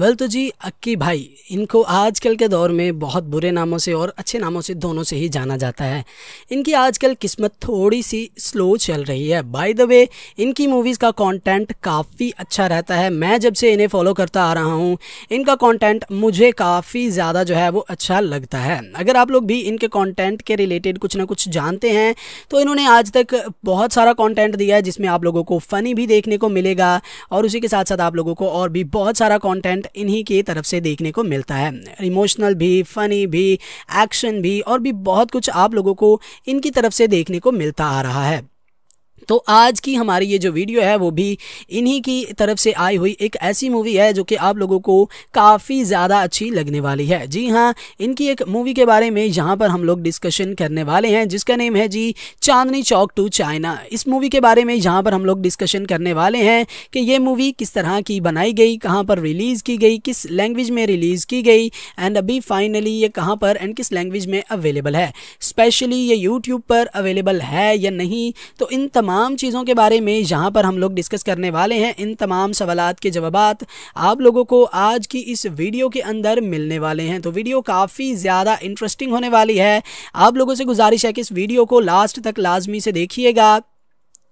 well तो जी अक्की भाई इनको आजकल के दौर में बहुत बुरे नामों से और अच्छे नामों से दोनों से ही जाना जाता है इनकी आजकल किस्मत थोड़ी सी स्लो चल रही है बाय द वे इनकी मूवीज़ का कंटेंट काफ़ी अच्छा रहता है मैं जब से इन्हें फॉलो करता आ रहा हूँ इनका कंटेंट मुझे काफ़ी ज़्यादा जो है वो अच्छा लगता है अगर आप लोग भी इनके कॉन्टेंट के रिलेटेड कुछ ना कुछ जानते हैं तो इन्होंने आज तक बहुत सारा कॉन्टेंट दिया है जिसमें आप लोगों को फ़नी भी देखने को मिलेगा और उसी के साथ साथ आप लोगों को और भी बहुत सारा कॉन्टेंट कंटेंट इन्हीं की तरफ से देखने को मिलता है इमोशनल भी फनी भी एक्शन भी और भी बहुत कुछ आप लोगों को इनकी तरफ से देखने को मिलता आ रहा है तो आज की हमारी ये जो वीडियो है वो भी इन्हीं की तरफ से आई हुई एक ऐसी मूवी है जो कि आप लोगों को काफ़ी ज़्यादा अच्छी लगने वाली है जी हाँ इनकी एक मूवी के बारे में यहाँ पर हम लोग डिस्कशन करने वाले हैं जिसका नेम है जी चांदनी चौक टू चाइना इस मूवी के बारे में यहाँ पर हम लोग डिस्कशन करने वाले हैं कि ये मूवी किस तरह की बनाई गई कहाँ पर रिलीज़ की गई किस लैंग्वेज में रिलीज़ की गई एंड अभी फाइनली ये कहाँ पर एंड किस लैंग्वेज में अवेलेबल है स्पेशली ये यूट्यूब पर अवेलेबल है या नहीं तो इन तमाम तमाम चीज़ों के बारे में यहाँ पर हम लोग डिस्कस करने वाले हैं इन तमाम सवाल के जवाब आप लोगों को आज की इस वीडियो के अंदर मिलने वाले हैं तो वीडियो काफ़ी ज़्यादा इंटरेस्टिंग होने वाली है आप लोगों से गुजारिश है कि इस वीडियो को लास्ट तक लाजमी से देखिएगा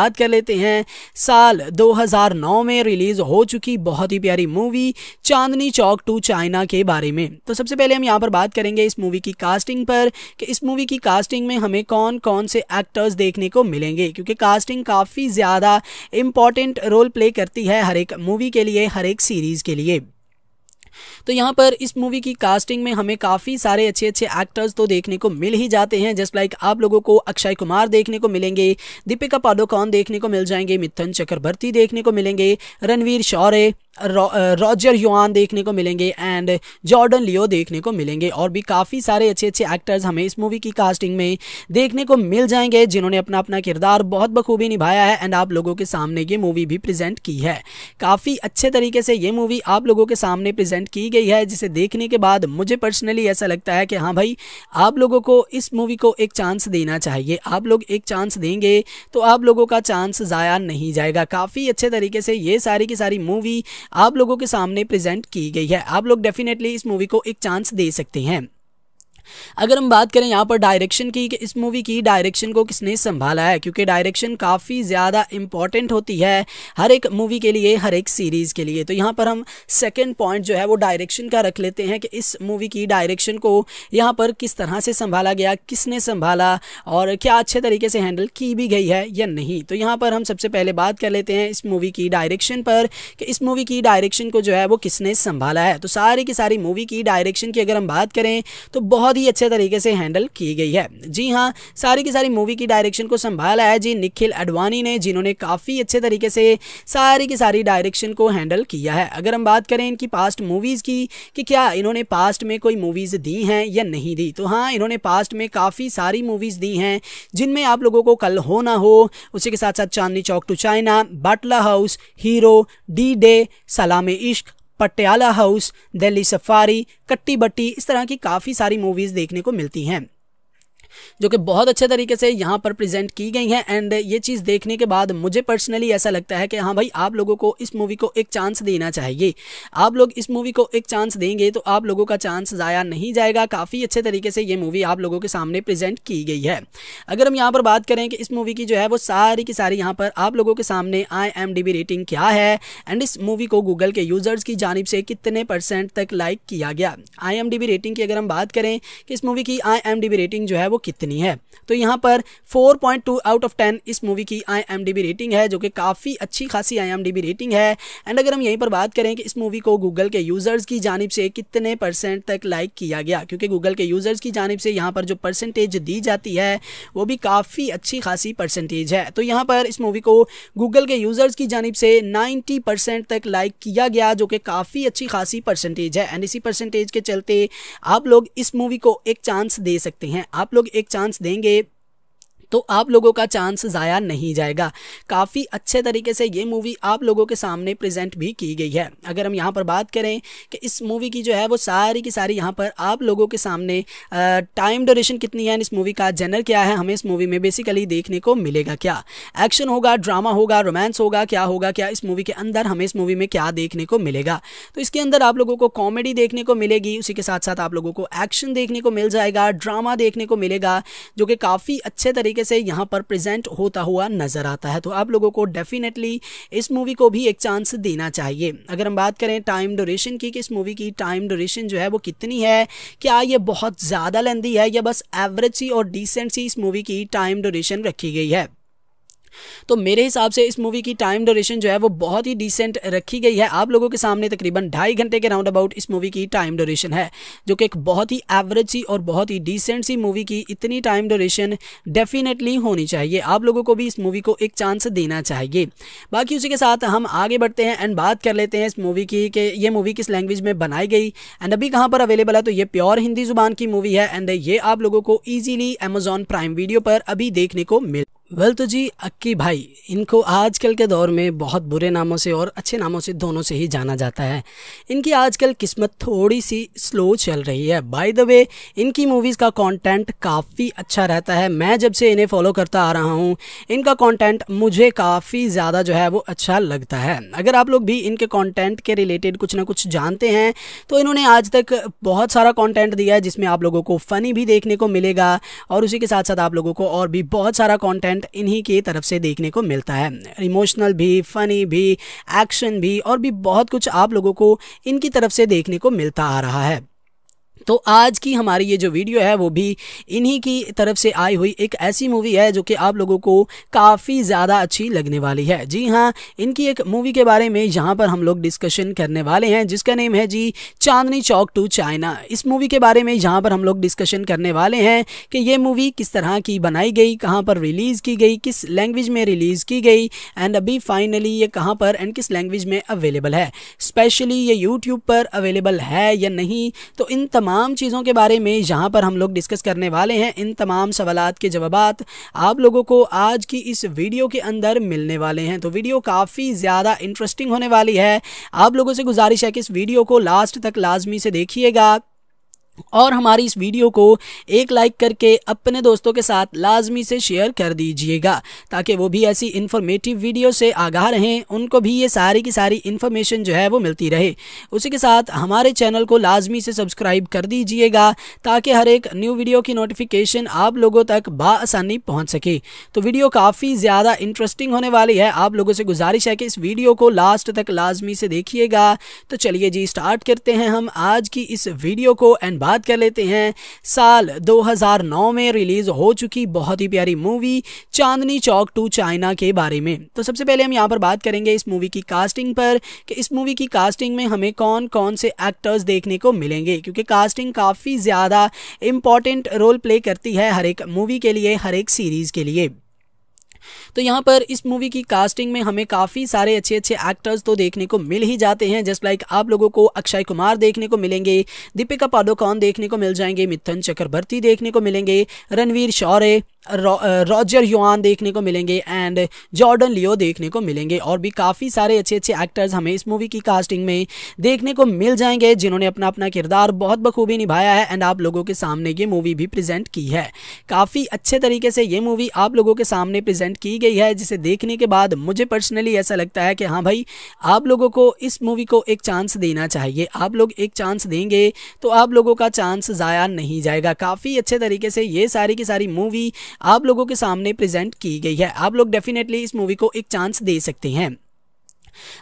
बात कर लेते हैं साल 2009 में रिलीज़ हो चुकी बहुत ही प्यारी movie Chandni Chowk to China के बारे में तो सबसे पहले हम यहाँ पर बात करेंगे इस मूवी की कास्टिंग पर कि इस मूवी की कास्टिंग में हमें कौन कौन से एक्टर्स देखने को मिलेंगे क्योंकि कास्टिंग काफ़ी ज़्यादा इम्पॉर्टेंट रोल प्ले करती है हर एक मूवी के लिए हर एक सीरीज़ के लिए तो यहाँ पर इस मूवी की कास्टिंग में हमें काफ़ी सारे अच्छे अच्छे एक्टर्स तो देखने को मिल ही जाते हैं जस्ट लाइक आप लोगों को अक्षय कुमार देखने को मिलेंगे दीपिका पादुकोण देखने को मिल जाएंगे मिथुन चक्रवर्ती देखने को मिलेंगे रणवीर शौर्य रॉजर युआन देखने को मिलेंगे एंड जॉर्डन लियो देखने को मिलेंगे और भी काफ़ी सारे अच्छे अच्छे एक्टर्स हमें इस मूवी की कास्टिंग में देखने को मिल जाएंगे जिन्होंने अपना अपना किरदार बहुत बखूबी निभाया है एंड आप लोगों के सामने ये मूवी भी प्रेजेंट की है काफ़ी अच्छे तरीके से ये मूवी आप लोगों के सामने प्रजेंट की गई है जिसे देखने के बाद मुझे पर्सनली ऐसा लगता है कि हाँ भाई आप लोगों को इस मूवी को एक चांस देना चाहिए आप लोग एक चांस देंगे तो आप लोगों का चांस ज़ाया नहीं जाएगा काफ़ी अच्छे तरीके से ये सारी की सारी मूवी आप लोगों के सामने प्रेजेंट की गई है आप लोग डेफिनेटली इस मूवी को एक चांस दे सकते हैं अगर हम बात करें यहाँ पर डायरेक्शन की कि इस मूवी की डायरेक्शन को किसने संभाला है क्योंकि डायरेक्शन काफ़ी ज़्यादा इम्पॉर्टेंट होती है हर एक मूवी के लिए हर एक सीरीज़ के लिए तो यहाँ पर हम सेकेंड पॉइंट जो है वो डायरेक्शन का रख लेते हैं कि इस मूवी की डायरेक्शन को यहाँ पर किस तरह से संभाला गया किसने संभाला और क्या अच्छे तरीके से हैंडल की भी गई है या नहीं तो यहाँ पर हम सबसे पहले बात कर लेते हैं इस मूवी की डायरेक्शन पर कि इस मूवी की डायरेक्शन को जो है वो किसने संभाला है तो सारी की सारी मूवी की डायरेक्शन की अगर हम बात करें तो बहुत बहुत ही अच्छे तरीके से हैंडल की गई है जी हाँ सारी की सारी मूवी की डायरेक्शन को संभाला है जी निखिल अडवाणी ने जिन्होंने काफ़ी अच्छे तरीके से सारी की सारी डायरेक्शन को हैंडल किया है अगर हम बात करें इनकी पास्ट मूवीज़ की कि क्या इन्होंने पास्ट में कोई मूवीज़ दी हैं या नहीं दी तो हाँ इन्होंने पास्ट में काफ़ी सारी मूवीज़ दी हैं जिनमें आप लोगों को कल हो ना हो उसी के साथ साथ Chandni Chowk to China Batla house hero D day Salaam Ishq Patiala house Delhi safari कट्टी बट्टी इस तरह की काफ़ी सारी मूवीज़ देखने को मिलती हैं जो कि बहुत अच्छे तरीके से यहाँ पर प्रेजेंट की गई हैं एंड ये चीज़ देखने के बाद मुझे पर्सनली ऐसा लगता है कि हाँ भाई आप लोगों को इस मूवी को एक चांस देना चाहिए आप लोग इस मूवी को एक चांस देंगे तो आप लोगों का चांस ज़ाया नहीं जाएगा काफ़ी अच्छे तरीके से ये मूवी आप लोगों के सामने प्रेजेंट की गई है अगर हम यहाँ पर बात करें कि इस मूवी की जो है वो सारी की सारी यहाँ पर आप लोगों के सामने आई एम रेटिंग क्या है एंड इस मूवी को गूगल के यूज़र्स की जानब से कितने परसेंट तक लाइक किया गया आई रेटिंग की अगर हम बात करें कि इस मूवी की आई रेटिंग जो है वो कितनी है तो यहाँ पर 4.2 आउट ऑफ टेन इस मूवी की आई रेटिंग है जो कि काफ़ी अच्छी खासी आई रेटिंग है एंड अगर हम यहीं पर बात करें कि इस मूवी को गूगल के यूज़र्स की जानब से कितने परसेंट तक लाइक किया गया क्योंकि गूगल के यूज़र्स की जानब से यहाँ पर जो परसेंटेज दी जाती है वो भी काफ़ी अच्छी खासी परसेंटेज है तो यहाँ पर इस मूवी को गूगल के यूज़र्स की जानब से नाइन्टी तक लाइक किया गया जो कि काफ़ी अच्छी खासी परसेंटेज है एंड इसी परसेंटेज के चलते आप लोग इस मूवी को एक चांस दे सकते हैं आप लोग एक चांस देंगे तो आप लोगों का चांस ज़ाया नहीं जाएगा काफ़ी अच्छे तरीके से ये मूवी आप लोगों के सामने प्रेजेंट भी की गई है अगर हम यहाँ पर बात करें कि इस मूवी की जो है वो सारी की सारी यहाँ पर आप लोगों के सामने टाइम ड्यूरेशन कितनी है इस मूवी का जेनर क्या है हमें इस मूवी में बेसिकली देखने को मिलेगा क्या एक्शन होगा ड्रामा होगा रोमांस होगा क्या होगा क्या इस मूवी के अंदर हमें इस मूवी में क्या देखने को मिलेगा तो इसके अंदर आप लोगों को कॉमेडी देखने को मिलेगी उसी के साथ साथ आप लोगों को एक्शन देखने को मिल जाएगा ड्रामा देखने को मिलेगा जो कि काफ़ी अच्छे तरीके तरीके से यहाँ पर प्रेजेंट होता हुआ नज़र आता है तो आप लोगों को डेफिनेटली इस मूवी को भी एक चांस देना चाहिए अगर हम बात करें टाइम ड्यूरेशन की कि इस मूवी की टाइम ड्यूरेशन जो है वो कितनी है क्या ये बहुत ज़्यादा लेंदी है या बस एवरेज सी और डिसेंट सी इस मूवी की टाइम ड्यूरेशन रखी गई है तो मेरे हिसाब से इस मूवी की टाइम ड्यूरेशन जो है वो बहुत ही डिसेंट रखी गई है आप लोगों के सामने तकरीबन ढाई घंटे के राउंड अबाउट इस मूवी की टाइम ड्यूरेशन है जो कि एक बहुत ही एवरेज सी और बहुत ही डिसेंट सी मूवी की इतनी टाइम ड्यूरेशन डेफिनेटली होनी चाहिए आप लोगों को भी इस मूवी को एक चांस देना चाहिए बाकी उसी के साथ हम आगे बढ़ते हैं एंड बात कर लेते हैं इस मूवी की कि ये मूवी किस लैंग्वेज में बनाई गई एंड अभी कहाँ पर अवेलेबल है तो ये प्योर हिंदी जुबान की मूवी है एंड ये आप लोगों को ईजिली अमेजॉन प्राइम वीडियो पर अभी देखने को मिल वेल well, तो जी अक्की भाई इनको आजकल के दौर में बहुत बुरे नामों से और अच्छे नामों से दोनों से ही जाना जाता है इनकी आजकल किस्मत थोड़ी सी स्लो चल रही है बाय द वे इनकी मूवीज़ का कंटेंट काफ़ी अच्छा रहता है मैं जब से इन्हें फॉलो करता आ रहा हूँ इनका कंटेंट मुझे काफ़ी ज़्यादा जो है वो अच्छा लगता है अगर आप लोग भी इनके कॉन्टेंट के रिलेटेड कुछ ना कुछ जानते हैं तो इन्होंने आज तक बहुत सारा कॉन्टेंट दिया है जिसमें आप लोगों को फ़नी भी देखने को मिलेगा और उसी के साथ साथ आप लोगों को और भी बहुत सारा कॉन्टेंट कंटेंट इन्हीं की तरफ से देखने को मिलता है इमोशनल भी फ़नी भी एक्शन भी और भी बहुत कुछ आप लोगों को इनकी तरफ से देखने को मिलता आ रहा है तो आज की हमारी ये जो वीडियो है वो भी इन्हीं की तरफ से आई हुई एक ऐसी मूवी है जो कि आप लोगों को काफ़ी ज़्यादा अच्छी लगने वाली है जी हाँ इनकी एक मूवी के बारे में यहाँ पर हम लोग डिस्कशन करने वाले हैं जिसका नेम है जी चांदनी चौक टू चाइना इस मूवी के बारे में यहाँ पर हम लोग डिस्कशन करने वाले हैं कि ये मूवी किस तरह की बनाई गई कहाँ पर रिलीज़ की गई किस लैंग्वेज में रिलीज़ की गई एंड अभी फाइनली ये कहाँ पर एंड किस लैंग्वेज में अवेलेबल है स्पेशली ये यूट्यूब पर अवेलेबल है या नहीं तो इन तमाम तमाम चीज़ों के बारे में यहाँ पर हम लोग डिस्कस करने वाले हैं इन तमाम सवालत के जवाब आप लोगों को आज की इस वीडियो के अंदर मिलने वाले हैं तो वीडियो काफ़ी ज़्यादा इंटरेस्टिंग होने वाली है आप लोगों से गुजारिश है कि इस वीडियो को लास्ट तक लाजमी से देखिएगा और हमारी इस वीडियो को एक लाइक करके अपने दोस्तों के साथ लाजमी से शेयर कर दीजिएगा ताकि वो भी ऐसी इन्फॉर्मेटिव वीडियो से आगाह रहें उनको भी ये सारी की सारी इन्फॉर्मेशन जो है वो मिलती रहे उसी के साथ हमारे चैनल को लाजमी से सब्सक्राइब कर दीजिएगा ताकि हर एक न्यू वीडियो की नोटिफिकेशन आप लोगों तक बसानी पहुँच सके तो वीडियो काफ़ी ज़्यादा इंटरेस्टिंग होने वाली है आप लोगों से गुजारिश है कि इस वीडियो को लास्ट तक लाजमी से देखिएगा तो चलिए जी स्टार्ट करते हैं हम आज की इस वीडियो को एंड बात कर लेते हैं साल 2009 में रिलीज़ हो चुकी बहुत ही प्यारी movie Chandni Chowk to China के बारे में तो सबसे पहले हम यहाँ पर बात करेंगे इस मूवी की कास्टिंग पर कि इस मूवी की कास्टिंग में हमें कौन कौन से एक्टर्स देखने को मिलेंगे क्योंकि कास्टिंग काफ़ी ज़्यादा इम्पॉर्टेंट रोल प्ले करती है हर एक मूवी के लिए हर एक सीरीज़ के लिए तो यहाँ पर इस मूवी की कास्टिंग में हमें काफ़ी सारे अच्छे अच्छे एक्टर्स तो देखने को मिल ही जाते हैं जस्ट लाइक आप लोगों को अक्षय कुमार देखने को मिलेंगे दीपिका पादुकोण देखने को मिल जाएंगे मिथुन चक्रवर्ती देखने को मिलेंगे रणवीर शौर्य रॉजर युआन देखने को मिलेंगे एंड जॉर्डन लियो देखने को मिलेंगे और भी काफ़ी सारे अच्छे अच्छे एक्टर्स हमें इस मूवी की कास्टिंग में देखने को मिल जाएंगे जिन्होंने अपना अपना किरदार बहुत बखूबी निभाया है एंड आप लोगों के सामने ये मूवी भी प्रेजेंट की है काफ़ी अच्छे तरीके से ये मूवी आप लोगों के सामने प्रजेंट की गई है जिसे देखने के बाद मुझे पर्सनली ऐसा लगता है कि हाँ भाई आप लोगों को इस मूवी को एक चांस देना चाहिए आप लोग एक चांस देंगे तो आप लोगों का चांस ज़ाया नहीं जाएगा काफ़ी अच्छे तरीके से ये सारी की सारी मूवी आप लोगों के सामने प्रेजेंट की गई है आप लोग डेफिनेटली इस मूवी को एक चांस दे सकते हैं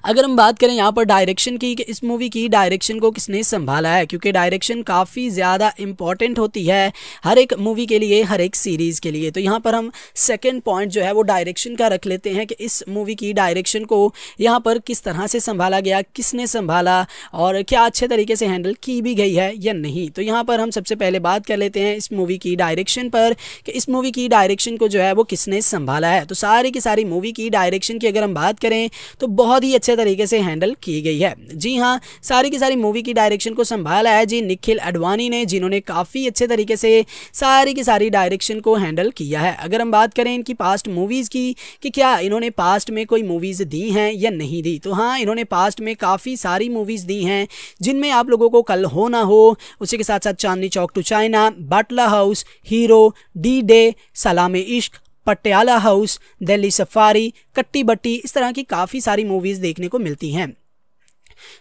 अगर हम बात करें यहाँ पर डायरेक्शन की कि इस मूवी की डायरेक्शन को किसने संभाला है क्योंकि डायरेक्शन काफ़ी ज़्यादा इंपॉर्टेंट होती है हर एक मूवी के लिए हर एक सीरीज़ के लिए तो यहाँ पर हम सेकेंड पॉइंट जो है वो डायरेक्शन का रख लेते हैं कि इस मूवी की डायरेक्शन को यहाँ पर किस तरह से संभाला गया किसने संभाला और क्या अच्छे तरीके से हैंडल की भी गई है या नहीं तो यहाँ पर हम सबसे पहले बात कर लेते हैं इस मूवी की डायरेक्शन पर कि इस मूवी की डायरेक्शन को जो है वो किसने संभाला है तो सारी की सारी मूवी की डायरेक्शन की अगर हम बात करें तो बहुत बहुत ही अच्छे तरीके से हैंडल की गई है जी हाँ सारी की सारी मूवी की डायरेक्शन को संभाला है जी निखिल अडवाणी ने जिन्होंने काफ़ी अच्छे तरीके से सारी की सारी डायरेक्शन को हैंडल किया है अगर हम बात करें इनकी पास्ट मूवीज़ की कि क्या इन्होंने पास्ट में कोई मूवीज़ दी हैं या नहीं दी तो हाँ इन्होंने पास्ट में काफ़ी सारी मूवीज़ दी हैं जिनमें आप लोगों को कल हो ना हो उसी के साथ साथ Chandni Chowk to China Batla house hero D day Salaam Ishq Patiala house Delhi safari कट्टी बट्टी इस तरह की काफ़ी सारी मूवीज़ देखने को मिलती हैं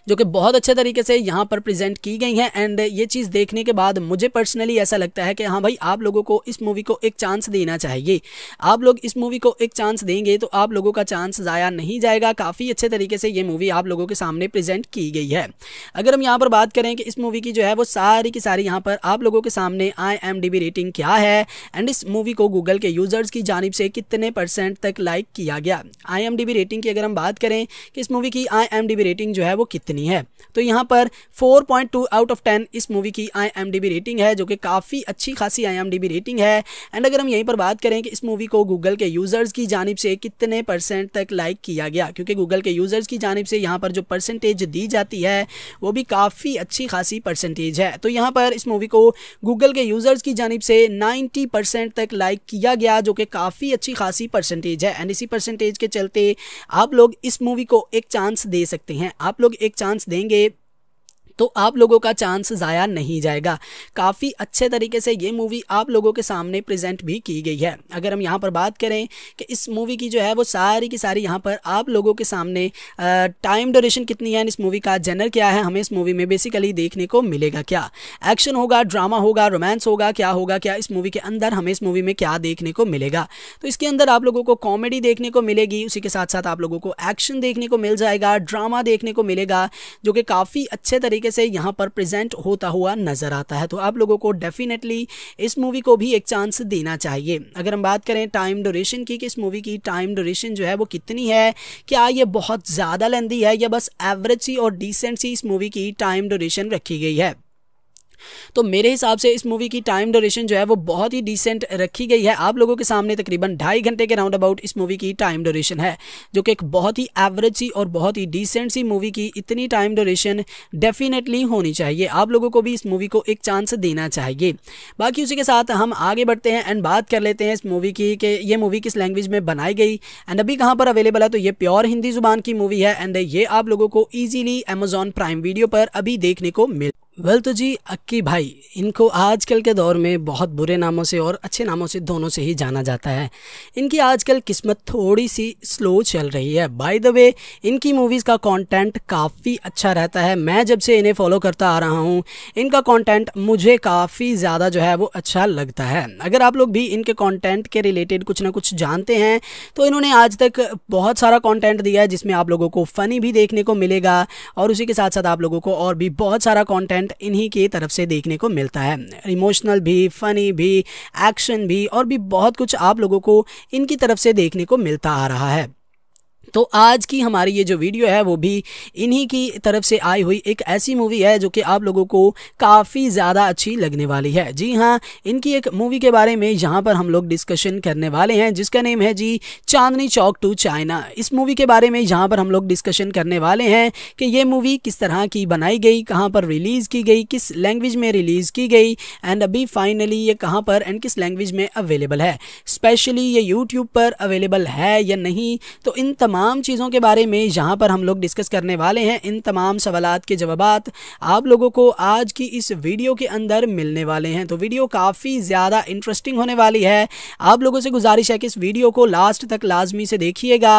जो कि बहुत अच्छे तरीके से यहाँ पर प्रेजेंट की गई हैं एंड ये चीज़ देखने के बाद मुझे पर्सनली ऐसा लगता है कि हाँ भाई आप लोगों को इस मूवी को एक चांस देना चाहिए आप लोग इस मूवी को एक चांस देंगे तो आप लोगों का चांस ज़ाया नहीं जाएगा काफ़ी अच्छे तरीके से ये मूवी आप लोगों के सामने प्रेजेंट की गई है अगर हम यहाँ पर बात करें कि इस मूवी की जो है वो सारी की सारी यहाँ पर आप लोगों के सामने आई रेटिंग क्या है एंड इस मूवी को गूगल के यूज़र्स की जानब से कितने परसेंट तक लाइक किया गया आई रेटिंग की अगर हम बात करें कि इस मूवी की आई रेटिंग जो है वो कितनी है तो यहाँ पर 4.2 आउट ऑफ टेन इस मूवी की आई रेटिंग है जो कि काफ़ी अच्छी खासी आई रेटिंग है एंड अगर हम यहीं पर बात करें कि इस मूवी को गूगल के यूज़र्स की जानब से कितने परसेंट तक लाइक किया गया क्योंकि गूगल के यूज़र्स की जानब से यहाँ पर जो परसेंटेज दी जाती है वो भी काफ़ी अच्छी खासी परसेंटेज है तो यहाँ पर इस मूवी को गूगल के यूज़र्स की जानब से नाइन्टी परसेंट तक लाइक किया गया जो कि काफ़ी अच्छी खासी परसेंटेज है एंड इसी परसेंटेज के चलते आप लोग इस मूवी को एक चांस दे सकते हैं आप लोग एक चांस देंगे तो आप लोगों का चांस ज़ाया नहीं जाएगा काफ़ी अच्छे तरीके से ये मूवी आप लोगों के सामने प्रेजेंट भी की गई है अगर हम यहाँ पर बात करें कि इस मूवी की जो है वो सारी की सारी यहाँ पर आप लोगों के सामने टाइम ड्यूरेशन कितनी है इस मूवी का जेनर क्या है हमें इस मूवी में बेसिकली देखने को मिलेगा क्या एक्शन होगा ड्रामा होगा रोमांस होगा क्या होगा क्या इस मूवी के अंदर हमें इस मूवी में क्या देखने को मिलेगा तो इसके अंदर आप लोगों को कॉमेडी देखने को मिलेगी उसी के साथ साथ आप लोगों को एक्शन देखने को मिल जाएगा ड्रामा देखने को मिलेगा जो कि काफ़ी अच्छे तरीके तरीके से यहाँ पर प्रेजेंट होता हुआ नज़र आता है तो आप लोगों को डेफिनेटली इस मूवी को भी एक चांस देना चाहिए अगर हम बात करें टाइम ड्यूरेशन की कि इस मूवी की टाइम ड्यूरेशन जो है वो कितनी है क्या ये बहुत ज़्यादा लेंदी है या बस एवरेज सी और डिसेंट सी इस मूवी की टाइम ड्यूरेशन रखी गई है तो मेरे हिसाब से इस मूवी की टाइम ड्यूरेशन जो है वो बहुत ही डिसेंट रखी गई है आप लोगों के सामने तकरीबन ढाई घंटे के राउंड अबाउट इस मूवी की टाइम ड्यूरेशन है जो कि एक बहुत ही एवरेज सी और बहुत ही डिसेंट सी मूवी की इतनी टाइम ड्यूरेशन डेफिनेटली होनी चाहिए आप लोगों को भी इस मूवी को एक चांस देना चाहिए बाकी उसी के साथ हम आगे बढ़ते हैं एंड बात कर लेते हैं इस मूवी की कि ये मूवी किस लैंग्वेज में बनाई गई एंड अभी कहाँ पर अवेलेबल है तो ये प्योर हिंदी जुबान की मूवी है एंड ये आप लोगों को ईजिली अमेजॉन प्राइम वीडियो पर अभी देखने को मिल वेल तो जी अक्की भाई इनको आजकल के दौर में बहुत बुरे नामों से और अच्छे नामों से दोनों से ही जाना जाता है इनकी आजकल किस्मत थोड़ी सी स्लो चल रही है बाय द वे इनकी मूवीज़ का कंटेंट काफ़ी अच्छा रहता है मैं जब से इन्हें फॉलो करता आ रहा हूँ इनका कंटेंट मुझे काफ़ी ज़्यादा जो है वो अच्छा लगता है अगर आप लोग भी इनके कॉन्टेंट के रिलेटेड कुछ ना कुछ जानते हैं तो इन्होंने आज तक बहुत सारा कॉन्टेंट दिया है जिसमें आप लोगों को फ़नी भी देखने को मिलेगा और उसी के साथ साथ आप लोगों को और भी बहुत सारा कॉन्टेंट कंटेंट इन्हीं की तरफ से देखने को मिलता है इमोशनल भी फ़नी भी एक्शन भी और भी बहुत कुछ आप लोगों को इनकी तरफ से देखने को मिलता आ रहा है तो आज की हमारी ये जो वीडियो है वो भी इन्हीं की तरफ से आई हुई एक ऐसी मूवी है जो कि आप लोगों को काफ़ी ज़्यादा अच्छी लगने वाली है जी हाँ इनकी एक मूवी के बारे में यहाँ पर हम लोग डिस्कशन करने वाले हैं जिसका नेम है जी चांदनी चौक टू चाइना इस मूवी के बारे में यहाँ पर हम लोग डिस्कशन करने वाले हैं कि ये मूवी किस तरह की बनाई गई कहाँ पर रिलीज़ की गई किस लैंग्वेज में रिलीज़ की गई एंड अभी फाइनली ये कहाँ पर एंड किस लैंग्वेज में अवेलेबल है स्पेशली ये यूट्यूब पर अवेलेबल है या नहीं तो इन तमाम तमाम चीज़ों के बारे में यहाँ पर हम लोग डिस्कस करने वाले हैं इन तमाम सवाल के जवाब आप लोगों को आज की इस वीडियो के अंदर मिलने वाले हैं तो वीडियो काफ़ी ज़्यादा इंटरेस्टिंग होने वाली है आप लोगों से गुजारिश है कि इस वीडियो को लास्ट तक लाजमी से देखिएगा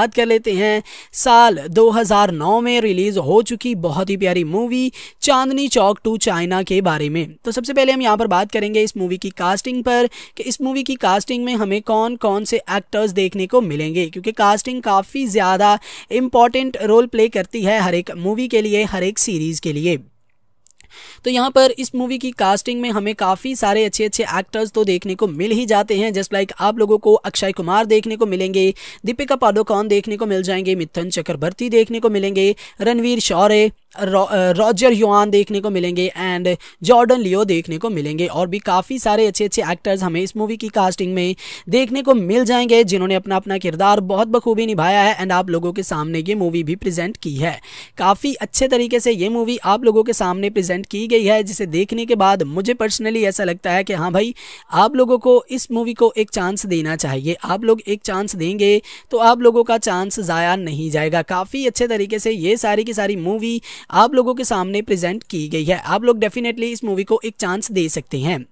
बात कर लेते हैं साल 2009 में रिलीज़ हो चुकी बहुत ही प्यारी movie Chandni Chowk to China के बारे में तो सबसे पहले हम यहाँ पर बात करेंगे इस मूवी की कास्टिंग पर कि इस मूवी की कास्टिंग में हमें कौन कौन से एक्टर्स देखने को मिलेंगे क्योंकि कास्टिंग काफ़ी ज़्यादा इम्पॉर्टेंट रोल प्ले करती है हर एक मूवी के लिए हर एक सीरीज़ के लिए तो यहाँ पर इस मूवी की कास्टिंग में हमें काफ़ी सारे अच्छे अच्छे एक्टर्स तो देखने को मिल ही जाते हैं जस्ट लाइक आप लोगों को अक्षय कुमार देखने को मिलेंगे दीपिका पादुकोण देखने को मिल जाएंगे मिथुन चक्रवर्ती देखने को मिलेंगे रणवीर शौर्य रॉजर युआन देखने को मिलेंगे एंड जॉर्डन लियो देखने को मिलेंगे और भी काफ़ी सारे अच्छे अच्छे एक्टर्स हमें इस मूवी की कास्टिंग में देखने को मिल जाएंगे जिन्होंने अपना अपना किरदार बहुत बखूबी निभाया है एंड आप लोगों के सामने ये मूवी भी प्रेजेंट की है काफ़ी अच्छे तरीके से ये मूवी आप लोगों के सामने प्रजेंट की गई है जिसे देखने के बाद मुझे पर्सनली ऐसा लगता है कि हाँ भाई आप लोगों को इस मूवी को एक चांस देना चाहिए आप लोग एक चांस देंगे तो आप लोगों का चांस ज़ाया नहीं जाएगा काफ़ी अच्छे तरीके से ये सारी की सारी मूवी आप लोगों के सामने प्रेजेंट की गई है आप लोग डेफिनेटली इस मूवी को एक चांस दे सकते हैं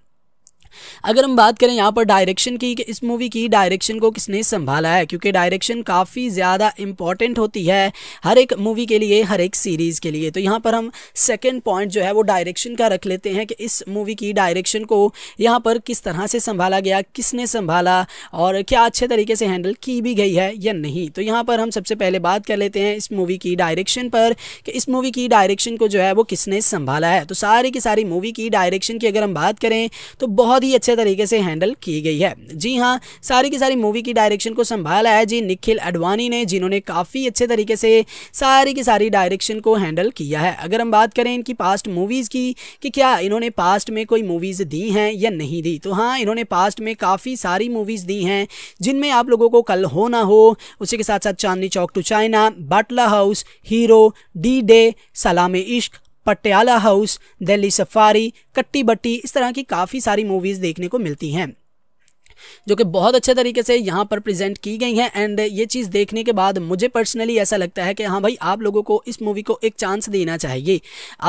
अगर हम बात करें यहाँ पर डायरेक्शन की कि इस मूवी की डायरेक्शन को किसने संभाला है क्योंकि डायरेक्शन काफ़ी ज़्यादा इंपॉर्टेंट होती है हर एक मूवी के लिए हर एक सीरीज़ के लिए तो यहाँ पर हम सेकेंड पॉइंट जो है वो डायरेक्शन का रख लेते हैं कि इस मूवी की डायरेक्शन को यहाँ पर किस तरह से संभाला गया किसने संभाला और क्या अच्छे तरीके से हैंडल की भी गई है या नहीं तो यहाँ पर हम सबसे पहले बात कर लेते हैं इस मूवी की डायरेक्शन पर कि इस मूवी की डायरेक्शन को जो है वो किसने संभाला है तो सारी की सारी मूवी की डायरेक्शन की अगर हम बात करें तो बहुत बहुत ही अच्छे तरीके से हैंडल की गई है जी हाँ सारी की सारी मूवी की डायरेक्शन को संभाला है जी निखिल अडवाणी ने जिन्होंने काफ़ी अच्छे तरीके से सारी की सारी डायरेक्शन को हैंडल किया है अगर हम बात करें इनकी पास्ट मूवीज़ की कि क्या इन्होंने पास्ट में कोई मूवीज़ दी हैं या नहीं दी तो हाँ इन्होंने पास्ट में काफ़ी सारी मूवीज़ दी हैं जिनमें आप लोगों को कल हो ना हो उसी के साथ साथ Chandni Chowk to China Batla house hero D day Salaam Ishq Patiala house Delhi safari कट्टी बट्टी इस तरह की काफ़ी सारी मूवीज़ देखने को मिलती हैं जो कि बहुत अच्छे तरीके से यहाँ पर प्रेजेंट की गई हैं एंड ये चीज़ देखने के बाद मुझे पर्सनली ऐसा लगता है कि हाँ भाई आप लोगों को इस मूवी को एक चांस देना चाहिए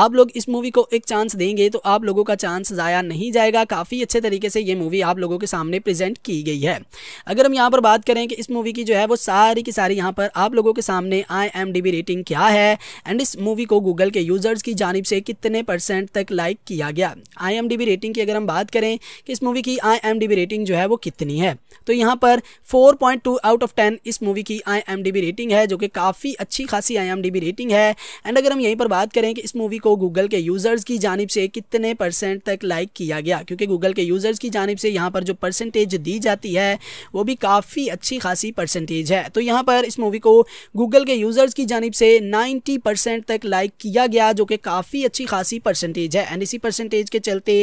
आप लोग इस मूवी को एक चांस देंगे तो आप लोगों का चांस ज़ाया नहीं जाएगा काफ़ी अच्छे तरीके से ये मूवी आप लोगों के सामने प्रेजेंट की गई है अगर हम यहाँ पर बात करें कि इस मूवी की जो है वो सारी की सारी यहाँ पर आप लोगों के सामने आई एम रेटिंग क्या है एंड इस मूवी को गूगल के यूज़र्स की जानब से कितने परसेंट तक लाइक किया गया आई रेटिंग की अगर हम बात करें कि इस मूवी की आई रेटिंग जो है वो कितनी है तो यहाँ पर 4.2 आउट ऑफ टेन इस मूवी की आई रेटिंग है जो कि काफ़ी अच्छी खासी आई रेटिंग है एंड अगर हम यहीं पर बात करें कि इस मूवी को गूगल के यूज़र्स की जानब से कितने परसेंट तक लाइक किया गया क्योंकि गूगल के यूज़र्स की जानब से यहाँ पर जो परसेंटेज दी जाती है वो भी काफ़ी अच्छी खासी परसेंटेज है तो यहाँ पर इस मूवी को गूगल के यूज़र्स की जानब से नाइन्टी तक लाइक किया गया जो कि काफ़ी अच्छी खासी परसेंटेज है एंड इसी परसेंटेज के चलते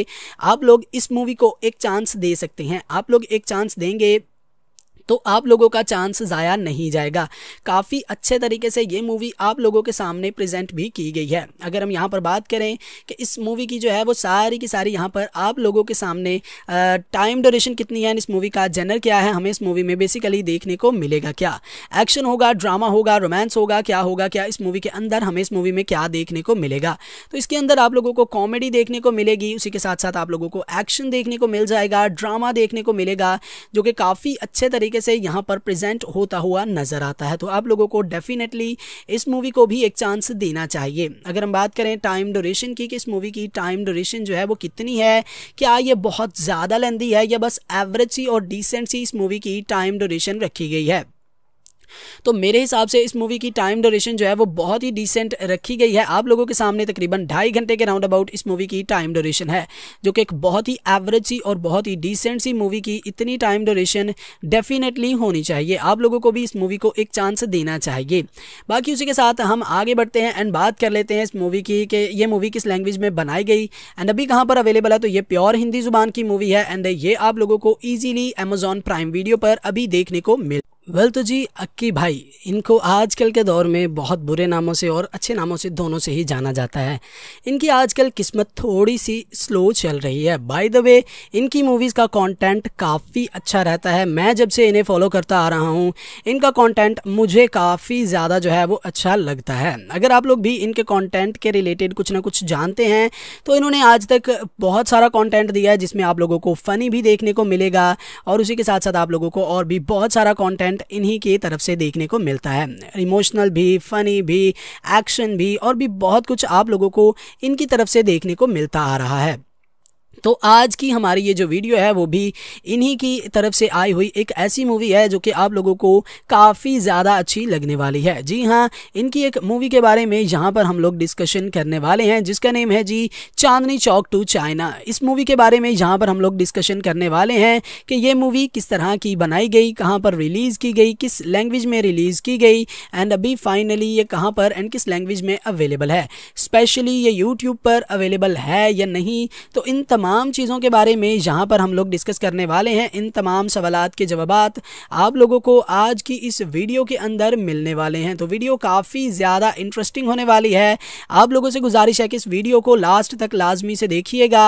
आप लोग इस मूवी को एक चांस दे सकते हैं आप लोग एक चांस देंगे तो आप लोगों का चांस ज़ाया नहीं जाएगा काफ़ी अच्छे तरीके से ये मूवी आप लोगों के सामने प्रेजेंट भी की गई है अगर हम यहाँ पर बात करें कि इस मूवी की जो है वो सारी की सारी यहाँ पर आप लोगों के सामने टाइम ड्यूरेशन कितनी है इस मूवी का जेनर क्या है हमें इस मूवी में बेसिकली देखने को मिलेगा क्या एक्शन होगा ड्रामा होगा रोमांस होगा क्या होगा क्या इस मूवी के अंदर हमें इस मूवी में क्या देखने को मिलेगा तो इसके अंदर आप लोगों को कॉमेडी देखने को मिलेगी उसी के साथ साथ आप लोगों को एक्शन देखने को मिल जाएगा ड्रामा देखने को मिलेगा जो कि काफ़ी अच्छे तरीके तरीके से यहाँ पर प्रेजेंट होता हुआ नज़र आता है तो आप लोगों को डेफिनेटली इस मूवी को भी एक चांस देना चाहिए अगर हम बात करें टाइम ड्यूरेशन की कि इस मूवी की टाइम ड्यूरेशन जो है वो कितनी है क्या ये बहुत ज़्यादा लेंदी है या बस एवरेज सी और डिसेंट सी इस मूवी की टाइम ड्यूरेशन रखी गई है तो मेरे हिसाब से इस मूवी की टाइम ड्यूरेशन जो है वो बहुत ही डिसेंट रखी गई है आप लोगों के सामने तकरीबन ढाई घंटे के राउंड अबाउट इस मूवी की टाइम ड्यूरेशन है जो कि एक बहुत ही एवरेज सी और बहुत ही डिसेंट सी मूवी की इतनी टाइम ड्यूरेशन डेफिनेटली होनी चाहिए आप लोगों को भी इस मूवी को एक चांस देना चाहिए बाकी उसी के साथ हम आगे बढ़ते हैं एंड बात कर लेते हैं इस मूवी की कि ये मूवी किस लैंग्वेज में बनाई गई एंड अभी कहाँ पर अवेलेबल है तो ये प्योर हिंदी जुबान की मूवी है एंड ये आप लोगों को ईजिली अमेजॉन प्राइम वीडियो पर अभी देखने को मिल वेल तो जी अक्की भाई इनको आजकल के दौर में बहुत बुरे नामों से और अच्छे नामों से दोनों से ही जाना जाता है इनकी आजकल किस्मत थोड़ी सी स्लो चल रही है बाय द वे इनकी मूवीज़ का कंटेंट काफ़ी अच्छा रहता है मैं जब से इन्हें फॉलो करता आ रहा हूँ इनका कंटेंट मुझे काफ़ी ज़्यादा जो है वो अच्छा लगता है अगर आप लोग भी इनके कॉन्टेंट के रिलेटेड कुछ ना कुछ जानते हैं तो इन्होंने आज तक बहुत सारा कॉन्टेंट दिया है जिसमें आप लोगों को फ़नी भी देखने को मिलेगा और उसी के साथ साथ आप लोगों को और भी बहुत सारा कॉन्टेंट कंटेंट इन्हीं की तरफ से देखने को मिलता है इमोशनल भी फ़नी भी एक्शन भी और भी बहुत कुछ आप लोगों को इनकी तरफ से देखने को मिलता आ रहा है तो आज की हमारी ये जो वीडियो है वो भी इन्हीं की तरफ से आई हुई एक ऐसी मूवी है जो कि आप लोगों को काफ़ी ज़्यादा अच्छी लगने वाली है जी हाँ इनकी एक मूवी के बारे में यहाँ पर हम लोग डिस्कशन करने वाले हैं जिसका नेम है जी चांदनी चौक टू चाइना इस मूवी के बारे में यहाँ पर हम लोग डिस्कशन करने वाले हैं कि ये मूवी किस तरह की बनाई गई कहाँ पर रिलीज़ की गई किस लैंग्वेज में रिलीज़ की गई एंड अभी फाइनली ये कहाँ पर एंड किस लैंग्वेज में अवेलेबल है स्पेशली ये यूट्यूब पर अवेलेबल है या नहीं तो इन तमाम तमाम चीज़ों के बारे में यहाँ पर हम लोग डिस्कस करने वाले हैं इन तमाम सवाल के जवाब आप लोगों को आज की इस वीडियो के अंदर मिलने वाले हैं तो वीडियो काफ़ी ज़्यादा इंटरेस्टिंग होने वाली है आप लोगों से गुजारिश है कि इस वीडियो को लास्ट तक लाजमी से देखिएगा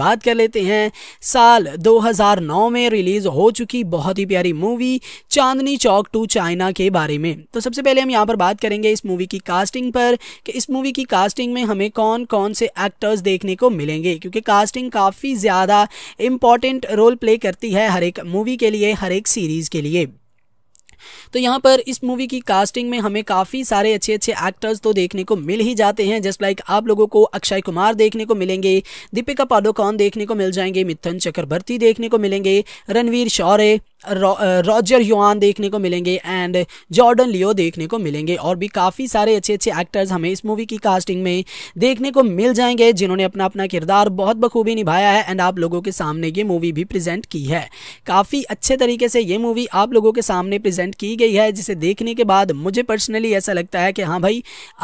बात कर लेते हैं साल 2009 में रिलीज़ हो चुकी बहुत ही प्यारी movie Chandni Chowk to China के बारे में तो सबसे पहले हम यहाँ पर बात करेंगे इस मूवी की कास्टिंग पर कि इस मूवी की कास्टिंग में हमें कौन कौन से एक्टर्स देखने को मिलेंगे क्योंकि कास्टिंग काफ़ी ज़्यादा इम्पॉर्टेंट रोल प्ले करती है हर एक मूवी के लिए हर एक सीरीज़ के लिए तो यहाँ पर इस मूवी की कास्टिंग में हमें काफ़ी सारे अच्छे अच्छे एक्टर्स तो देखने को मिल ही जाते हैं जस्ट लाइक आप लोगों को अक्षय कुमार देखने को मिलेंगे दीपिका पादुकोण देखने को मिल जाएंगे मिथुन चक्रवर्ती देखने को मिलेंगे रणवीर शौर्य रॉजर युआन देखने को मिलेंगे एंड जॉर्डन लियो देखने को मिलेंगे और भी काफ़ी सारे अच्छे अच्छे एक्टर्स हमें इस मूवी की कास्टिंग में देखने को मिल जाएंगे जिन्होंने अपना अपना किरदार बहुत बखूबी निभाया है एंड आप लोगों के सामने ये मूवी भी प्रेजेंट की है काफ़ी अच्छे तरीके से ये मूवी आप लोगों के सामने प्रजेंट की गई है जिसे देखने के बाद मुझे पर्सनली ऐसा लगता है कि हाँ भाई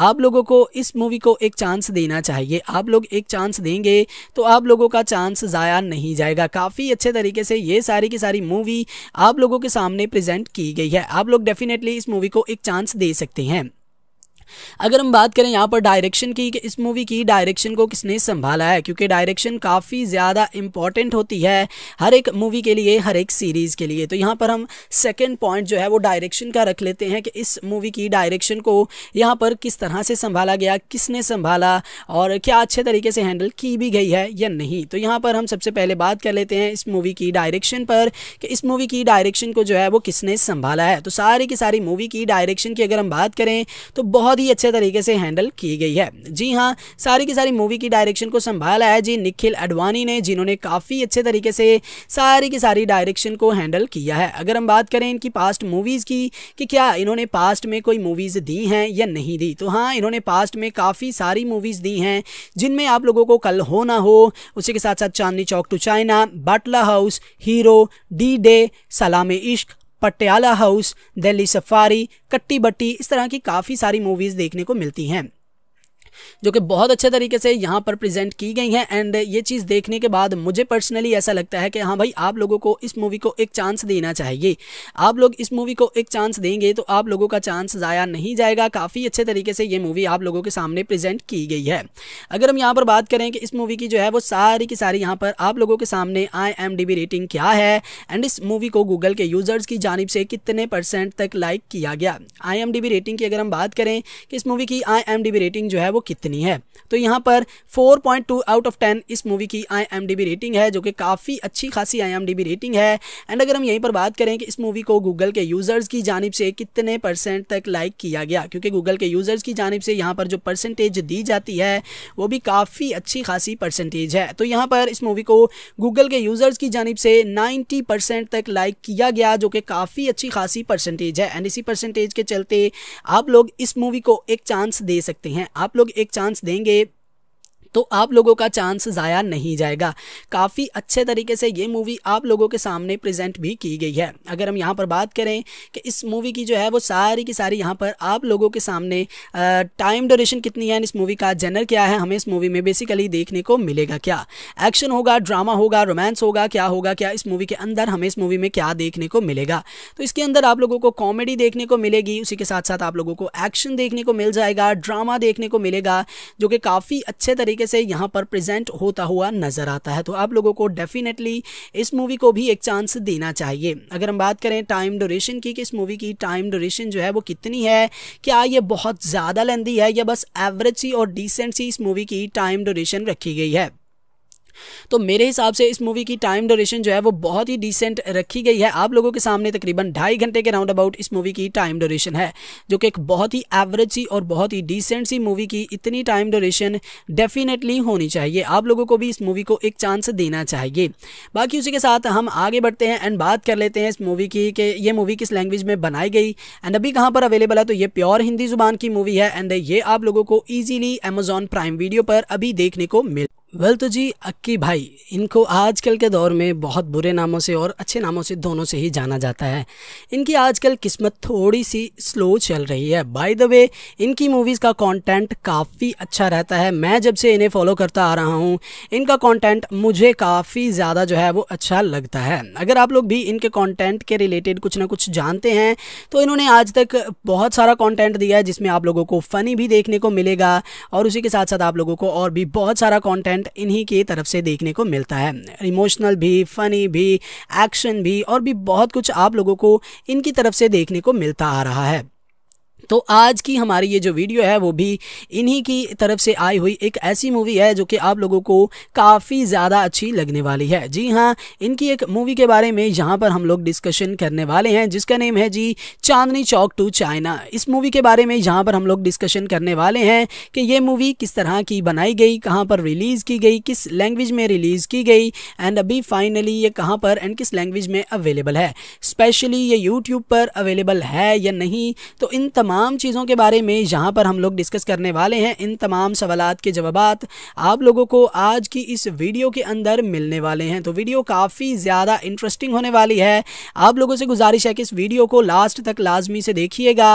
आप लोगों को इस मूवी को एक चांस देना चाहिए आप लोग एक चांस देंगे तो आप लोगों का चांस ज़ाया नहीं जाएगा काफ़ी अच्छे तरीके से ये सारी की सारी मूवी आप लोगों के सामने प्रेजेंट की गई है आप लोग डेफिनेटली इस मूवी को एक चांस दे सकते हैं अगर हम बात करें यहाँ पर डायरेक्शन की कि इस मूवी की डायरेक्शन को किसने संभाला है क्योंकि डायरेक्शन काफ़ी ज़्यादा इम्पॉर्टेंट होती है हर एक मूवी के लिए हर एक सीरीज़ के लिए तो यहाँ पर हम सेकेंड पॉइंट जो है वो डायरेक्शन का रख लेते हैं कि इस मूवी की डायरेक्शन को यहाँ पर किस तरह से संभाला गया किसने संभाला और क्या अच्छे तरीके से हैंडल की भी गई है या नहीं तो यहाँ पर हम सबसे पहले बात कर लेते हैं इस मूवी की डायरेक्शन पर कि इस मूवी की डायरेक्शन को जो है वो किसने संभाला है तो सारी की सारी मूवी की डायरेक्शन की अगर हम बात करें तो बहुत बहुत ही अच्छे तरीके से हैंडल की गई है जी हाँ सारी की सारी मूवी की डायरेक्शन को संभाला है जी निखिल अडवाणी ने जिन्होंने काफ़ी अच्छे तरीके से सारी की सारी डायरेक्शन को हैंडल किया है अगर हम बात करें इनकी पास्ट मूवीज़ की कि क्या इन्होंने पास्ट में कोई मूवीज़ दी हैं या नहीं दी तो हाँ इन्होंने पास्ट में काफ़ी सारी मूवीज़ दी हैं जिनमें आप लोगों को कल हो ना हो उसी के साथ साथ Chandni Chowk to China Batla house hero D day Salaam Ishq Patiala house Delhi safari कट्टी बट्टी इस तरह की काफ़ी सारी मूवीज़ देखने को मिलती हैं जो कि बहुत अच्छे तरीके से यहाँ पर प्रेजेंट की गई हैं एंड ये चीज़ देखने के बाद मुझे पर्सनली ऐसा लगता है कि हाँ भाई आप लोगों को इस मूवी को एक चांस देना चाहिए आप लोग इस मूवी को एक चांस देंगे तो आप लोगों का चांस ज़ाया नहीं जाएगा काफ़ी अच्छे तरीके से ये मूवी आप लोगों के सामने प्रेजेंट की गई है अगर हम यहाँ पर बात करें कि इस मूवी की जो है वो सारी की सारी यहाँ पर आप लोगों के सामने आई रेटिंग क्या है एंड इस मूवी को गूगल के यूज़र्स की जानब से कितने परसेंट तक लाइक किया गया आई रेटिंग की अगर हम बात करें कि इस मूवी की आई रेटिंग जो है वो कितनी है तो यहाँ पर 4.2 आउट ऑफ 10 इस मूवी की आई रेटिंग है जो कि काफ़ी अच्छी खासी आई रेटिंग है एंड अगर हम यहीं पर बात करें कि इस मूवी को गूगल के यूज़र्स की जानब से कितने परसेंट तक लाइक किया गया क्योंकि गूगल के यूज़र्स की जानब से यहाँ पर जो परसेंटेज दी जाती है वो भी काफ़ी अच्छी खासी परसेंटेज है तो यहाँ पर इस मूवी को गूगल के यूज़र्स की जानब से नाइन्टी तक लाइक किया गया जो कि काफ़ी अच्छी खासी परसेंटेज है एंड इसी परसेंटेज के चलते आप लोग इस मूवी को एक चांस दे सकते हैं आप लोग एक चांस देंगे तो आप लोगों का चांस ज़ाया नहीं जाएगा काफ़ी अच्छे तरीके से ये मूवी आप लोगों के सामने प्रेजेंट भी की गई है अगर हम यहाँ पर बात करें कि इस मूवी की जो है वो सारी की सारी यहाँ पर आप लोगों के सामने टाइम ड्यूरेशन कितनी है इस मूवी का जेनर क्या है हमें इस मूवी में बेसिकली देखने को मिलेगा क्या एक्शन होगा ड्रामा होगा रोमांस होगा क्या होगा क्या इस मूवी के अंदर हमें इस मूवी में क्या देखने को मिलेगा तो इसके अंदर आप लोगों को कॉमेडी देखने को मिलेगी उसी के साथ साथ आप लोगों को एक्शन देखने को मिल जाएगा ड्रामा देखने को मिलेगा जो कि काफ़ी अच्छे तरीके से यहाँ पर प्रेजेंट होता हुआ नज़र आता है तो आप लोगों को डेफिनेटली इस मूवी को भी एक चांस देना चाहिए अगर हम बात करें टाइम ड्यूरेशन की कि इस मूवी की टाइम ड्यूरेशन जो है वो कितनी है क्या ये बहुत ज़्यादा लेंदी है या बस एवरेज सी और डिसेंट सी इस मूवी की टाइम ड्यूरेशन रखी गई है तो मेरे हिसाब से इस मूवी की टाइम ड्यूरेशन जो है वो बहुत ही डिसेंट रखी गई है आप लोगों के सामने तकरीबन ढाई घंटे के राउंड अबाउट इस मूवी की टाइम ड्यूरेशन है जो कि एक बहुत ही एवरेज सी और बहुत ही डिसेंट सी मूवी की इतनी टाइम ड्यूरेशन डेफिनेटली होनी चाहिए आप लोगों को भी इस मूवी को एक चांस देना चाहिए बाकी उसी के साथ हम आगे बढ़ते हैं एंड बात कर लेते हैं इस मूवी की कि ये मूवी किस लैंग्वेज में बनाई गई एंड अभी कहाँ पर अवेलेबल है तो ये प्योर हिंदी जुबान की मूवी है एंड ये आप लोगों को ईजिली अमेजॉन प्राइम वीडियो पर अभी देखने को मिल वेल तो जी अक्की भाई इनको आजकल के दौर में बहुत बुरे नामों से और अच्छे नामों से दोनों से ही जाना जाता है इनकी आजकल किस्मत थोड़ी सी स्लो चल रही है बाय द वे इनकी मूवीज़ का कंटेंट काफ़ी अच्छा रहता है मैं जब से इन्हें फॉलो करता आ रहा हूँ इनका कंटेंट मुझे काफ़ी ज़्यादा जो है वो अच्छा लगता है अगर आप लोग भी इनके कॉन्टेंट के रिलेटेड कुछ ना कुछ जानते हैं तो इन्होंने आज तक बहुत सारा कॉन्टेंट दिया है जिसमें आप लोगों को फ़नी भी देखने को मिलेगा और उसी के साथ साथ आप लोगों को और भी बहुत सारा कॉन्टेंट कंटेंट इन्हीं की तरफ से देखने को मिलता है इमोशनल भी फ़नी भी एक्शन भी और भी बहुत कुछ आप लोगों को इनकी तरफ से देखने को मिलता आ रहा है तो आज की हमारी ये जो वीडियो है वो भी इन्हीं की तरफ से आई हुई एक ऐसी मूवी है जो कि आप लोगों को काफ़ी ज़्यादा अच्छी लगने वाली है जी हाँ इनकी एक मूवी के बारे में यहाँ पर हम लोग डिस्कशन करने वाले हैं जिसका नेम है जी चांदनी चौक टू चाइना इस मूवी के बारे में यहाँ पर हम लोग डिस्कशन करने वाले हैं कि ये मूवी किस तरह की बनाई गई कहाँ पर रिलीज़ की गई किस लैंग्वेज में रिलीज़ की गई एंड अभी फाइनली ये कहाँ पर एंड किस लैंग्वेज में अवेलेबल है स्पेशली ये यूट्यूब पर अवेलेबल है या नहीं तो इन तमाम तमाम चीज़ों के बारे में यहाँ पर हम लोग डिस्कस करने वाले हैं इन तमाम सवाल के जवाब आप लोगों को आज की इस वीडियो के अंदर मिलने वाले हैं तो वीडियो काफ़ी ज़्यादा इंटरेस्टिंग होने वाली है आप लोगों से गुजारिश है कि इस वीडियो को लास्ट तक लाजमी से देखिएगा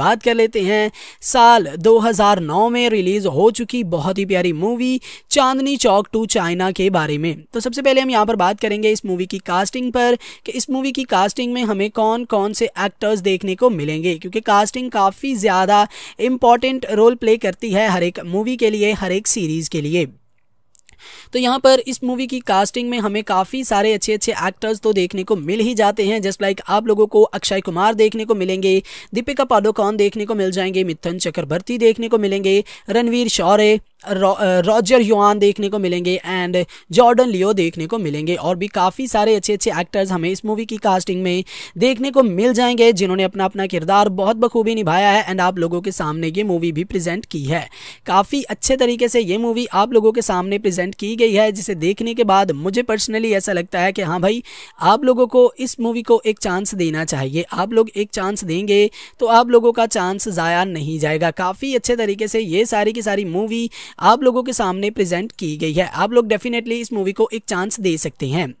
बात कर लेते हैं साल 2009 में रिलीज़ हो चुकी बहुत ही प्यारी movie Chandni Chowk to China के बारे में तो सबसे पहले हम यहाँ पर बात करेंगे इस मूवी की कास्टिंग पर कि इस मूवी की कास्टिंग में हमें कौन कौन से एक्टर्स देखने को मिलेंगे क्योंकि कास्टिंग काफ़ी ज़्यादा इम्पॉर्टेंट रोल प्ले करती है हर एक मूवी के लिए हर एक सीरीज़ के लिए तो यहाँ पर इस मूवी की कास्टिंग में हमें काफ़ी सारे अच्छे अच्छे एक्टर्स तो देखने को मिल ही जाते हैं जस्ट लाइक आप लोगों को अक्षय कुमार देखने को मिलेंगे दीपिका पादुकोण देखने को मिल जाएंगे मिथुन चक्रवर्ती देखने को मिलेंगे रणवीर शौर्य रॉजर युआन देखने को मिलेंगे एंड जॉर्डन लियो देखने को मिलेंगे और भी काफ़ी सारे अच्छे अच्छे एक्टर्स हमें इस मूवी की कास्टिंग में देखने को मिल जाएंगे जिन्होंने अपना अपना किरदार बहुत बखूबी निभाया है एंड आप लोगों के सामने ये मूवी भी प्रेजेंट की है काफ़ी अच्छे तरीके से ये मूवी आप लोगों के सामने प्रजेंट की गई है जिसे देखने के बाद मुझे पर्सनली ऐसा लगता है कि हाँ भाई आप लोगों को इस मूवी को एक चांस देना चाहिए आप लोग एक चांस देंगे तो आप लोगों का चांस ज़ाया नहीं जाएगा काफ़ी अच्छे तरीके से ये सारी की सारी मूवी आप लोगों के सामने प्रेजेंट की गई है आप लोग डेफिनेटली इस मूवी को एक चांस दे सकते हैं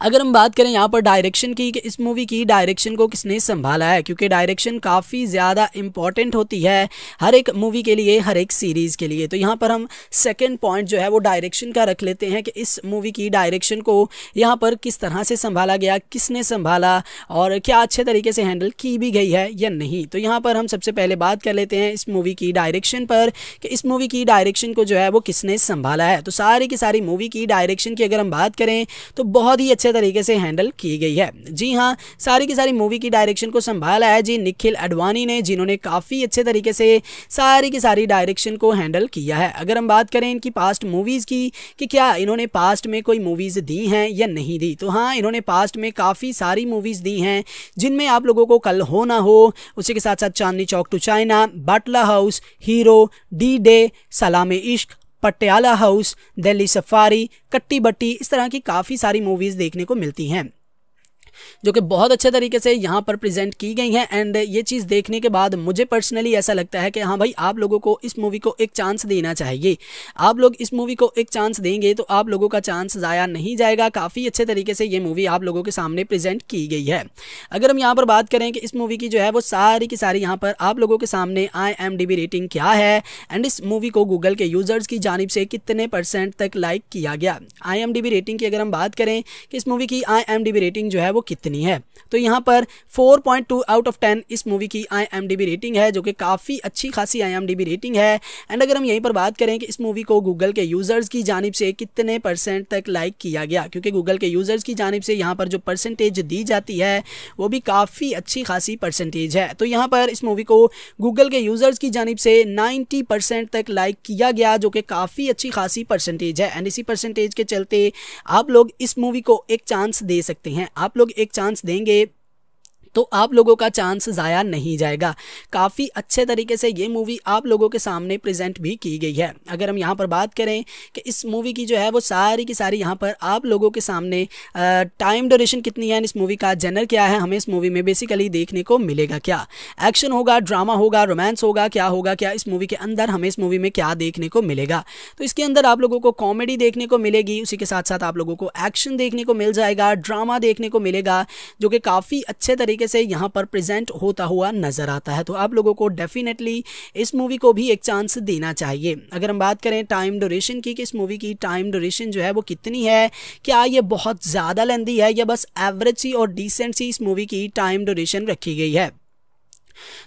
अगर हम बात करें यहाँ पर डायरेक्शन की कि इस मूवी की डायरेक्शन को किसने संभाला है क्योंकि डायरेक्शन काफ़ी ज़्यादा इम्पॉर्टेंट होती है हर एक मूवी के लिए हर एक सीरीज़ के लिए तो यहाँ पर हम सेकेंड पॉइंट जो है वो डायरेक्शन का रख लेते हैं कि इस मूवी की डायरेक्शन को यहाँ पर किस तरह से संभाला गया किसने संभाला और क्या अच्छे तरीके से हैंडल की भी गई है या नहीं तो यहाँ पर हम सबसे पहले बात कर लेते हैं इस मूवी की डायरेक्शन पर कि इस मूवी की डायरेक्शन को जो है वो किसने संभाला है तो सारी की सारी मूवी की डायरेक्शन की अगर हम बात करें तो बहुत बहुत ही अच्छे तरीके से हैंडल की गई है जी हाँ सारी की सारी मूवी की डायरेक्शन को संभाला है जी निखिल अडवाणी ने जिन्होंने काफ़ी अच्छे तरीके से सारी की सारी डायरेक्शन को हैंडल किया है अगर हम बात करें इनकी पास्ट मूवीज़ की कि क्या इन्होंने पास्ट में कोई मूवीज़ दी हैं या नहीं दी तो हाँ इन्होंने पास्ट में काफ़ी सारी मूवीज़ दी हैं जिनमें आप लोगों को कल हो ना हो उसी के साथ साथ Chandni Chowk to China Batla house hero D day Salaam Ishq Patiala house Delhi safari कट्टी बट्टी इस तरह की काफ़ी सारी मूवीज़ देखने को मिलती हैं जो कि बहुत अच्छे तरीके से यहाँ पर प्रेजेंट की गई हैं एंड ये चीज़ देखने के बाद मुझे पर्सनली ऐसा लगता है कि हाँ भाई आप लोगों को इस मूवी को एक चांस देना चाहिए आप लोग इस मूवी को एक चांस देंगे तो आप लोगों का चांस ज़ाया नहीं जाएगा काफ़ी अच्छे तरीके से ये मूवी आप लोगों के सामने प्रेजेंट की गई है अगर हम यहाँ पर बात करें कि इस मूवी की जो है वो सारी की सारी यहाँ पर आप लोगों के सामने आई रेटिंग क्या है एंड इस मूवी को गूगल के यूज़र्स की जानब से कितने परसेंट तक लाइक किया गया आई रेटिंग की अगर हम बात करें कि इस मूवी की आई रेटिंग जो है वो कितनी है तो यहाँ पर 4.2 आउट ऑफ टेन इस मूवी की आई रेटिंग है जो कि काफ़ी अच्छी खासी आई रेटिंग है एंड अगर हम यहीं पर बात करें कि इस मूवी को गूगल के यूज़र्स की जानब से कितने परसेंट तक लाइक किया गया क्योंकि गूगल के यूज़र्स की जानब से यहाँ पर जो परसेंटेज दी जाती है वो भी काफ़ी अच्छी खासी परसेंटेज है तो यहाँ पर इस मूवी को गूगल के यूज़र्स की जानब से नाइन्टी तक लाइक किया गया जो कि काफ़ी अच्छी खासी परसेंटेज है एंड इसी परसेंटेज के चलते आप लोग इस मूवी को एक चांस दे सकते हैं आप लोग एक चांस देंगे तो आप लोगों का चांस ज़ाया नहीं जाएगा काफ़ी अच्छे तरीके से ये मूवी आप लोगों के सामने प्रेजेंट भी की गई है अगर हम यहाँ पर बात करें कि इस मूवी की जो है वो सारी की सारी यहाँ पर आप लोगों के सामने टाइम ड्यूरेशन कितनी है इस मूवी का जनर क्या है हमें इस मूवी में बेसिकली देखने को मिलेगा क्या एक्शन होगा ड्रामा होगा रोमांस होगा क्या होगा क्या इस मूवी के अंदर हमें इस मूवी में क्या देखने को मिलेगा तो इसके अंदर आप लोगों को कॉमेडी देखने को मिलेगी उसी के साथ साथ आप लोगों को एक्शन देखने को मिल जाएगा ड्रामा देखने को मिलेगा जो कि काफ़ी अच्छे तरीके से यहाँ पर प्रेजेंट होता हुआ नज़र आता है तो आप लोगों को डेफिनेटली इस मूवी को भी एक चांस देना चाहिए अगर हम बात करें टाइम ड्यूरेशन की कि इस मूवी की टाइम ड्यूरेशन जो है वो कितनी है क्या ये बहुत ज़्यादा लेंदी है या बस एवरेज सी और डिसेंट सी इस मूवी की टाइम ड्यूरेशन रखी गई है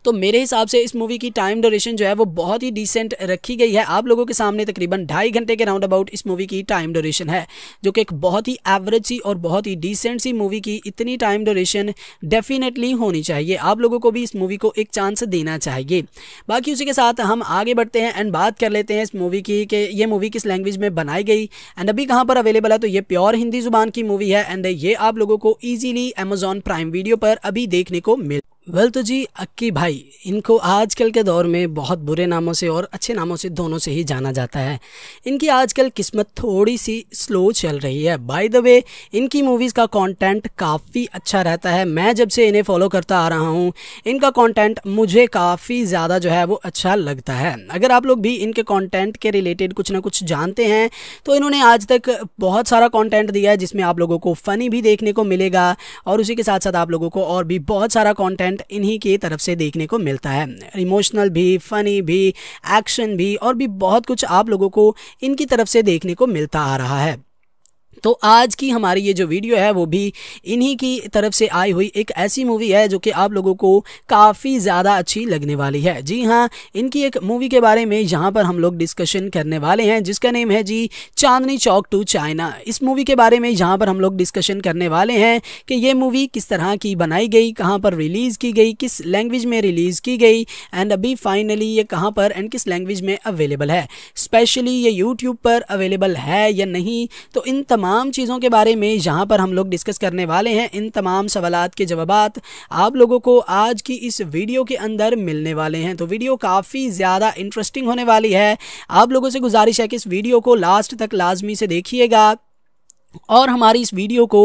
तो मेरे हिसाब से इस मूवी की टाइम ड्यूरेशन जो है वो बहुत ही डिसेंट रखी गई है आप लोगों के सामने तकरीबन ढाई घंटे के राउंड अबाउट इस मूवी की टाइम ड्यूरेशन है जो कि एक बहुत ही एवरेज सी और बहुत ही डिसेंट सी मूवी की इतनी टाइम ड्यूरेशन डेफिनेटली होनी चाहिए आप लोगों को भी इस मूवी को एक चांस देना चाहिए बाकी उसी के साथ हम आगे बढ़ते हैं एंड बात कर लेते हैं इस मूवी की कि ये मूवी किस लैंग्वेज में बनाई गई एंड अभी कहाँ पर अवेलेबल है तो ये प्योर हिंदी जुबान की मूवी है एंड ये आप लोगों को ईजिली अमेजॉन प्राइम वीडियो पर अभी देखने को मिल वेल तो जी अक्की भाई इनको आजकल के दौर में बहुत बुरे नामों से और अच्छे नामों से दोनों से ही जाना जाता है इनकी आजकल किस्मत थोड़ी सी स्लो चल रही है बाय द वे इनकी मूवीज़ का कंटेंट काफ़ी अच्छा रहता है मैं जब से इन्हें फॉलो करता आ रहा हूँ इनका कंटेंट मुझे काफ़ी ज़्यादा जो है वो अच्छा लगता है अगर आप लोग भी इनके कॉन्टेंट के रिलेटेड कुछ ना कुछ जानते हैं तो इन्होंने आज तक बहुत सारा कॉन्टेंट दिया है जिसमें आप लोगों को फ़नी भी देखने को मिलेगा और उसी के साथ साथ आप लोगों को और भी बहुत सारा कॉन्टेंट कंटेंट इन्हीं की तरफ से देखने को मिलता है इमोशनल भी फनी भी एक्शन भी और भी बहुत कुछ आप लोगों को इनकी तरफ से देखने को मिलता आ रहा है तो आज की हमारी ये जो वीडियो है वो भी इन्हीं की तरफ से आई हुई एक ऐसी मूवी है जो कि आप लोगों को काफ़ी ज़्यादा अच्छी लगने वाली है जी हाँ इनकी एक मूवी के बारे में यहाँ पर हम लोग डिस्कशन करने वाले हैं जिसका नेम है जी चांदनी चौक टू चाइना इस मूवी के बारे में यहाँ पर हम लोग डिस्कशन करने वाले हैं कि ये मूवी किस तरह की बनाई गई कहाँ पर रिलीज़ की गई किस लैंग्वेज में रिलीज़ की गई एंड अभी फाइनली ये कहाँ पर एंड किस लैंग्वेज में अवेलेबल है स्पेशली ये यूट्यूब पर अवेलेबल है या नहीं तो इन तमाम तमाम चीज़ों के बारे में यहाँ पर हम लोग डिस्कस करने वाले हैं इन तमाम सवाल के जवाब आप लोगों को आज की इस वीडियो के अंदर मिलने वाले हैं तो वीडियो काफ़ी ज़्यादा इंटरेस्टिंग होने वाली है आप लोगों से गुजारिश है कि इस वीडियो को लास्ट तक लाजमी से देखिएगा और हमारी इस वीडियो को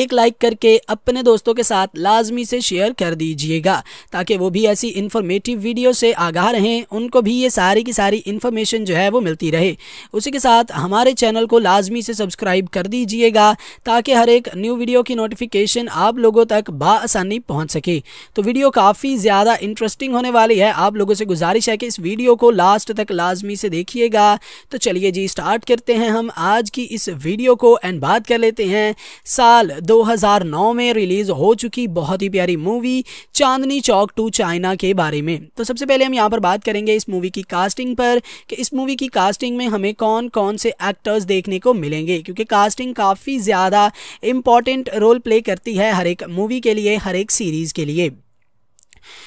एक लाइक करके अपने दोस्तों के साथ लाजमी से शेयर कर दीजिएगा ताकि वो भी ऐसी इन्फॉर्मेटिव वीडियो से आगाह रहें उनको भी ये सारी की सारी इन्फॉर्मेशन जो है वो मिलती रहे उसी के साथ हमारे चैनल को लाजमी से सब्सक्राइब कर दीजिएगा ताकि हर एक न्यू वीडियो की नोटिफिकेशन आप लोगों तक बसानी पहुँच सके तो वीडियो काफ़ी ज़्यादा इंटरेस्टिंग होने वाली है आप लोगों से गुजारिश है कि इस वीडियो को लास्ट तक लाजमी से देखिएगा तो चलिए जी स्टार्ट करते हैं हम आज की इस वीडियो को एंड बात कर लेते हैं साल 2009 में रिलीज़ हो चुकी बहुत ही प्यारी movie Chandni Chowk to China के बारे में तो सबसे पहले हम यहाँ पर बात करेंगे इस मूवी की कास्टिंग पर कि इस मूवी की कास्टिंग में हमें कौन कौन से एक्टर्स देखने को मिलेंगे क्योंकि कास्टिंग काफ़ी ज़्यादा इम्पॉर्टेंट रोल प्ले करती है हर एक मूवी के लिए हर एक सीरीज़ के लिए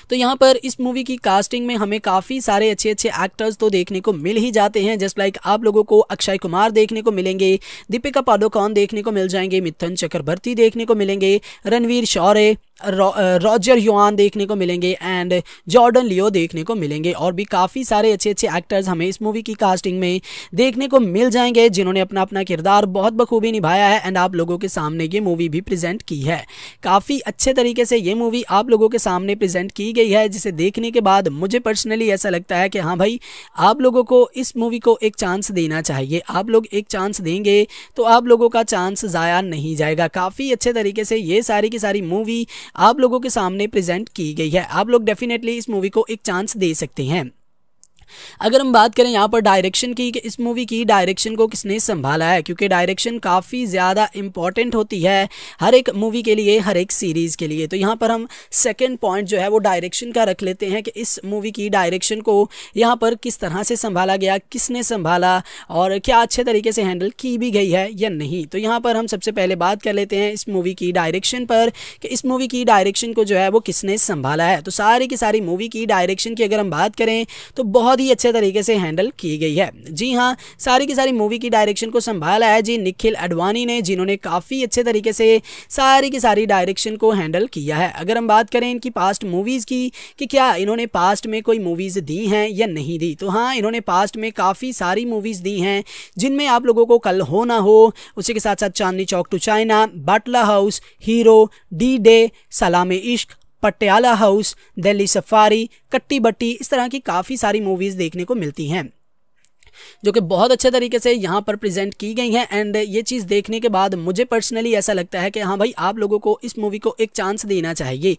तो यहाँ पर इस मूवी की कास्टिंग में हमें काफ़ी सारे अच्छे अच्छे एक्टर्स तो देखने को मिल ही जाते हैं जस्ट लाइक आप लोगों को अक्षय कुमार देखने को मिलेंगे दीपिका पादुकोण देखने को मिल जाएंगे मिथुन चक्रवर्ती देखने को मिलेंगे रणवीर शौर्य रॉजर युआन देखने को मिलेंगे एंड जॉर्डन लियो देखने को मिलेंगे और भी काफ़ी सारे अच्छे अच्छे एक्टर्स हमें इस मूवी की कास्टिंग में देखने को मिल जाएंगे जिन्होंने अपना अपना किरदार बहुत बखूबी निभाया है एंड आप लोगों के सामने ये मूवी भी प्रेजेंट की है काफ़ी अच्छे तरीके से ये मूवी आप लोगों के सामने प्रेजेंट की गई है जिसे देखने के बाद मुझे पर्सनली ऐसा लगता है कि हाँ भाई आप लोगों को इस मूवी को एक चांस देना चाहिए आप लोग एक चांस देंगे तो आप लोगों का चांस ज़ाया नहीं जाएगा काफ़ी अच्छे तरीके से ये सारी की सारी मूवी आप लोगों के सामने प्रेजेंट की गई है आप लोग डेफिनेटली इस मूवी को एक चांस दे सकते हैं अगर हम बात करें यहाँ पर डायरेक्शन की कि इस मूवी की डायरेक्शन को किसने संभाला है क्योंकि डायरेक्शन काफ़ी ज़्यादा इंपॉर्टेंट होती है हर एक मूवी के लिए हर एक सीरीज़ के लिए तो यहाँ पर हम सेकेंड पॉइंट जो है वो डायरेक्शन का रख लेते हैं कि इस मूवी की डायरेक्शन को यहाँ पर किस तरह से संभाला गया किसने संभाला और क्या अच्छे तरीके से हैंडल की भी गई है या नहीं तो यहाँ पर हम सबसे पहले बात कर लेते हैं इस मूवी की डायरेक्शन पर कि इस मूवी की डायरेक्शन को जो है वो किसने संभाला है तो सारी की सारी मूवी की डायरेक्शन की अगर हम बात करें तो बहुत बहुत ही अच्छे तरीके से हैंडल की गई है जी हाँ सारी की सारी मूवी की डायरेक्शन को संभाला है जी निखिल अडवाणी ने जिन्होंने काफ़ी अच्छे तरीके से सारी की सारी डायरेक्शन को हैंडल किया है अगर हम बात करें इनकी पास्ट मूवीज़ की कि क्या इन्होंने पास्ट में कोई मूवीज़ दी हैं या नहीं दी तो हाँ इन्होंने पास्ट में काफ़ी सारी मूवीज़ दी हैं जिनमें आप लोगों को कल हो ना हो उसी के साथ साथ Chandni Chowk to China Batla house hero D day Salaam Ishq Patiala house Delhi safari कट्टी बट्टी इस तरह की काफ़ी सारी मूवीज़ देखने को मिलती हैं जो कि बहुत अच्छे तरीके से यहाँ पर प्रेजेंट की गई हैं एंड ये चीज़ देखने के बाद मुझे पर्सनली ऐसा लगता है कि हाँ भाई आप लोगों को इस मूवी को एक चांस देना चाहिए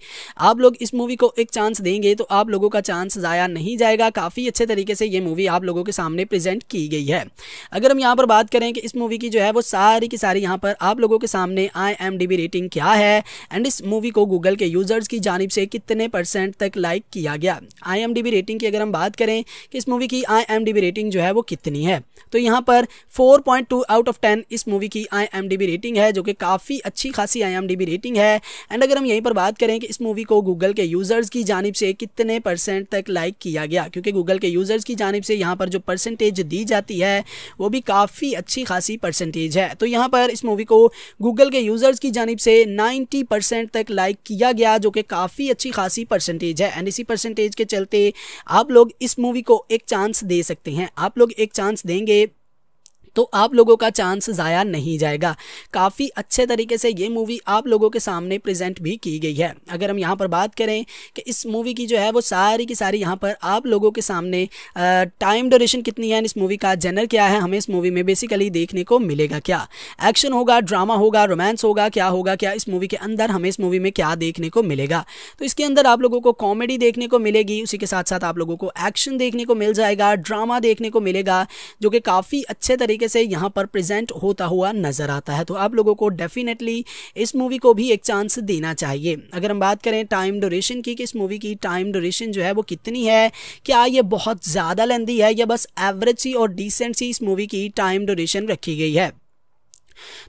आप लोग इस मूवी को एक चांस देंगे तो आप लोगों का चांस ज़ाया नहीं जाएगा काफ़ी अच्छे तरीके से ये मूवी आप लोगों के सामने प्रेजेंट की गई है अगर हम यहाँ पर बात करें कि इस मूवी की जो है वो सारी की सारी यहाँ पर आप लोगों के सामने आई रेटिंग क्या है एंड इस मूवी को गूगल के यूज़र्स की जानब से कितने परसेंट तक लाइक किया गया आई रेटिंग की अगर हम बात करें कि इस मूवी की आई रेटिंग जो है वो कितनी है तो यहाँ पर 4.2 आउट ऑफ टेन इस मूवी की आई रेटिंग है जो कि काफ़ी अच्छी खासी आई रेटिंग है एंड अगर हम यहीं पर बात करें कि इस मूवी को गूगल के यूज़र्स की जानब से कितने परसेंट तक लाइक किया गया क्योंकि गूगल के यूज़र्स की जानब से यहाँ पर जो परसेंटेज दी जाती है वो भी काफ़ी अच्छी खासी परसेंटेज है तो यहाँ पर इस मूवी को गूगल के यूज़र्स की जानब से नाइन्टी तक लाइक किया गया जो कि काफ़ी अच्छी खासी परसेंटेज है एंड इसी परसेंटेज के चलते आप लोग इस मूवी को एक चांस दे सकते हैं आप लोग एक चांस देंगे तो आप लोगों का चांस ज़ाया नहीं जाएगा काफ़ी अच्छे तरीके से ये मूवी आप लोगों के सामने प्रेजेंट भी की गई है अगर हम यहाँ पर बात करें कि इस मूवी की जो है वो सारी की सारी यहाँ पर आप लोगों के सामने टाइम ड्यूरेशन कितनी है इस मूवी का जनर क्या है हमें इस मूवी में बेसिकली देखने को मिलेगा क्या एक्शन होगा ड्रामा होगा रोमांस होगा क्या होगा क्या इस मूवी के अंदर हमें इस मूवी में क्या देखने को मिलेगा तो इसके अंदर आप लोगों को कॉमेडी देखने को मिलेगी उसी के साथ साथ आप लोगों को एक्शन देखने को मिल जाएगा ड्रामा देखने को मिलेगा जो कि काफ़ी अच्छे तरीके से यहाँ पर प्रेजेंट होता हुआ नज़र आता है तो आप लोगों को डेफिनेटली इस मूवी को भी एक चांस देना चाहिए अगर हम बात करें टाइम ड्यूरेशन की कि इस मूवी की टाइम ड्यूरेशन जो है वो कितनी है क्या ये बहुत ज़्यादा लेंदी है या बस एवरेज सी और डिसेंट सी इस मूवी की टाइम ड्यूरेशन रखी गई है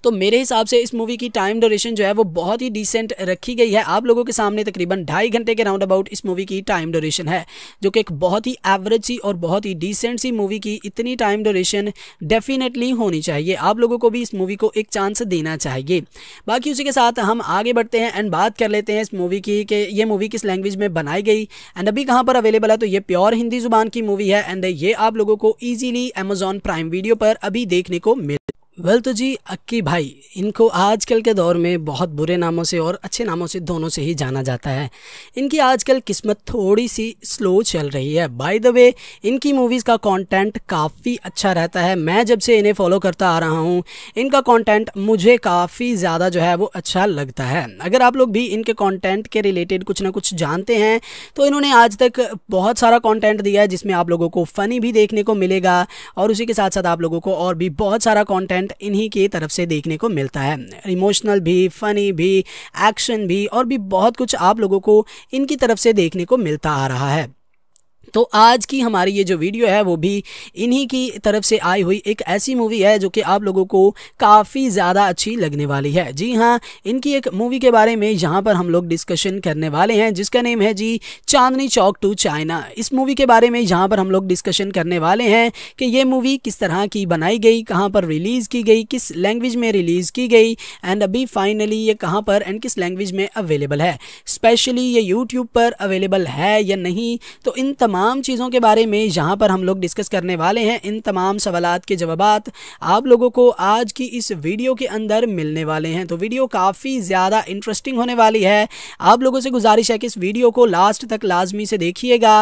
तो मेरे हिसाब से इस मूवी की टाइम ड्यूरेशन जो है वो बहुत ही डिसेंट रखी गई है आप लोगों के सामने तकरीबन ढाई घंटे के राउंड अबाउट इस मूवी की टाइम ड्यूरेशन है जो कि एक बहुत ही एवरेज सी और बहुत ही डिसेंट सी मूवी की इतनी टाइम ड्यूरेशन डेफिनेटली होनी चाहिए आप लोगों को भी इस मूवी को एक चांस देना चाहिए बाकी उसी के साथ हम आगे बढ़ते हैं एंड बात कर लेते हैं इस मूवी की कि ये मूवी किस लैंग्वेज में बनाई गई एंड अभी कहाँ पर अवेलेबल है तो ये प्योर हिंदी जुबान की मूवी है एंड ये आप लोगों को ईजिली अमेजॉन प्राइम वीडियो पर अभी देखने को मिल वेल तो जी अक्की भाई इनको आजकल के दौर में बहुत बुरे नामों से और अच्छे नामों से दोनों से ही जाना जाता है इनकी आजकल किस्मत थोड़ी सी स्लो चल रही है बाय द वे इनकी मूवीज़ का कंटेंट काफ़ी अच्छा रहता है मैं जब से इन्हें फॉलो करता आ रहा हूँ इनका कंटेंट मुझे काफ़ी ज़्यादा जो है वो अच्छा लगता है अगर आप लोग भी इनके कॉन्टेंट के रिलेटेड कुछ ना कुछ जानते हैं तो इन्होंने आज तक बहुत सारा कॉन्टेंट दिया है जिसमें आप लोगों को फ़नी भी देखने को मिलेगा और उसी के साथ साथ आप लोगों को और भी बहुत सारा कॉन्टेंट कंटेंट इन्हीं की तरफ से देखने को मिलता है इमोशनल भी फनी भी एक्शन भी और भी बहुत कुछ आप लोगों को इनकी तरफ से देखने को मिलता आ रहा है तो आज की हमारी ये जो वीडियो है वो भी इन्हीं की तरफ से आई हुई एक ऐसी मूवी है जो कि आप लोगों को काफ़ी ज़्यादा अच्छी लगने वाली है जी हाँ इनकी एक मूवी के बारे में यहाँ पर हम लोग डिस्कशन करने वाले हैं जिसका नेम है जी चांदनी चौक टू चाइना इस मूवी के बारे में यहाँ पर हम लोग डिस्कशन करने वाले हैं कि ये मूवी किस तरह की बनाई गई कहाँ पर रिलीज़ की गई किस लैंग्वेज में रिलीज़ की गई एंड अभी फाइनली ये कहाँ पर एंड किस लैंग्वेज में अवेलेबल है स्पेशली ये यूट्यूब पर अवेलेबल है या नहीं तो इन तमाम तमाम चीज़ों के बारे में यहाँ पर हम लोग डिस्कस करने वाले हैं इन तमाम सवाल के जवाब आप लोगों को आज की इस वीडियो के अंदर मिलने वाले हैं तो वीडियो काफ़ी ज़्यादा इंटरेस्टिंग होने वाली है आप लोगों से गुजारिश है कि इस वीडियो को लास्ट तक लाजमी से देखिएगा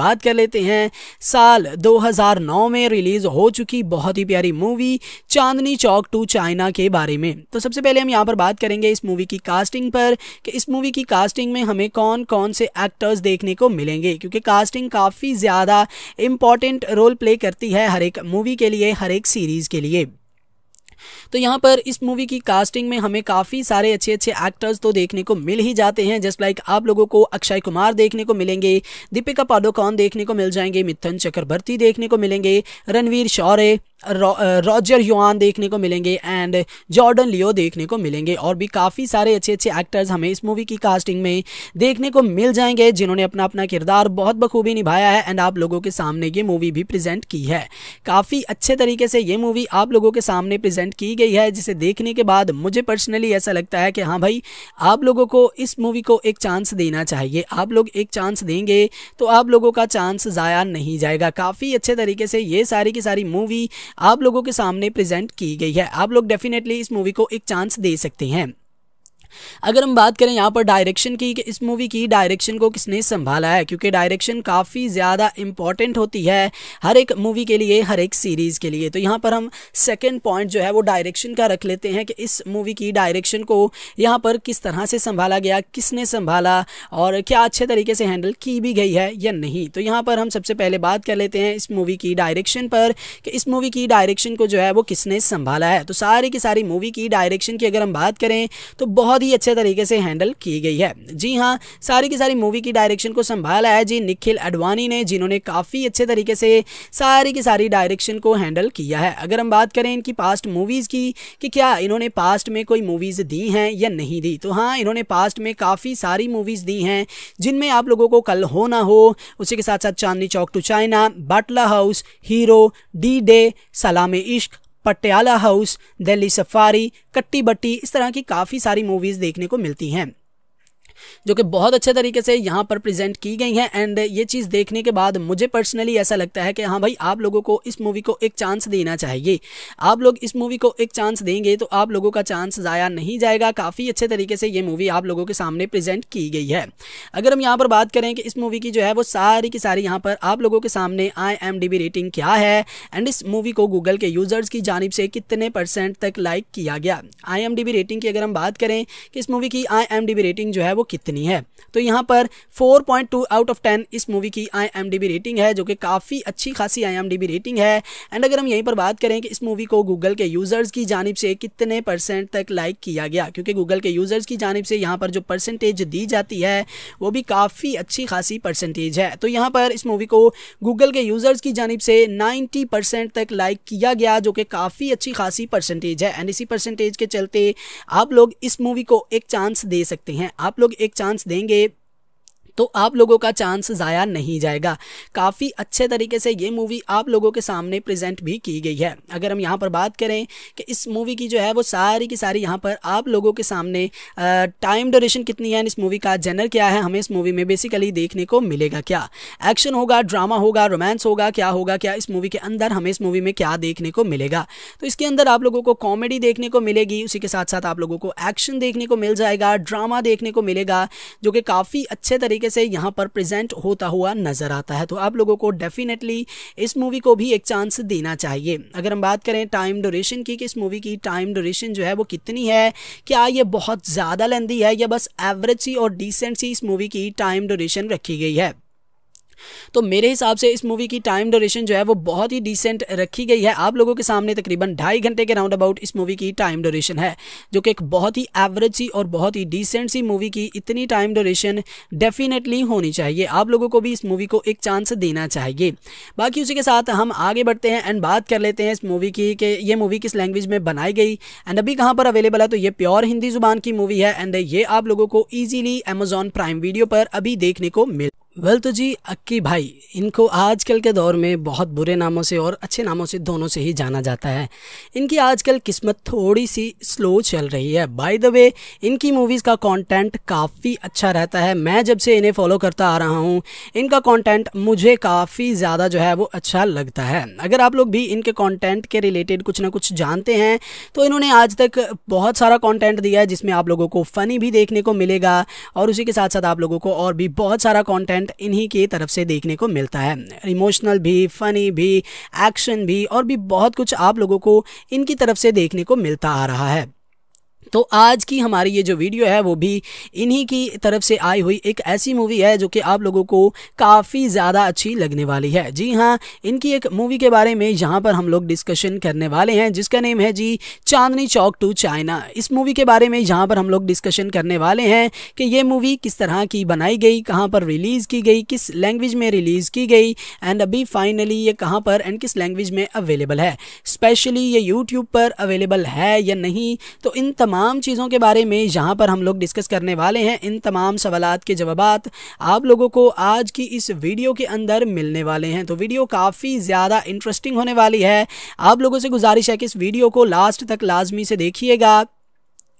बात कर लेते हैं साल 2009 में रिलीज़ हो चुकी बहुत ही प्यारी movie Chandni Chowk to China के बारे में तो सबसे पहले हम यहाँ पर बात करेंगे इस मूवी की कास्टिंग पर कि इस मूवी की कास्टिंग में हमें कौन कौन से एक्टर्स देखने को मिलेंगे क्योंकि कास्टिंग काफ़ी ज़्यादा इम्पॉर्टेंट रोल प्ले करती है हर एक मूवी के लिए हर एक सीरीज़ के लिए तो यहाँ पर इस मूवी की कास्टिंग में हमें काफ़ी सारे अच्छे अच्छे एक्टर्स तो देखने को मिल ही जाते हैं जस्ट लाइक आप लोगों को अक्षय कुमार देखने को मिलेंगे दीपिका पादुकोण देखने को मिल जाएंगे मिथुन चक्रवर्ती देखने को मिलेंगे रणवीर शौर्य रॉजर युआन देखने को मिलेंगे एंड जॉर्डन लियो देखने को मिलेंगे और भी काफ़ी सारे अच्छे अच्छे एक्टर्स हमें इस मूवी की कास्टिंग में देखने को मिल जाएंगे जिन्होंने अपना अपना किरदार बहुत बखूबी निभाया है एंड आप लोगों के सामने ये मूवी भी प्रेजेंट की है काफ़ी अच्छे तरीके से ये मूवी आप लोगों के सामने प्रेजेंट की गई है जिसे देखने के बाद मुझे पर्सनली ऐसा लगता है कि हाँ भाई आप लोगों को इस मूवी को एक चांस देना चाहिए आप लोग एक चांस देंगे तो आप लोगों का चांस ज़ाया नहीं जाएगा काफ़ी अच्छे तरीके से ये सारी की सारी मूवी आप लोगों के सामने प्रेजेंट की गई है आप लोग डेफिनेटली इस मूवी को एक चांस दे सकते हैं अगर हम बात करें यहाँ पर डायरेक्शन की कि इस मूवी की डायरेक्शन को किसने संभाला है क्योंकि डायरेक्शन काफ़ी ज़्यादा इंपॉर्टेंट होती है हर एक मूवी के लिए हर एक सीरीज़ के लिए तो यहाँ पर हम सेकेंड पॉइंट जो है वो डायरेक्शन का रख लेते हैं कि इस मूवी की डायरेक्शन को यहाँ पर किस तरह से संभाला गया किसने संभाला और क्या अच्छे तरीके से हैंडल की भी गई है या नहीं तो यहाँ पर हम सबसे पहले बात कर लेते हैं इस मूवी की डायरेक्शन पर कि इस मूवी की डायरेक्शन को जो है वो किसने संभाला है तो सारी की सारी मूवी की डायरेक्शन की अगर हम बात करें तो बहुत बहुत ही अच्छे तरीके से हैंडल की गई है जी हाँ सारी की सारी मूवी की डायरेक्शन को संभाला है जी निखिल अडवाणी ने जिन्होंने काफ़ी अच्छे तरीके से सारी की सारी डायरेक्शन को हैंडल किया है अगर हम बात करें इनकी पास्ट मूवीज़ की कि क्या इन्होंने पास्ट में कोई मूवीज़ दी हैं या नहीं दी तो हाँ इन्होंने पास्ट में काफ़ी सारी मूवीज़ दी हैं जिनमें आप लोगों को कल हो ना हो उसी के साथ साथ Chandni Chowk to China Batla house hero D day Salaam Ishq Patiala house Delhi safari कट्टी बट्टी इस तरह की काफ़ी सारी मूवीज़ देखने को मिलती हैं जो कि बहुत अच्छे तरीके से यहाँ पर प्रेजेंट की गई हैं एंड ये चीज़ देखने के बाद मुझे पर्सनली ऐसा लगता है कि हाँ भाई आप लोगों को इस मूवी को एक चांस देना चाहिए आप लोग इस मूवी को एक चांस देंगे तो आप लोगों का चांस ज़ाया नहीं जाएगा काफ़ी अच्छे तरीके से ये मूवी आप लोगों के सामने प्रेजेंट की गई है अगर हम यहाँ पर बात करें कि इस मूवी की जो है वो सारी की सारी यहाँ पर आप लोगों के सामने आई रेटिंग क्या है एंड इस मूवी को गूगल के यूज़र्स की जानब से कितने परसेंट तक लाइक किया गया आई रेटिंग की अगर हम बात करें कि इस मूवी की आई रेटिंग जो है वो कितनी है तो यहाँ पर 4.2 आउट ऑफ टेन इस मूवी की आई रेटिंग है जो कि काफ़ी अच्छी खासी आई रेटिंग है एंड अगर हम यहीं पर बात करें कि इस मूवी को गूगल के यूज़र्स की जानब से कितने परसेंट तक लाइक किया गया क्योंकि गूगल के यूज़र्स की जानब से यहाँ पर जो परसेंटेज दी जाती है वो भी काफ़ी अच्छी खासी परसेंटेज है तो यहाँ पर इस मूवी को गूगल के यूज़र्स की जानब से नाइन्टी तक लाइक किया गया जो कि काफ़ी अच्छी खासी परसेंटेज है एंड इसी परसेंटेज के चलते आप लोग इस मूवी को एक चांस दे सकते हैं आप लोग एक चांस देंगे तो आप लोगों का चांस ज़ाया नहीं जाएगा काफ़ी अच्छे तरीके से ये मूवी आप लोगों के सामने प्रेजेंट भी की गई है अगर हम यहाँ पर बात करें कि इस मूवी की जो है वो सारी की सारी यहाँ पर आप लोगों के सामने टाइम ड्यूरेशन कितनी है इस मूवी का जेनर क्या है हमें इस मूवी में बेसिकली देखने को मिलेगा क्या एक्शन होगा ड्रामा होगा रोमांस होगा क्या होगा क्या इस मूवी के अंदर हमें इस मूवी में क्या देखने को मिलेगा तो इसके अंदर आप लोगों को कॉमेडी देखने को मिलेगी उसी के साथ साथ आप लोगों को एक्शन देखने को मिल जाएगा ड्रामा देखने को मिलेगा जो कि काफ़ी अच्छे तरीके तरीके से यहाँ पर प्रेजेंट होता हुआ नज़र आता है तो आप लोगों को डेफिनेटली इस मूवी को भी एक चांस देना चाहिए अगर हम बात करें टाइम ड्यूरेशन की कि इस मूवी की टाइम ड्यूरेशन जो है वो कितनी है क्या ये बहुत ज़्यादा लेंदी है या बस एवरेज सी और डिसेंट सी इस मूवी की टाइम ड्यूरेशन रखी गई है तो मेरे हिसाब से इस मूवी की टाइम ड्यूरेशन जो है वो बहुत ही डिसेंट रखी गई है आप लोगों के सामने तकरीबन ढाई घंटे के राउंड अबाउट इस मूवी की टाइम ड्यूरेशन है जो कि एक बहुत ही एवरेज सी और बहुत ही डिसेंट सी मूवी की इतनी टाइम ड्यूरेशन डेफिनेटली होनी चाहिए आप लोगों को भी इस मूवी को एक चांस देना चाहिए बाकी उसी के साथ हम आगे बढ़ते हैं एंड बात कर लेते हैं इस मूवी की कि ये मूवी किस लैंग्वेज में बनाई गई एंड अभी कहाँ पर अवेलेबल है तो ये प्योर हिंदी जुबान की मूवी है एंड ये आप लोगों को ईजिली अमेजॉन प्राइम वीडियो पर अभी देखने को मिल वेल तो जी अक्की भाई इनको आजकल के दौर में बहुत बुरे नामों से और अच्छे नामों से दोनों से ही जाना जाता है इनकी आजकल किस्मत थोड़ी सी स्लो चल रही है बाय द वे इनकी मूवीज़ का कंटेंट काफ़ी अच्छा रहता है मैं जब से इन्हें फॉलो करता आ रहा हूँ इनका कंटेंट मुझे काफ़ी ज़्यादा जो है वो अच्छा लगता है अगर आप लोग भी इनके कॉन्टेंट के रिलेटेड कुछ ना कुछ जानते हैं तो इन्होंने आज तक बहुत सारा कॉन्टेंट दिया है जिसमें आप लोगों को फ़नी भी देखने को मिलेगा और उसी के साथ साथ आप लोगों को और भी बहुत सारा कॉन्टेंट कंटेंट इन्हीं की तरफ से देखने को मिलता है इमोशनल भी फनी भी एक्शन भी और भी बहुत कुछ आप लोगों को इनकी तरफ से देखने को मिलता आ रहा है तो आज की हमारी ये जो वीडियो है वो भी इन्हीं की तरफ से आई हुई एक ऐसी मूवी है जो कि आप लोगों को काफ़ी ज़्यादा अच्छी लगने वाली है जी हाँ इनकी एक मूवी के बारे में यहाँ पर हम लोग डिस्कशन करने वाले हैं जिसका नेम है जी चांदनी चौक टू चाइना इस मूवी के बारे में यहाँ पर हम लोग डिस्कशन करने वाले हैं कि ये मूवी किस तरह की बनाई गई कहाँ पर रिलीज़ की गई किस लैंग्वेज में रिलीज़ की गई एंड अभी फाइनली ये कहाँ पर एंड किस लैंग्वेज में अवेलेबल है स्पेशली ये यूट्यूब पर अवेलेबल है या नहीं तो इन तमाम तमाम चीज़ों के बारे में यहाँ पर हम लोग डिस्कस करने वाले हैं इन तमाम सवाल के जवाब आप लोगों को आज की इस वीडियो के अंदर मिलने वाले हैं तो वीडियो काफ़ी ज़्यादा इंटरेस्टिंग होने वाली है आप लोगों से गुजारिश है कि इस वीडियो को लास्ट तक लाजमी से देखिएगा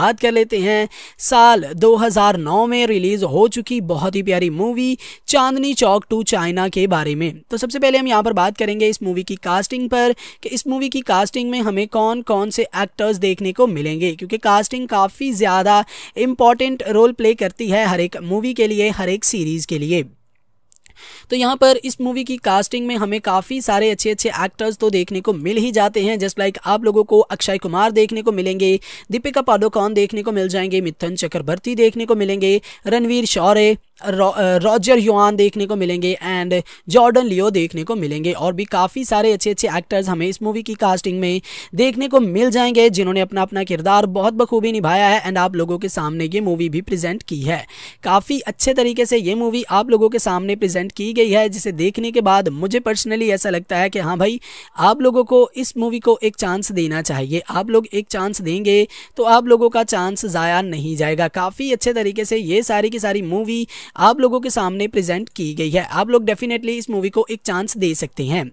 बात कर लेते हैं साल 2009 में रिलीज़ हो चुकी बहुत ही प्यारी movie Chandni Chowk to China के बारे में तो सबसे पहले हम यहाँ पर बात करेंगे इस मूवी की कास्टिंग पर कि इस मूवी की कास्टिंग में हमें कौन कौन से एक्टर्स देखने को मिलेंगे क्योंकि कास्टिंग काफ़ी ज़्यादा इम्पॉर्टेंट रोल प्ले करती है हर एक मूवी के लिए हर एक सीरीज़ के लिए तो यहाँ पर इस मूवी की कास्टिंग में हमें काफ़ी सारे अच्छे अच्छे एक्टर्स तो देखने को मिल ही जाते हैं जस्ट लाइक आप लोगों को अक्षय कुमार देखने को मिलेंगे दीपिका पादुकोण देखने को मिल जाएंगे मिथुन चक्रवर्ती देखने को मिलेंगे रणवीर शौर्य रॉजर युआन देखने को मिलेंगे एंड जॉर्डन लियो देखने को मिलेंगे और भी काफ़ी सारे अच्छे अच्छे एक्टर्स हमें इस मूवी की कास्टिंग में देखने को मिल जाएंगे जिन्होंने अपना अपना किरदार बहुत बखूबी निभाया है एंड आप लोगों के सामने ये मूवी भी प्रेजेंट की है काफ़ी अच्छे तरीके से ये मूवी आप लोगों के सामने प्रेजेंट की गई है जिसे देखने के बाद मुझे पर्सनली ऐसा लगता है कि हाँ भाई आप लोगों को इस मूवी को एक चांस देना चाहिए आप लोग एक चांस देंगे तो आप लोगों का चांस ज़ाया नहीं जाएगा काफ़ी अच्छे तरीके से ये सारी की सारी मूवी आप लोगों के सामने प्रेजेंट की गई है आप लोग डेफिनेटली इस मूवी को एक चांस दे सकते हैं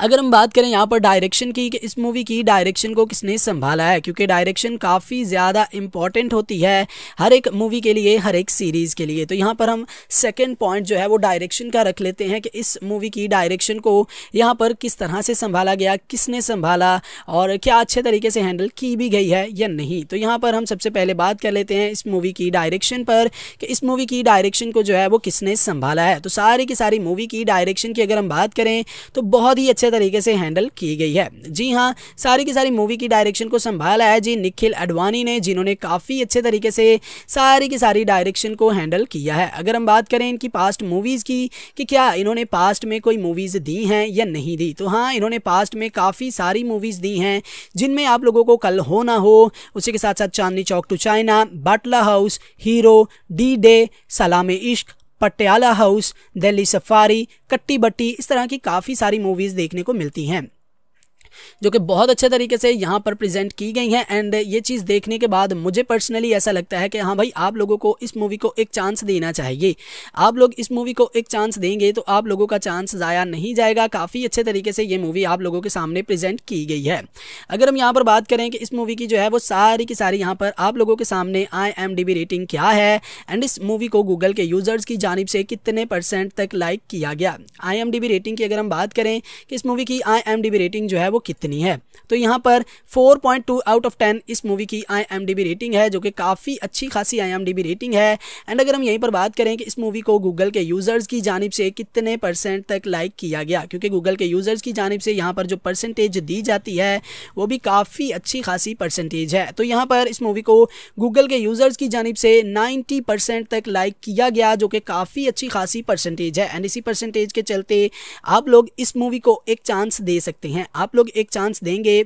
अगर हम बात करें यहाँ पर डायरेक्शन की कि इस मूवी की डायरेक्शन को किसने संभाला है क्योंकि डायरेक्शन काफ़ी ज़्यादा इंपॉर्टेंट होती है हर एक मूवी के लिए हर एक सीरीज़ के लिए तो यहाँ पर हम सेकेंड पॉइंट जो है वो डायरेक्शन का रख लेते हैं कि इस मूवी की डायरेक्शन को यहाँ पर किस तरह से संभाला गया किसने संभाला और क्या अच्छे तरीके से हैंडल की भी गई है या नहीं तो यहाँ पर हम सबसे पहले बात कर लेते हैं इस मूवी की डायरेक्शन पर कि इस मूवी की डायरेक्शन को जो है वो किसने संभाला है तो सारी की सारी मूवी की डायरेक्शन की अगर हम बात करें तो बहुत बहुत ही अच्छे तरीके से हैंडल की गई है जी हाँ सारी की सारी मूवी की डायरेक्शन को संभाला है जी निखिल अडवाणी ने जिन्होंने काफ़ी अच्छे तरीके से सारी की सारी डायरेक्शन को हैंडल किया है अगर हम बात करें इनकी पास्ट मूवीज़ की कि क्या इन्होंने पास्ट में कोई मूवीज़ दी हैं या नहीं दी तो हाँ इन्होंने पास्ट में काफ़ी सारी मूवीज़ दी हैं जिनमें आप लोगों को कल हो ना हो उसी के साथ साथ Chandni Chowk to China Batla house hero D day Salaam Ishq Patiala house Delhi safari कट्टी बट्टी इस तरह की काफ़ी सारी मूवीज़ देखने को मिलती हैं जो कि बहुत अच्छे तरीके से यहाँ पर प्रेजेंट की गई हैं एंड ये चीज़ देखने के बाद मुझे पर्सनली ऐसा लगता है कि हाँ भाई आप लोगों को इस मूवी को एक चांस देना चाहिए आप लोग इस मूवी को एक चांस देंगे तो आप लोगों का चांस ज़ाया नहीं जाएगा काफ़ी अच्छे तरीके से ये मूवी आप लोगों के सामने प्रेजेंट की गई है अगर हम यहाँ पर बात करें कि इस मूवी की जो है वो सारी की सारी यहाँ पर आप लोगों के सामने आई रेटिंग क्या है एंड इस मूवी को गूगल के यूज़र्स की जानब से कितने परसेंट तक लाइक किया गया आई रेटिंग की अगर हम बात करें कि इस मूवी की आई रेटिंग जो है वो कितनी है तो यहाँ पर 4.2 आउट ऑफ टेन इस मूवी की आई रेटिंग है जो कि काफ़ी अच्छी खासी आई रेटिंग है एंड अगर हम यहीं पर बात करें कि इस मूवी को गूगल के यूज़र्स की जानब से कितने परसेंट तक लाइक किया गया क्योंकि गूगल के यूज़र्स की जानब से यहाँ पर जो परसेंटेज दी जाती है वो भी काफ़ी अच्छी खासी परसेंटेज है तो यहाँ पर इस मूवी को गूगल के यूज़र्स की जानब से नाइन्टी तक लाइक किया गया जो कि काफ़ी अच्छी खासी परसेंटेज है एंड इसी परसेंटेज के चलते आप लोग इस मूवी को एक चांस दे सकते हैं आप लोग लोग एक चांस देंगे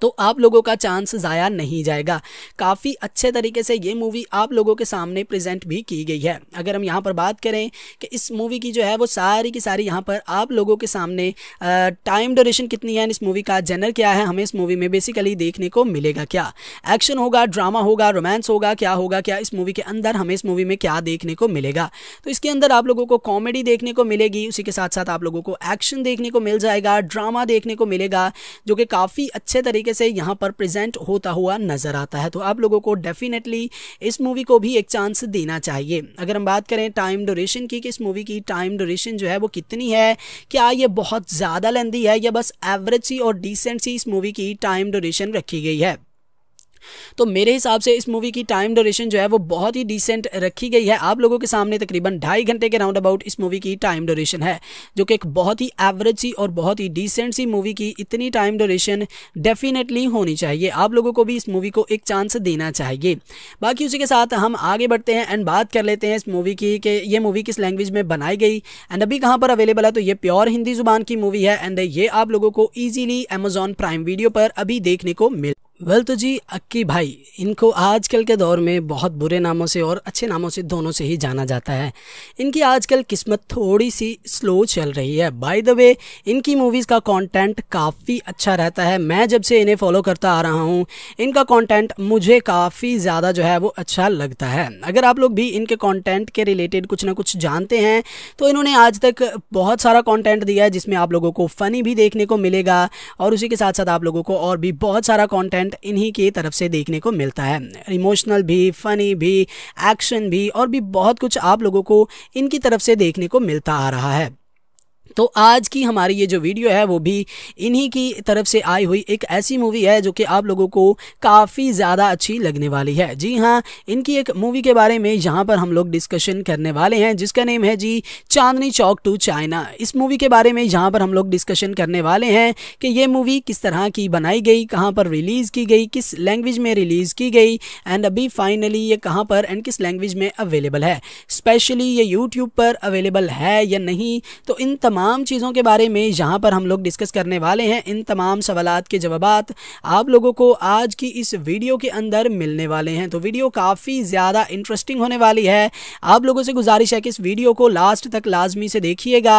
तो आप लोगों का चांस ज़ाया नहीं जाएगा काफ़ी अच्छे तरीके से ये मूवी आप लोगों के सामने प्रेजेंट भी की गई है अगर हम यहाँ पर बात करें कि इस मूवी की जो है वो सारी की सारी यहाँ पर आप लोगों के सामने टाइम ड्यूरेशन कितनी है इस मूवी का जेनर क्या है हमें इस मूवी में बेसिकली देखने को मिलेगा क्या एक्शन होगा ड्रामा होगा रोमांस होगा क्या होगा क्या इस मूवी के अंदर हमें इस मूवी में क्या देखने को मिलेगा तो इसके अंदर आप लोगों को कॉमेडी देखने को मिलेगी उसी के साथ साथ आप लोगों को एक्शन देखने को मिल जाएगा ड्रामा देखने को मिलेगा जो कि काफ़ी अच्छे तरीके तरीके से यहाँ पर प्रेजेंट होता हुआ नज़र आता है तो आप लोगों को डेफिनेटली इस मूवी को भी एक चांस देना चाहिए अगर हम बात करें टाइम ड्यूरेशन की कि इस मूवी की टाइम ड्यूरेशन जो है वो कितनी है क्या ये बहुत ज़्यादा लेंदी है या बस एवरेज सी और डिसेंट सी इस मूवी की टाइम ड्यूरेशन रखी गई है तो मेरे हिसाब से इस मूवी की टाइम ड्यूरेशन जो है वो बहुत ही डिसेंट रखी गई है आप लोगों के सामने तकरीबन ढाई घंटे के राउंड अबाउट इस मूवी की टाइम ड्यूरेशन है जो कि एक बहुत ही एवरेज सी और बहुत ही डिसेंट सी मूवी की इतनी टाइम ड्यूरेशन डेफिनेटली होनी चाहिए आप लोगों को भी इस मूवी को एक चांस देना चाहिए बाकी उसी के साथ हम आगे बढ़ते हैं एंड बात कर लेते हैं इस मूवी की कि ये मूवी किस लैंग्वेज में बनाई गई एंड अभी कहाँ पर अवेलेबल है तो ये प्योर हिंदी जुबान की मूवी है एंड ये आप लोगों को ईजिली अमेजॉन प्राइम वीडियो पर अभी देखने को मिल वेल तो जी अक्की भाई इनको आजकल के दौर में बहुत बुरे नामों से और अच्छे नामों से दोनों से ही जाना जाता है इनकी आजकल किस्मत थोड़ी सी स्लो चल रही है बाय द वे इनकी मूवीज़ का कंटेंट काफ़ी अच्छा रहता है मैं जब से इन्हें फॉलो करता आ रहा हूँ इनका कंटेंट मुझे काफ़ी ज़्यादा जो है वो अच्छा लगता है अगर आप लोग भी इनके कॉन्टेंट के रिलेटेड कुछ ना कुछ जानते हैं तो इन्होंने आज तक बहुत सारा कॉन्टेंट दिया है जिसमें आप लोगों को फ़नी भी देखने को मिलेगा और उसी के साथ साथ आप लोगों को और भी बहुत सारा कॉन्टेंट कंटेंट इन्हीं की तरफ से देखने को मिलता है इमोशनल भी फनी भी एक्शन भी और भी बहुत कुछ आप लोगों को इनकी तरफ से देखने को मिलता आ रहा है तो आज की हमारी ये जो वीडियो है वो भी इन्हीं की तरफ से आई हुई एक ऐसी मूवी है जो कि आप लोगों को काफ़ी ज़्यादा अच्छी लगने वाली है जी हाँ इनकी एक मूवी के बारे में यहाँ पर हम लोग डिस्कशन करने वाले हैं जिसका नेम है जी चांदनी चौक टू चाइना इस मूवी के बारे में यहाँ पर हम लोग डिस्कशन करने वाले हैं कि ये मूवी किस तरह की बनाई गई कहाँ पर रिलीज़ की गई किस लैंग्वेज में रिलीज़ की गई एंड अभी फाइनली ये कहाँ पर एंड किस लैंग्वेज में अवेलेबल है स्पेशली ये यूट्यूब पर अवेलेबल है या नहीं तो इन तमाम तमाम चीज़ों के बारे में यहाँ पर हम लोग डिस्कस करने वाले हैं इन तमाम सवाल के जवाब आप लोगों को आज की इस वीडियो के अंदर मिलने वाले हैं तो वीडियो काफ़ी ज़्यादा इंटरेस्टिंग होने वाली है आप लोगों से गुजारिश है कि इस वीडियो को लास्ट तक लाजमी से देखिएगा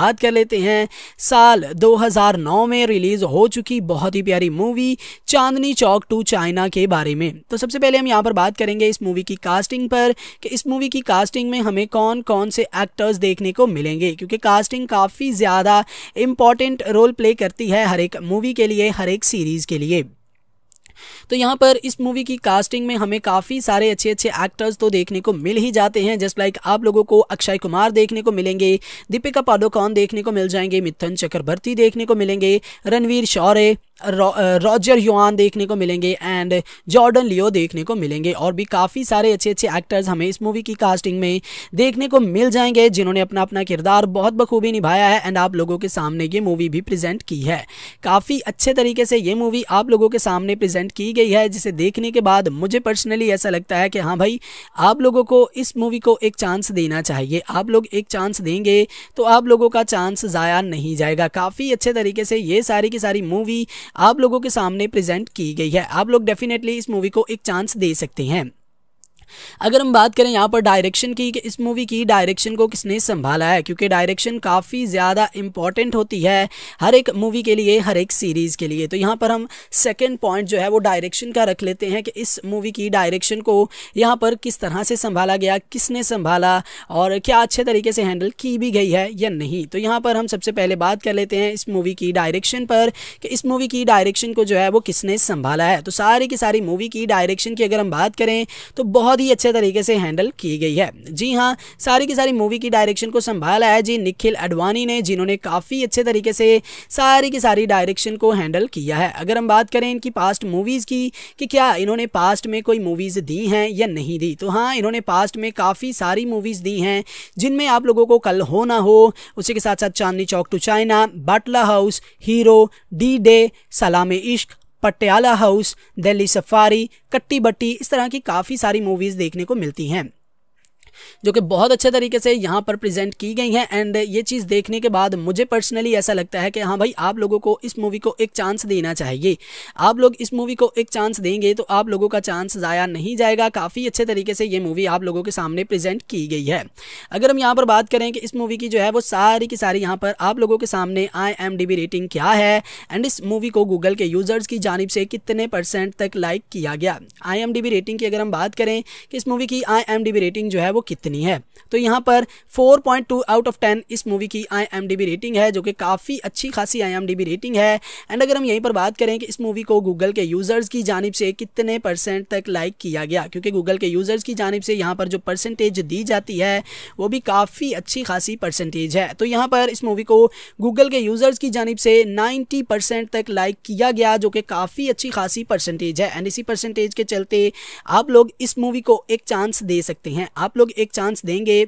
बात कर लेते हैं साल 2009 में रिलीज़ हो चुकी बहुत ही प्यारी movie Chandni Chowk to China के बारे में तो सबसे पहले हम यहाँ पर बात करेंगे इस मूवी की कास्टिंग पर कि इस मूवी की कास्टिंग में हमें कौन कौन से एक्टर्स देखने को मिलेंगे क्योंकि कास्टिंग काफ़ी ज़्यादा इम्पॉर्टेंट रोल प्ले करती है हर एक मूवी के लिए हर एक सीरीज़ के लिए तो यहाँ पर इस मूवी की कास्टिंग में हमें काफ़ी सारे अच्छे अच्छे एक्टर्स तो देखने को मिल ही जाते हैं जस्ट लाइक आप लोगों को अक्षय कुमार देखने को मिलेंगे दीपिका पादुकोण देखने को मिल जाएंगे मिथुन चक्रवर्ती देखने को मिलेंगे Ranveer Shorey Roger Yuan uh, देखने को मिलेंगे एंड जॉर्डन लियो देखने को मिलेंगे और भी काफ़ी सारे अच्छे अच्छे एक्टर्स हमें इस मूवी की कास्टिंग में देखने को मिल जाएंगे जिन्होंने अपना अपना किरदार बहुत बखूबी निभाया है एंड आप लोगों के सामने ये मूवी भी प्रेजेंट की है काफ़ी अच्छे तरीके से ये मूवी आप लोगों के सामने प्रेजेंट की गई है जिसे देखने के बाद मुझे पर्सनली ऐसा लगता है कि हाँ भाई आप लोगों को इस मूवी को एक चांस देना चाहिए आप लोग एक चांस देंगे तो आप लोगों का चांस ज़ाया नहीं जाएगा काफ़ी अच्छे तरीके से ये सारी की सारी मूवी आप लोगों के सामने प्रेजेंट की गई है आप लोग डेफिनेटली इस मूवी को एक चांस दे सकते हैं अगर हम बात करें यहाँ पर डायरेक्शन की कि इस मूवी की डायरेक्शन को किसने संभाला है क्योंकि डायरेक्शन काफ़ी ज़्यादा इंपॉर्टेंट होती है हर एक मूवी के लिए हर एक सीरीज़ के लिए तो यहाँ पर हम सेकेंड पॉइंट जो है वो डायरेक्शन का रख लेते हैं कि इस मूवी की डायरेक्शन को यहाँ पर किस तरह से संभाला गया किसने संभाला और क्या अच्छे तरीके से हैंडल की भी गई है या नहीं तो यहाँ पर हम सबसे पहले बात कर लेते हैं इस मूवी की डायरेक्शन पर कि इस मूवी की डायरेक्शन को जो है वो किसने संभाला है तो सारी की सारी मूवी की डायरेक्शन की अगर हम बात करें तो बहुत ही अच्छे तरीके से हैंडल की गई है जी हाँ सारी की सारी मूवी की डायरेक्शन को संभाला है जी निखिल अडवाणी ने जिन्होंने काफ़ी अच्छे तरीके से सारी की सारी डायरेक्शन को हैंडल किया है अगर हम बात करें इनकी पास्ट मूवीज़ की कि क्या इन्होंने पास्ट में कोई मूवीज़ दी हैं या नहीं दी तो हाँ इन्होंने पास्ट में काफ़ी सारी मूवीज़ दी हैं जिनमें आप लोगों को कल हो ना हो उसी के साथ साथ Chandni Chowk to China Batla house hero D day Salaam Ishq Patiala house Delhi safari कट्टी बट्टी इस तरह की काफ़ी सारी मूवीज़ देखने को मिलती हैं जो कि बहुत अच्छे तरीके से यहाँ पर प्रेजेंट की गई हैं एंड ये चीज़ देखने के बाद मुझे पर्सनली ऐसा लगता है कि हाँ भाई आप लोगों को इस मूवी को एक चांस देना चाहिए आप लोग इस मूवी को एक चांस देंगे तो आप लोगों का चांस ज़ाया नहीं जाएगा काफ़ी अच्छे तरीके से ये मूवी आप लोगों के सामने प्रेजेंट की गई है अगर हम यहाँ पर बात करें कि इस मूवी की जो है वो सारी की सारी यहाँ पर आप लोगों के सामने आई एम रेटिंग क्या है एंड इस मूवी को गूगल के यूज़र्स की जानब से कितने परसेंट तक लाइक किया गया आई रेटिंग की अगर हम बात करें कि इस मूवी की आई रेटिंग जो है वो कितनी है तो यहाँ पर 4.2 आउट ऑफ टेन इस मूवी की आई रेटिंग है जो कि काफ़ी अच्छी खासी आई रेटिंग है एंड अगर हम यहीं पर बात करें कि इस मूवी को गूगल के यूज़र्स की जानब से कितने परसेंट तक लाइक किया गया क्योंकि गूगल के यूज़र्स की जानब से यहाँ पर जो परसेंटेज दी जाती है वो भी काफ़ी अच्छी खासी परसेंटेज है तो यहाँ पर इस मूवी को गूगल के यूज़र्स की जानब से नाइन्टी तक लाइक किया गया जो कि काफ़ी अच्छी खासी परसेंटेज है एंड इसी परसेंटेज के चलते आप लोग इस मूवी को एक चांस दे सकते हैं आप लोग एक चांस देंगे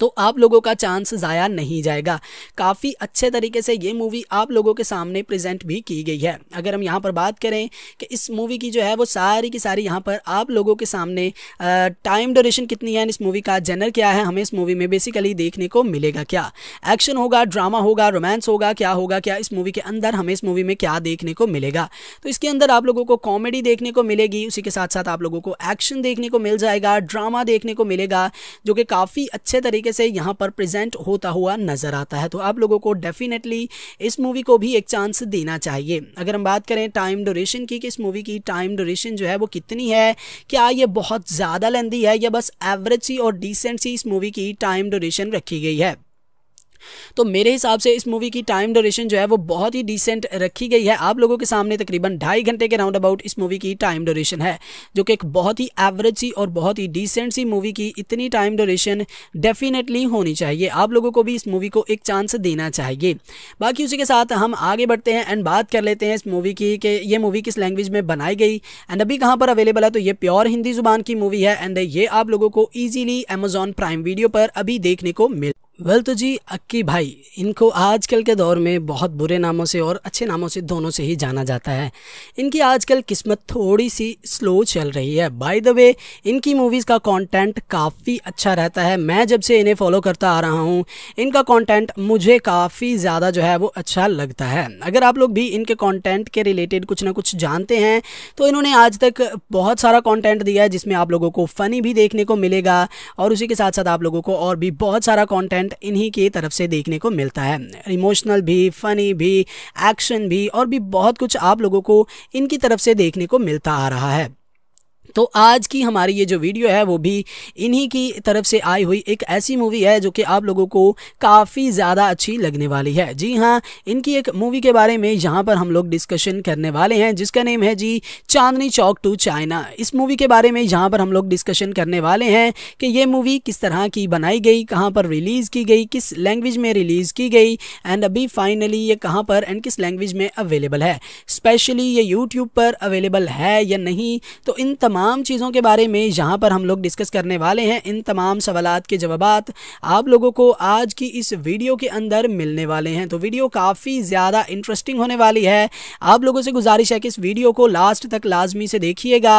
तो आप लोगों का चांस ज़ाया नहीं जाएगा काफ़ी अच्छे तरीके से ये मूवी आप लोगों के सामने प्रेजेंट भी की गई है अगर हम यहाँ पर बात करें कि इस मूवी की जो है वो सारी की सारी यहाँ पर आप लोगों के सामने टाइम ड्यूरेशन कितनी है इस मूवी का जनर क्या है हमें इस मूवी में बेसिकली देखने को मिलेगा क्या एक्शन होगा ड्रामा होगा रोमांस होगा क्या होगा क्या इस मूवी के अंदर हमें इस मूवी में क्या देखने को मिलेगा तो इसके अंदर आप लोगों को कॉमेडी देखने को मिलेगी उसी के साथ साथ आप लोगों को एक्शन देखने को मिल जाएगा ड्रामा देखने को मिलेगा जो कि काफ़ी अच्छे तरीके तरीके से यहाँ पर प्रेजेंट होता हुआ नज़र आता है तो आप लोगों को डेफिनेटली इस मूवी को भी एक चांस देना चाहिए अगर हम बात करें टाइम ड्यूरेशन की कि इस मूवी की टाइम ड्यूरेशन जो है वो कितनी है क्या ये बहुत ज़्यादा लेंदी है या बस एवरेज सी और डिसेंट सी इस मूवी की टाइम ड्यूरेशन रखी गई है तो मेरे हिसाब से इस मूवी की टाइम डोरेशन जो है वो बहुत ही डिसेंट रखी गई है आप लोगों के सामने तकरीबन ढाई घंटे के राउंड अबाउट इस मूवी की टाइम डोरेशन है जो कि एक बहुत ही एवरेज सी और बहुत ही डिसेंट सी मूवी की इतनी टाइम डोरेशन डेफिनेटली होनी चाहिए आप लोगों को भी इस मूवी को एक चांस देना चाहिए बाकी उसी के साथ हम आगे बढ़ते हैं एंड बात कर लेते हैं इस मूवी की कि ये मूवी किस लैंग्वेज में बनाई गई एंड अभी कहाँ पर अवेलेबल है तो ये प्योर हिंदी जुबान की मूवी है एंड ये आप लोगों को ईजिली अमेजॉन प्राइम वीडियो पर अभी देखने को मिल वेल तो जी अक्की भाई इनको आजकल के दौर में बहुत बुरे नामों से और अच्छे नामों से दोनों से ही जाना जाता है इनकी आजकल किस्मत थोड़ी सी स्लो चल रही है बाय द वे इनकी मूवीज़ का कंटेंट काफ़ी अच्छा रहता है मैं जब से इन्हें फॉलो करता आ रहा हूँ इनका कंटेंट मुझे काफ़ी ज़्यादा जो है वो अच्छा लगता है अगर आप लोग भी इनके कॉन्टेंट के रिलेटेड कुछ ना कुछ जानते हैं तो इन्होंने आज तक बहुत सारा कॉन्टेंट दिया है जिसमें आप लोगों को फ़नी भी देखने को मिलेगा और उसी के साथ साथ आप लोगों को और भी बहुत सारा कॉन्टेंट कंटेंट इन्हीं की तरफ से देखने को मिलता है इमोशनल भी फनी भी एक्शन भी और भी बहुत कुछ आप लोगों को इनकी तरफ से देखने को मिलता आ रहा है तो आज की हमारी ये जो वीडियो है वो भी इन्हीं की तरफ से आई हुई एक ऐसी मूवी है जो कि आप लोगों को काफ़ी ज़्यादा अच्छी लगने वाली है जी हाँ इनकी एक मूवी के बारे में यहाँ पर हम लोग डिस्कशन करने वाले हैं जिसका नेम है जी चांदनी चौक टू चाइना इस मूवी के बारे में यहाँ पर हम लोग डिस्कशन करने वाले हैं कि ये मूवी किस तरह की बनाई गई कहाँ पर रिलीज़ की गई किस लैंग्वेज में रिलीज़ की गई एंड अभी फाइनली ये कहाँ पर एंड किस लैंग्वेज में अवेलेबल है स्पेशली ये यूट्यूब पर अवेलेबल है या नहीं तो इन तमाम तमाम चीज़ों के बारे में यहाँ पर हम लोग डिस्कस करने वाले हैं इन तमाम सवाल के जवाब आप लोगों को आज की इस वीडियो के अंदर मिलने वाले हैं तो वीडियो काफ़ी ज़्यादा इंटरेस्टिंग होने वाली है आप लोगों से गुजारिश है कि इस वीडियो को लास्ट तक लाजमी से देखिएगा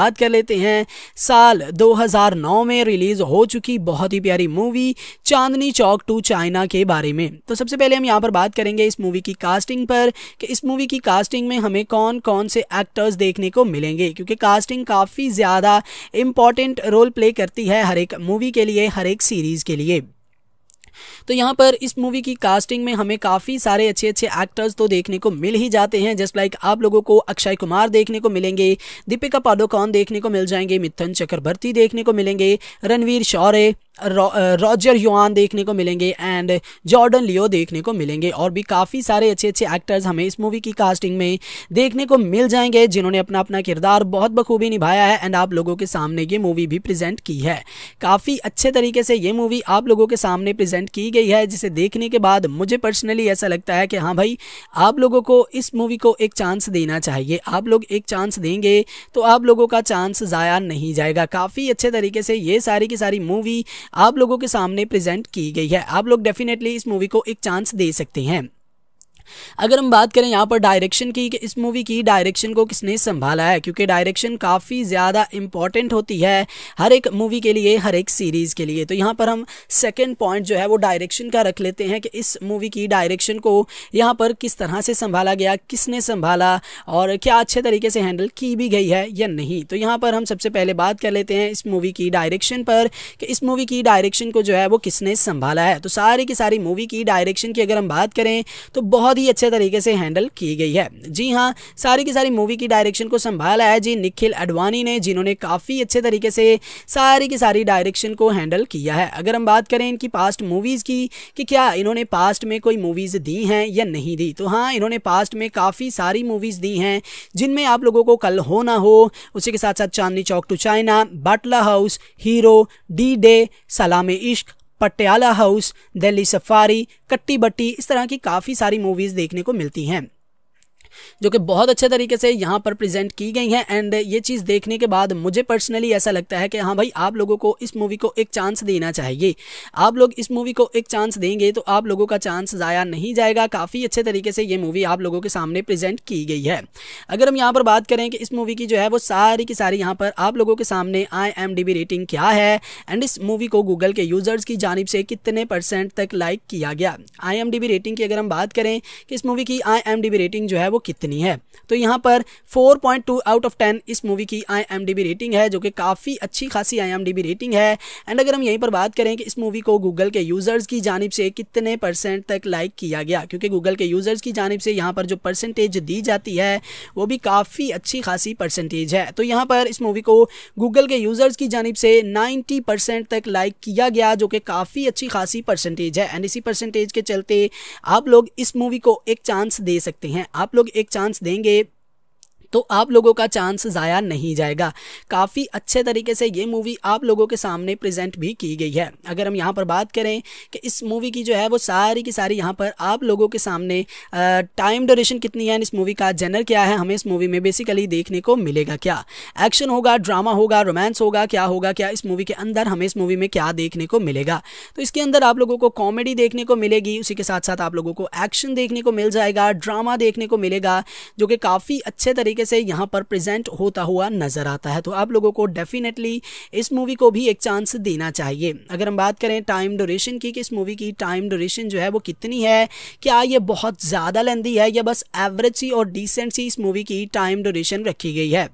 बात कर लेते हैं साल 2009 में रिलीज़ हो चुकी बहुत ही प्यारी movie Chandni Chowk to China के बारे में तो सबसे पहले हम यहाँ पर बात करेंगे इस मूवी की कास्टिंग पर कि इस मूवी की कास्टिंग में हमें कौन कौन से एक्टर्स देखने को मिलेंगे क्योंकि कास्टिंग काफ़ी ज़्यादा इम्पॉर्टेंट रोल प्ले करती है हर एक मूवी के लिए हर एक सीरीज़ के लिए तो यहाँ पर इस मूवी की कास्टिंग में हमें काफ़ी सारे अच्छे अच्छे एक्टर्स तो देखने को मिल ही जाते हैं जस्ट लाइक आप लोगों को अक्षय कुमार देखने को मिलेंगे दीपिका पादुकोण देखने को मिल जाएंगे मिथुन चक्रवर्ती देखने को मिलेंगे Ranveer Shorey Roger Yuan uh, देखने को मिलेंगे एंड जॉर्डन लियो देखने को मिलेंगे और भी काफ़ी सारे अच्छे अच्छे एक्टर्स हमें इस मूवी की कास्टिंग में देखने को मिल जाएंगे जिन्होंने अपना अपना किरदार बहुत बखूबी निभाया है एंड आप लोगों के सामने ये मूवी भी प्रेजेंट की है काफ़ी अच्छे तरीके से ये मूवी आप लोगों के सामने प्रेजेंट की गई है जिसे देखने के बाद मुझे पर्सनली ऐसा लगता है कि हाँ भाई आप लोगों को इस मूवी को एक चांस देना चाहिए आप लोग एक चांस देंगे तो आप लोगों का चांस ज़ाया नहीं जाएगा काफ़ी अच्छे तरीके से ये सारी की सारी मूवी आप लोगों के सामने प्रेजेंट की गई है आप लोग डेफिनेटली इस मूवी को एक चांस दे सकते हैं अगर हम बात करें यहाँ पर डायरेक्शन की कि इस मूवी की डायरेक्शन को किसने संभाला है क्योंकि डायरेक्शन काफ़ी ज़्यादा इंपॉर्टेंट होती है हर एक मूवी के लिए हर एक सीरीज़ के लिए तो यहाँ पर हम सेकेंड पॉइंट जो है वो डायरेक्शन का रख लेते हैं कि इस मूवी की डायरेक्शन को यहाँ पर किस तरह से संभाला गया किसने संभाला और क्या अच्छे तरीके से हैंडल की भी गई है या नहीं तो यहाँ पर हम सबसे पहले बात कर लेते हैं इस मूवी की डायरेक्शन पर कि इस मूवी की डायरेक्शन को जो है वो किसने संभाला है तो सारी की सारी मूवी की डायरेक्शन की अगर हम बात करें तो बहुत ही अच्छे तरीके से हैंडल की गई है जी हाँ सारी की सारी मूवी की डायरेक्शन को संभाला है जी निखिल अडवाणी ने जिन्होंने काफ़ी अच्छे तरीके से सारी की सारी डायरेक्शन को हैंडल किया है अगर हम बात करें इनकी पास्ट मूवीज़ की कि क्या इन्होंने पास्ट में कोई मूवीज़ दी हैं या नहीं दी तो हाँ इन्होंने पास्ट में काफ़ी सारी मूवीज़ दी हैं जिनमें आप लोगों को कल हो ना हो उसी के साथ साथ Chandni Chowk to China Batla house hero D day Salaam Ishq Patiala house Delhi safari कट्टी बट्टी इस तरह की काफ़ी सारी मूवीज़ देखने को मिलती हैं जो कि बहुत अच्छे तरीके से यहाँ पर प्रेजेंट की गई हैं एंड ये चीज़ देखने के बाद मुझे पर्सनली ऐसा लगता है कि हाँ भाई आप लोगों को इस मूवी को एक चांस देना चाहिए आप लोग इस मूवी को एक चांस देंगे तो आप लोगों का चांस ज़ाया नहीं जाएगा काफ़ी अच्छे तरीके से ये मूवी आप लोगों के सामने प्रेजेंट की गई है अगर हम यहाँ पर बात करें कि इस मूवी की जो है वो सारी की सारी यहाँ पर आप लोगों के सामने आई एम रेटिंग क्या है एंड इस मूवी को गूगल के यूज़र्स की जानब से कितने परसेंट तक लाइक किया गया आई रेटिंग की अगर हम बात करें कि इस मूवी की आई रेटिंग जो है वो कितनी है तो यहाँ पर 4.2 आउट ऑफ टेन इस मूवी की आई रेटिंग है जो कि काफ़ी अच्छी खासी आई रेटिंग है एंड अगर हम यहीं पर बात करें कि इस मूवी को गूगल के यूज़र्स की जानब से कितने परसेंट तक लाइक किया गया क्योंकि गूगल के यूज़र्स की जानब से यहाँ पर जो परसेंटेज दी जाती है वो भी काफ़ी अच्छी खासी परसेंटेज है तो यहाँ पर इस मूवी को गूगल के यूज़र्स की जानब से नाइन्टी तक लाइक किया गया जो कि काफ़ी अच्छी खासी परसेंटेज है एंड इसी परसेंटेज के चलते आप लोग इस मूवी को एक चांस दे सकते हैं आप लोग एक चांस देंगे तो आप लोगों का चांस ज़ाया नहीं जाएगा काफ़ी अच्छे तरीके से ये मूवी आप लोगों के सामने प्रेजेंट भी की गई है अगर हम यहाँ पर बात करें कि इस मूवी की जो है वो सारी की सारी यहाँ पर आप लोगों के सामने टाइम ड्यूरेशन कितनी है इस मूवी का जनर क्या है हमें इस मूवी में बेसिकली देखने को मिलेगा क्या एक्शन होगा ड्रामा होगा रोमांस होगा क्या होगा क्या इस मूवी के अंदर हमें इस मूवी में क्या देखने को मिलेगा तो इसके अंदर आप लोगों को कॉमेडी देखने को मिलेगी उसी के साथ साथ आप लोगों को एक्शन देखने को मिल जाएगा ड्रामा देखने को मिलेगा जो कि काफ़ी अच्छे तरीके तरीके से यहाँ पर प्रेजेंट होता हुआ नज़र आता है तो आप लोगों को डेफिनेटली इस मूवी को भी एक चांस देना चाहिए अगर हम बात करें टाइम ड्यूरेशन की कि इस मूवी की टाइम ड्यूरेशन जो है वो कितनी है क्या ये बहुत ज़्यादा लेंदी है या बस एवरेज सी और डिसेंट सी इस मूवी की टाइम ड्यूरेशन रखी गई है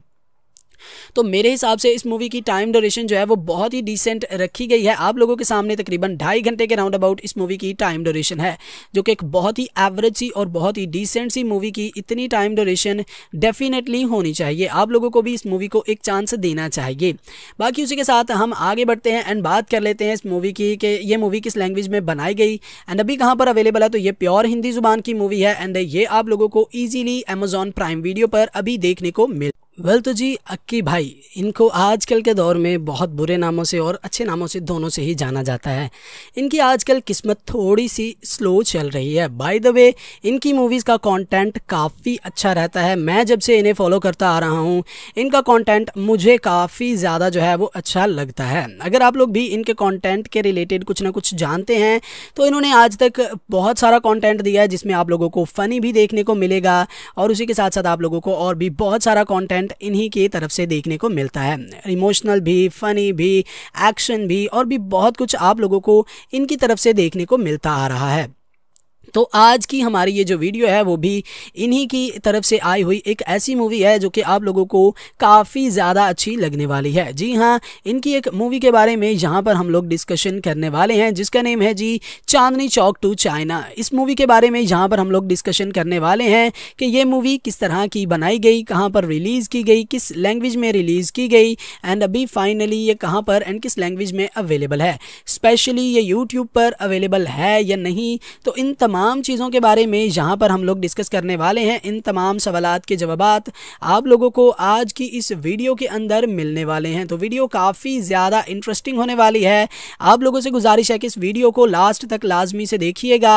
तो मेरे हिसाब से इस मूवी की टाइम ड्यूरेशन जो है वो बहुत ही डिसेंट रखी गई है आप लोगों के सामने तकरीबन ढाई घंटे के राउंड अबाउट इस मूवी की टाइम ड्यूरेशन है जो कि एक बहुत ही एवरेज सी और बहुत ही डिसेंट सी मूवी की इतनी टाइम ड्यूरेशन डेफिनेटली होनी चाहिए आप लोगों को भी इस मूवी को एक चांस देना चाहिए बाकी उसी के साथ हम आगे बढ़ते हैं एंड बात कर लेते हैं इस मूवी की कि ये मूवी किस लैंग्वेज में बनाई गई एंड अभी कहाँ पर अवेलेबल है तो ये प्योर हिंदी जुबान की मूवी है एंड ये आप लोगों को ईजिली अमेजॉन प्राइम वीडियो पर अभी देखने को मिल वेल well, तो जी अक्की भाई इनको आजकल के दौर में बहुत बुरे नामों से और अच्छे नामों से दोनों से ही जाना जाता है इनकी आजकल किस्मत थोड़ी सी स्लो चल रही है बाय द वे इनकी मूवीज़ का कंटेंट काफ़ी अच्छा रहता है मैं जब से इन्हें फॉलो करता आ रहा हूँ इनका कंटेंट मुझे काफ़ी ज़्यादा जो है वो अच्छा लगता है अगर आप लोग भी इनके कॉन्टेंट के रिलेटेड कुछ ना कुछ जानते हैं तो इन्होंने आज तक बहुत सारा कॉन्टेंट दिया है जिसमें आप लोगों को फ़नी भी देखने को मिलेगा और उसी के साथ साथ आप लोगों को और भी बहुत सारा कॉन्टेंट कंटेंट इन्हीं की तरफ से देखने को मिलता है इमोशनल भी फनी भी एक्शन भी और भी बहुत कुछ आप लोगों को इनकी तरफ से देखने को मिलता आ रहा है तो आज की हमारी ये जो वीडियो है वो भी इन्हीं की तरफ से आई हुई एक ऐसी मूवी है जो कि आप लोगों को काफ़ी ज़्यादा अच्छी लगने वाली है जी हाँ इनकी एक मूवी के बारे में यहाँ पर हम लोग डिस्कशन करने वाले हैं जिसका नेम है जी चांदनी चौक टू चाइना इस मूवी के बारे में यहाँ पर हम लोग डिस्कशन करने वाले हैं कि ये मूवी किस तरह की बनाई गई कहाँ पर रिलीज़ की गई किस लैंग्वेज में रिलीज़ की गई एंड अभी फाइनली ये कहाँ पर एंड किस लैंग्वेज में अवेलेबल है स्पेशली ये यूट्यूब पर अवेलेबल है या नहीं तो इन तमाम तमाम चीज़ों के बारे में यहाँ पर हम लोग डिस्कस करने वाले हैं इन तमाम सवाल के जवाब आप लोगों को आज की इस वीडियो के अंदर मिलने वाले हैं तो वीडियो काफ़ी ज़्यादा इंटरेस्टिंग होने वाली है आप लोगों से गुजारिश है कि इस वीडियो को लास्ट तक लाजमी से देखिएगा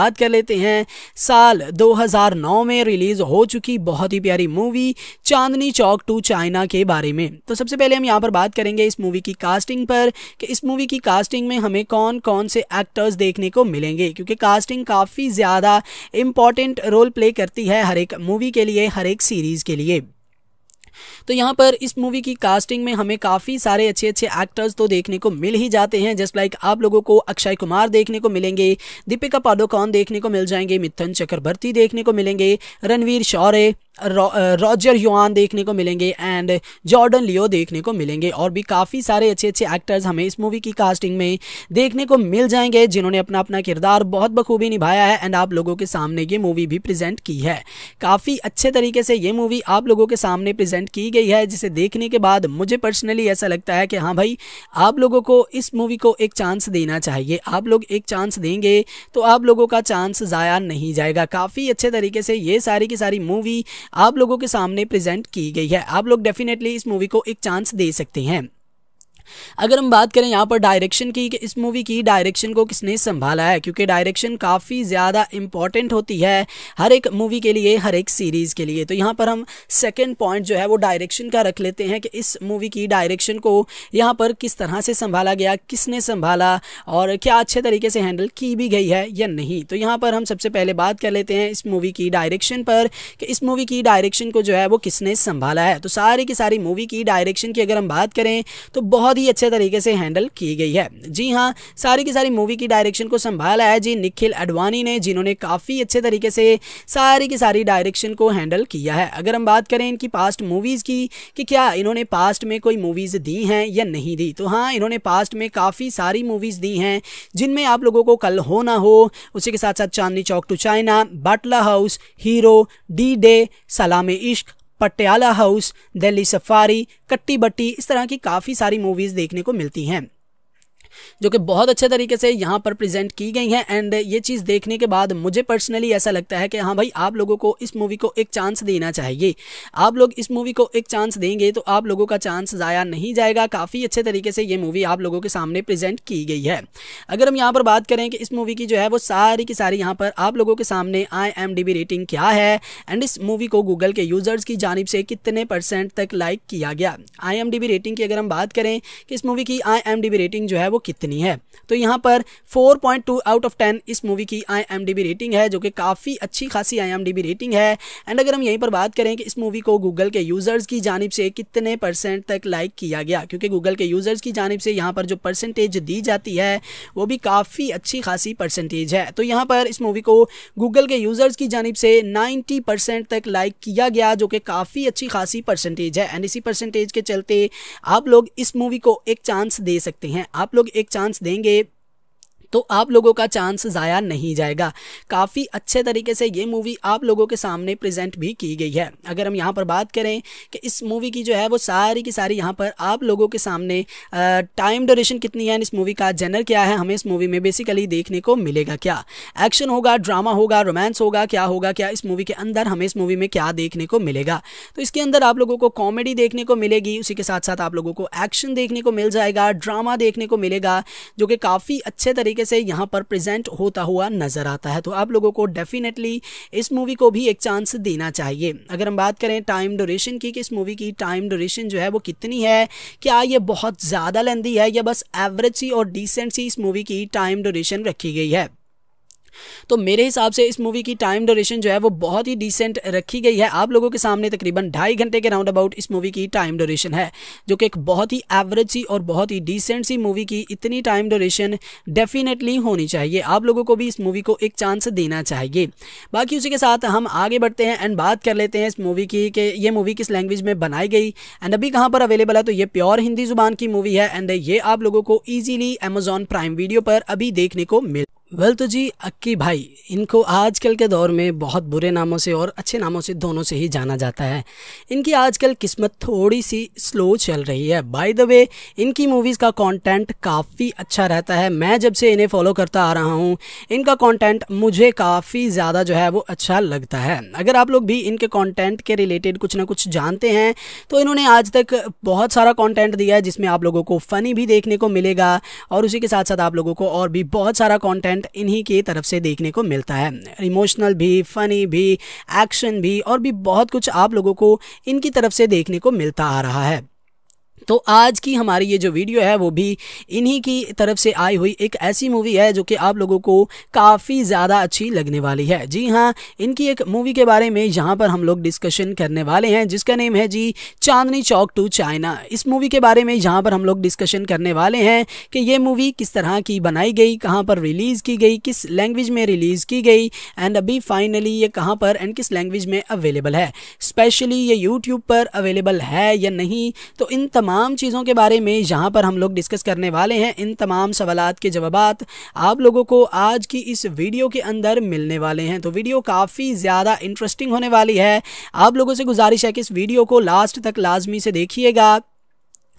बात कर लेते हैं साल 2009 में रिलीज़ हो चुकी बहुत ही प्यारी movie Chandni Chowk to China के बारे में तो सबसे पहले हम यहाँ पर बात करेंगे इस मूवी की कास्टिंग पर कि इस मूवी की कास्टिंग में हमें कौन कौन से एक्टर्स देखने को मिलेंगे क्योंकि कास्टिंग काफ़ी ज़्यादा इम्पॉर्टेंट रोल प्ले करती है हर एक मूवी के लिए हर एक सीरीज़ के लिए तो यहाँ पर इस मूवी की कास्टिंग में हमें काफ़ी सारे अच्छे अच्छे एक्टर्स तो देखने को मिल ही जाते हैं जस्ट लाइक आप लोगों को अक्षय कुमार देखने को मिलेंगे दीपिका पादुकोण देखने को मिल जाएंगे मिथुन चक्रवर्ती देखने को मिलेंगे रणवीर शौर्य रॉजर युआन देखने को मिलेंगे एंड जॉर्डन लियो देखने को मिलेंगे और भी काफ़ी सारे अच्छे अच्छे एक्टर्स हमें इस मूवी की कास्टिंग में देखने को मिल जाएंगे जिन्होंने अपना अपना किरदार बहुत बखूबी निभाया है एंड आप लोगों के सामने ये मूवी भी प्रेजेंट की है काफ़ी अच्छे तरीके से ये मूवी आप लोगों के सामने प्रेजेंट की गई है जिसे देखने के बाद मुझे पर्सनली ऐसा लगता है कि हाँ भाई आप लोगों को इस मूवी को एक चांस देना चाहिए आप लोग एक चांस देंगे तो आप लोगों का चांस ज़ाया नहीं जाएगा काफ़ी अच्छे तरीके से ये सारी की सारी मूवी आप लोगों के सामने प्रेजेंट की गई है आप लोग डेफिनेटली इस मूवी को एक चांस दे सकते हैं अगर हम बात करें यहाँ पर डायरेक्शन की कि इस मूवी की डायरेक्शन को किसने संभाला है क्योंकि डायरेक्शन काफ़ी ज़्यादा इम्पॉर्टेंट होती है हर एक मूवी के लिए हर एक सीरीज़ के लिए तो यहाँ पर हम सेकेंड पॉइंट जो है वो डायरेक्शन का रख लेते हैं कि इस मूवी की डायरेक्शन को यहाँ पर किस तरह से संभाला गया किसने संभाला और क्या अच्छे तरीके से हैंडल की भी गई है या नहीं तो यहाँ पर हम सबसे पहले बात कर लेते हैं इस मूवी की डायरेक्शन पर कि इस मूवी की डायरेक्शन को जो है वो किसने संभाला है तो सारी की सारी मूवी की डायरेक्शन की अगर हम बात करें तो बहुत ही भी अच्छे तरीके से हैंडल की गई है जी हाँ सारी की सारी मूवी की डायरेक्शन को संभाला है जी निखिल अडवाणी ने जिन्होंने काफ़ी अच्छे तरीके से सारी की सारी डायरेक्शन को हैंडल किया है अगर हम बात करें इनकी पास्ट मूवीज़ की कि क्या इन्होंने पास्ट में कोई मूवीज़ दी हैं या नहीं दी तो हाँ इन्होंने पास्ट में काफ़ी सारी मूवीज़ दी हैं जिनमें आप लोगों को कल हो ना हो उसी के साथ साथ Chandni Chowk to China Batla house hero D day Salaam Ishq Patiala house Delhi safari कट्टी बट्टी इस तरह की काफ़ी सारी मूवीज़ देखने को मिलती हैं जो कि बहुत अच्छे तरीके से यहाँ पर प्रेजेंट की गई हैं एंड ये चीज़ देखने के बाद मुझे पर्सनली ऐसा लगता है कि हाँ भाई आप लोगों को इस मूवी को एक चांस देना चाहिए आप लोग इस मूवी को एक चांस देंगे तो आप लोगों का चांस ज़ाया नहीं जाएगा काफ़ी अच्छे तरीके से ये मूवी आप लोगों के सामने प्रेजेंट की गई है अगर हम यहाँ पर बात करें कि इस मूवी की जो है वो सारी की सारी यहाँ पर आप लोगों के सामने आई एम रेटिंग क्या है एंड इस मूवी को गूगल के यूज़र्स की जानब से कितने परसेंट तक लाइक किया गया आई रेटिंग की अगर हम बात करें कि इस मूवी की आई रेटिंग जो है वो कितनी है तो यहाँ पर 4.2 point two out of ten इस मूवी की आई रेटिंग है जो कि काफ़ी अच्छी खासी आई रेटिंग है एंड अगर हम यहीं पर बात करें कि इस मूवी को गूगल के यूज़र्स की जानब से कितने परसेंट तक लाइक किया गया क्योंकि गूगल के यूज़र्स की जानब से यहाँ पर जो परसेंटेज दी जाती है वो भी काफ़ी अच्छी खासी परसेंटेज है तो यहाँ पर इस मूवी को गूगल के यूज़र्स की जानब से नाइन्टी तक लाइक किया गया जो कि काफ़ी अच्छी खासी परसेंटेज है एंड इसी परसेंटेज के चलते आप लोग इस मूवी को एक चांस दे सकते हैं आप लोग एक चांस देंगे तो आप लोगों का चांस ज़ाया नहीं जाएगा काफ़ी अच्छे तरीके से ये मूवी आप लोगों के सामने प्रेजेंट भी की गई है अगर हम यहाँ पर बात करें कि इस मूवी की जो है वो सारी की सारी यहाँ पर आप लोगों के सामने टाइम ड्यूरेशन कितनी है इस मूवी का जेनर क्या है हमें इस मूवी में बेसिकली देखने को मिलेगा क्या एक्शन होगा ड्रामा होगा रोमांस होगा क्या होगा क्या इस मूवी के अंदर हमें इस मूवी में क्या देखने को मिलेगा तो इसके अंदर आप लोगों को कॉमेडी देखने को मिलेगी उसी के साथ साथ आप लोगों को एक्शन देखने को मिल जाएगा ड्रामा देखने को मिलेगा जो कि काफ़ी अच्छे तरीके तरीके से यहाँ पर प्रेजेंट होता हुआ नज़र आता है तो आप लोगों को डेफिनेटली इस मूवी को भी एक चांस देना चाहिए अगर हम बात करें टाइम ड्यूरेशन की कि इस मूवी की टाइम ड्यूरेशन जो है वो कितनी है क्या ये बहुत ज़्यादा लेंदी है या बस एवरेज सी और डिसेंट सी इस मूवी की टाइम ड्यूरेशन रखी गई है तो मेरे हिसाब से इस मूवी की टाइम ड्यूरेशन जो है वो बहुत ही डिसेंट रखी गई है आप लोगों के सामने तकरीबन ढाई घंटे के राउंड अबाउट इस मूवी की टाइम ड्यूरेशन है जो कि एक बहुत ही एवरेज सी और बहुत ही डिसेंट सी मूवी की इतनी टाइम ड्यूरेशन डेफिनेटली होनी चाहिए आप लोगों को भी इस मूवी को एक चांस देना चाहिए बाकी उसी के साथ हम आगे बढ़ते हैं एंड बात कर लेते हैं इस मूवी की कि ये मूवी किस लैंग्वेज में बनाई गई एंड अभी कहाँ पर अवेलेबल है तो ये प्योर हिंदी जुबान की मूवी है एंड ये आप लोगों को ईजिली अमेजॉन प्राइम वीडियो पर अभी देखने को मिल वेल तो जी अक्की भाई इनको आजकल के दौर में बहुत बुरे नामों से और अच्छे नामों से दोनों से ही जाना जाता है इनकी आजकल किस्मत थोड़ी सी स्लो चल रही है बाय द वे इनकी मूवीज़ का कंटेंट काफ़ी अच्छा रहता है मैं जब से इन्हें फॉलो करता आ रहा हूँ इनका कंटेंट मुझे काफ़ी ज़्यादा जो है वो अच्छा लगता है अगर आप लोग भी इनके कॉन्टेंट के रिलेटेड कुछ ना कुछ जानते हैं तो इन्होंने आज तक बहुत सारा कॉन्टेंट दिया है जिसमें आप लोगों को फ़नी भी देखने को मिलेगा और उसी के साथ साथ आप लोगों को और भी बहुत सारा कॉन्टेंट कंटेंट इन्हीं की तरफ से देखने को मिलता है इमोशनल भी फ़नी भी एक्शन भी और भी बहुत कुछ आप लोगों को इनकी तरफ से देखने को मिलता आ रहा है तो आज की हमारी ये जो वीडियो है वो भी इन्हीं की तरफ से आई हुई एक ऐसी मूवी है जो कि आप लोगों को काफ़ी ज़्यादा अच्छी लगने वाली है जी हाँ इनकी एक मूवी के बारे में यहाँ पर हम लोग डिस्कशन करने वाले हैं जिसका नेम है जी चांदनी चौक टू चाइना इस मूवी के बारे में यहाँ पर हम लोग डिस्कशन करने वाले हैं कि ये मूवी किस तरह की बनाई गई कहाँ पर रिलीज़ की गई किस लैंग्वेज में रिलीज़ की गई एंड अभी फाइनली ये कहाँ पर एंड किस लैंग्वेज में अवेलेबल है स्पेशली ये यूट्यूब पर अवेलेबल है या नहीं तो इन तमाम तमाम चीज़ों के बारे में यहाँ पर हम लोग डिस्कस करने वाले हैं इन तमाम सवाल के जवाब आप लोगों को आज की इस वीडियो के अंदर मिलने वाले हैं तो वीडियो काफ़ी ज़्यादा इंटरेस्टिंग होने वाली है आप लोगों से गुजारिश है कि इस वीडियो को लास्ट तक लाजमी से देखिएगा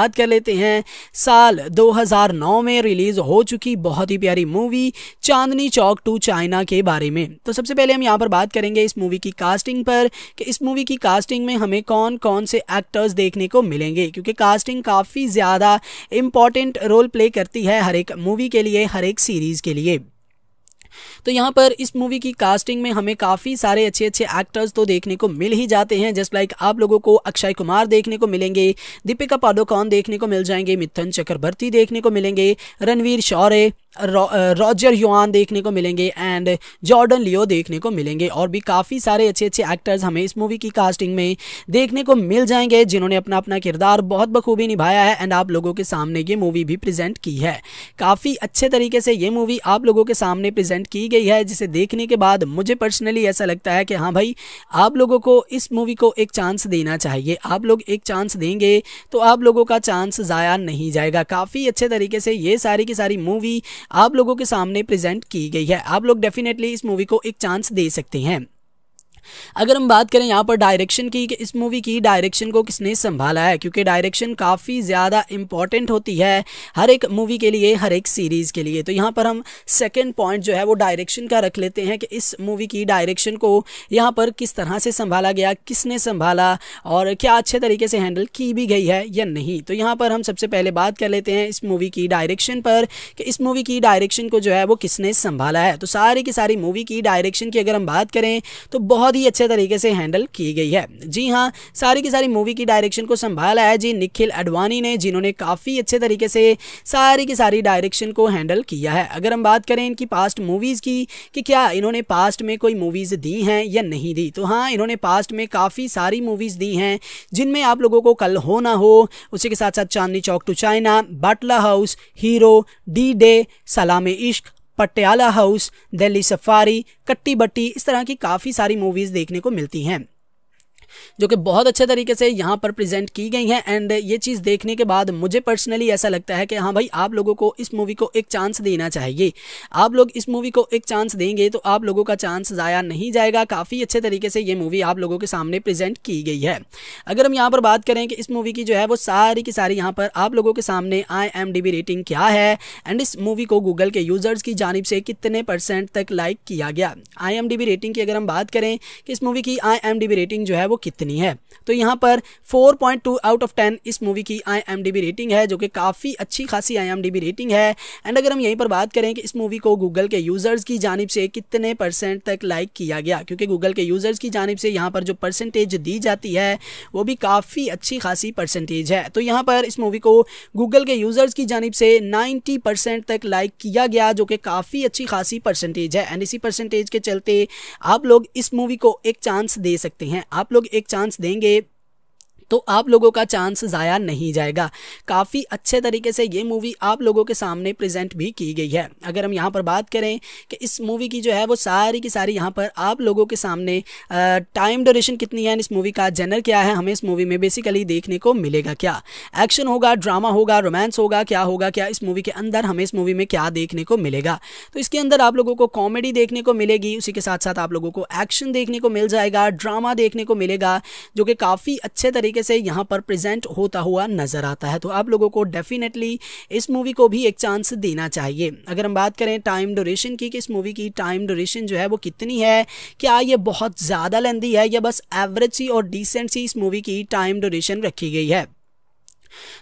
बात कर लेते हैं साल 2009 में रिलीज़ हो चुकी बहुत ही प्यारी movie Chandni Chowk to China के बारे में तो सबसे पहले हम यहाँ पर बात करेंगे इस मूवी की कास्टिंग पर कि इस मूवी की कास्टिंग में हमें कौन कौन से एक्टर्स देखने को मिलेंगे क्योंकि कास्टिंग काफ़ी ज़्यादा इम्पॉर्टेंट रोल प्ले करती है हर एक मूवी के लिए हर एक सीरीज़ के लिए तो यहाँ पर इस मूवी की कास्टिंग में हमें काफ़ी सारे अच्छे अच्छे एक्टर्स तो देखने को मिल ही जाते हैं जस्ट लाइक आप लोगों को अक्षय कुमार देखने को मिलेंगे दीपिका पादुकोण देखने को मिल जाएंगे मिथुन चक्रवर्ती देखने को मिलेंगे रणवीर शौर्य रॉजर युआन देखने को मिलेंगे एंड जॉर्डन लियो देखने को मिलेंगे और भी काफ़ी सारे अच्छे अच्छे एक्टर्स हमें इस मूवी की कास्टिंग में देखने को मिल जाएंगे जिन्होंने अपना अपना किरदार बहुत बखूबी निभाया है एंड आप लोगों के सामने ये मूवी भी प्रेजेंट की है काफ़ी अच्छे तरीके से ये मूवी आप लोगों के सामने प्रजेंट की गई है जिसे देखने के बाद मुझे पर्सनली ऐसा लगता है कि हाँ भाई आप लोगों को इस मूवी को एक चांस देना चाहिए आप लोग एक चांस देंगे तो आप लोगों का चांस ज़ाया नहीं जाएगा काफ़ी अच्छे तरीके से ये सारी की सारी मूवी आप लोगों के सामने प्रेजेंट की गई है आप लोग डेफिनेटली इस मूवी को एक चांस दे सकते हैं अगर हम बात करें यहाँ पर डायरेक्शन की कि इस मूवी की डायरेक्शन को किसने संभाला है क्योंकि डायरेक्शन काफ़ी ज़्यादा इंपॉर्टेंट होती है हर एक मूवी के लिए हर एक सीरीज़ के लिए तो यहाँ पर हम सेकेंड पॉइंट जो है वो डायरेक्शन का रख लेते हैं कि इस मूवी की डायरेक्शन को यहाँ पर किस तरह से संभाला गया किसने संभाला और क्या अच्छे तरीके से हैंडल की भी गई है या नहीं तो यहाँ पर हम सबसे पहले बात कर लेते हैं इस मूवी की डायरेक्शन पर कि इस मूवी की डायरेक्शन को जो है वो किसने संभाला है तो सारी की सारी मूवी की डायरेक्शन की अगर हम बात करें तो बहुत बहुत ही अच्छे तरीके से हैंडल की गई है जी हाँ सारी की सारी मूवी की डायरेक्शन को संभाला है जी निखिल अडवाणी ने जिन्होंने काफ़ी अच्छे तरीके से सारी की सारी डायरेक्शन को हैंडल किया है अगर हम बात करें इनकी पास्ट मूवीज़ की कि क्या इन्होंने पास्ट में कोई मूवीज़ दी हैं या नहीं दी तो हाँ इन्होंने पास्ट में काफ़ी सारी मूवीज़ दी हैं जिनमें आप लोगों को कल हो ना हो उसी के साथ साथ Chandni Chowk to China Batla house hero D day Salaam Ishq Patiala house Delhi safari कट्टी बट्टी इस तरह की काफ़ी सारी मूवीज़ देखने को मिलती हैं जो कि बहुत अच्छे तरीके से यहाँ पर प्रेजेंट की गई हैं एंड ये चीज़ देखने के बाद मुझे पर्सनली ऐसा लगता है कि हाँ भाई आप लोगों को इस मूवी को एक चांस देना चाहिए आप लोग इस मूवी को एक चांस देंगे तो आप लोगों का चांस ज़ाया नहीं जाएगा काफ़ी अच्छे तरीके से ये मूवी आप लोगों के सामने प्रेजेंट की गई है अगर हम यहाँ पर बात करें कि इस मूवी की जो है वो सारी की सारी यहाँ पर आप लोगों के सामने आई रेटिंग क्या है एंड इस मूवी को गूगल के यूज़र्स की जानब से कितने परसेंट तक लाइक किया गया आई रेटिंग की अगर हम बात करें कि इस मूवी की आई रेटिंग जो है वो कितनी है तो यहाँ पर 4.2 आउट ऑफ टेन इस मूवी की आई रेटिंग है जो कि काफ़ी अच्छी खासी आई रेटिंग है एंड अगर हम यहीं पर बात करें कि इस मूवी को गूगल के यूज़र्स की जानब से कितने परसेंट तक लाइक किया गया क्योंकि गूगल के यूज़र्स की जानब से यहाँ पर जो परसेंटेज दी जाती है वो भी काफ़ी अच्छी खासी परसेंटेज है तो यहाँ पर इस मूवी को गूगल के यूज़र्स की जानब से नाइन्टी तक लाइक किया गया जो कि काफ़ी अच्छी खासी परसेंटेज है एंड इसी परसेंटेज के चलते आप लोग इस मूवी को एक चांस दे सकते हैं आप लोग एक चांस देंगे तो आप लोगों का चांस ज़ाया नहीं जाएगा काफ़ी अच्छे तरीके से ये मूवी आप लोगों के सामने प्रेजेंट भी की गई है अगर हम यहाँ पर बात करें कि इस मूवी की जो है वो सारी की सारी यहाँ पर आप लोगों के सामने टाइम ड्यूरेशन कितनी है इस मूवी का जेनर क्या है हमें इस मूवी में बेसिकली देखने को मिलेगा क्या एक्शन होगा ड्रामा होगा रोमांस होगा क्या होगा क्या इस मूवी के अंदर हमें इस मूवी में क्या देखने को मिलेगा तो इसके अंदर आप लोगों को कॉमेडी देखने को मिलेगी उसी के साथ साथ आप लोगों को एक्शन देखने को मिल जाएगा ड्रामा देखने को मिलेगा जो कि काफ़ी अच्छे तरीके तरीके से यहाँ पर प्रेजेंट होता हुआ नज़र आता है तो आप लोगों को डेफिनेटली इस मूवी को भी एक चांस देना चाहिए अगर हम बात करें टाइम ड्यूरेशन की कि इस मूवी की टाइम ड्यूरेशन जो है वो कितनी है क्या ये बहुत ज़्यादा लेंदी है या बस एवरेज सी और डिसेंट सी इस मूवी की टाइम ड्यूरेशन रखी गई है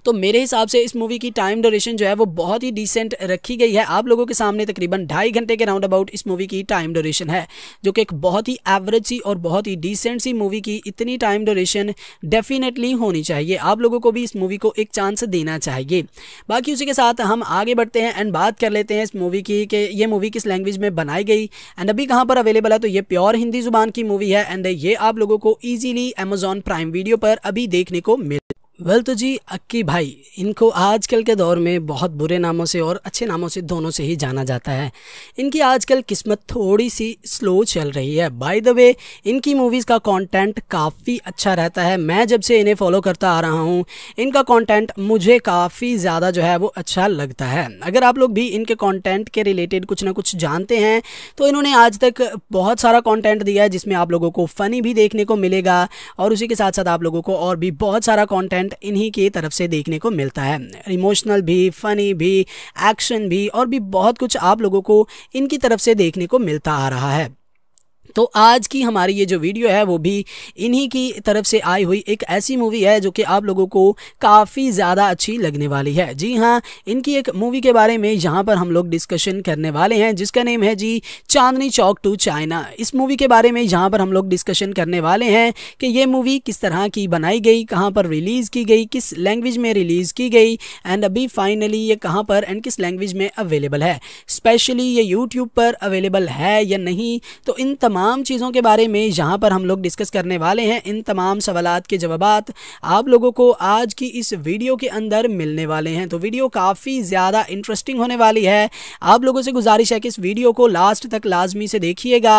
तो मेरे हिसाब से इस मूवी की टाइम ड्यूरेशन जो है वो बहुत ही डिसेंट रखी गई है आप लोगों के सामने तकरीबन ढाई घंटे के राउंड अबाउट इस मूवी की टाइम ड्यूरेशन है जो कि एक बहुत ही एवरेज सी और बहुत ही डिसेंट सी मूवी की इतनी टाइम ड्यूरेशन डेफिनेटली होनी चाहिए आप लोगों को भी इस मूवी को एक चांस देना चाहिए बाकी उसी के साथ हम आगे बढ़ते हैं एंड बात कर लेते हैं इस मूवी की कि ये मूवी किस लैंग्वेज में बनाई गई एंड अभी कहाँ पर अवेलेबल है तो ये प्योर हिंदी जुबान की मूवी है एंड ये आप लोगों को ईजिली अमेजॉन प्राइम वीडियो पर अभी देखने को मिल वेल तो जी अक्की भाई इनको आजकल के दौर में बहुत बुरे नामों से और अच्छे नामों से दोनों से ही जाना जाता है इनकी आजकल किस्मत थोड़ी सी स्लो चल रही है बाय द वे इनकी मूवीज़ का कंटेंट काफ़ी अच्छा रहता है मैं जब से इन्हें फॉलो करता आ रहा हूँ इनका कंटेंट मुझे काफ़ी ज़्यादा जो है वो अच्छा लगता है अगर आप लोग भी इनके कॉन्टेंट के रिलेटेड कुछ ना कुछ जानते हैं तो इन्होंने आज तक बहुत सारा कॉन्टेंट दिया है जिसमें आप लोगों को फ़नी भी देखने को मिलेगा और उसी के साथ साथ आप लोगों को और भी बहुत सारा कॉन्टेंट कंटेंट इन्हीं की तरफ से देखने को मिलता है इमोशनल भी फ़नी भी एक्शन भी और भी बहुत कुछ आप लोगों को इनकी तरफ से देखने को मिलता आ रहा है तो आज की हमारी ये जो वीडियो है वो भी इन्हीं की तरफ से आई हुई एक ऐसी मूवी है जो कि आप लोगों को काफ़ी ज़्यादा अच्छी लगने वाली है जी हाँ इनकी एक मूवी के बारे में यहाँ पर हम लोग डिस्कशन करने वाले हैं जिसका नेम है जी चांदनी चौक टू चाइना इस मूवी के बारे में यहाँ पर हम लोग डिस्कशन करने वाले हैं कि ये मूवी किस तरह की बनाई गई कहाँ पर रिलीज़ की गई किस लैंग्वेज में रिलीज़ की गई एंड अभी फाइनली ये कहाँ पर एंड किस लैंग्वेज में अवेलेबल है स्पेशली ये यूट्यूब पर अवेलेबल है या नहीं तो इन तमाम तमाम चीज़ों के बारे में यहाँ पर हम लोग डिस्कस करने वाले हैं इन तमाम सवालत के जवाब आप लोगों को आज की इस वीडियो के अंदर मिलने वाले हैं तो वीडियो काफ़ी ज़्यादा इंटरेस्टिंग होने वाली है आप लोगों से गुजारिश है कि इस वीडियो को लास्ट तक लाजमी से देखिएगा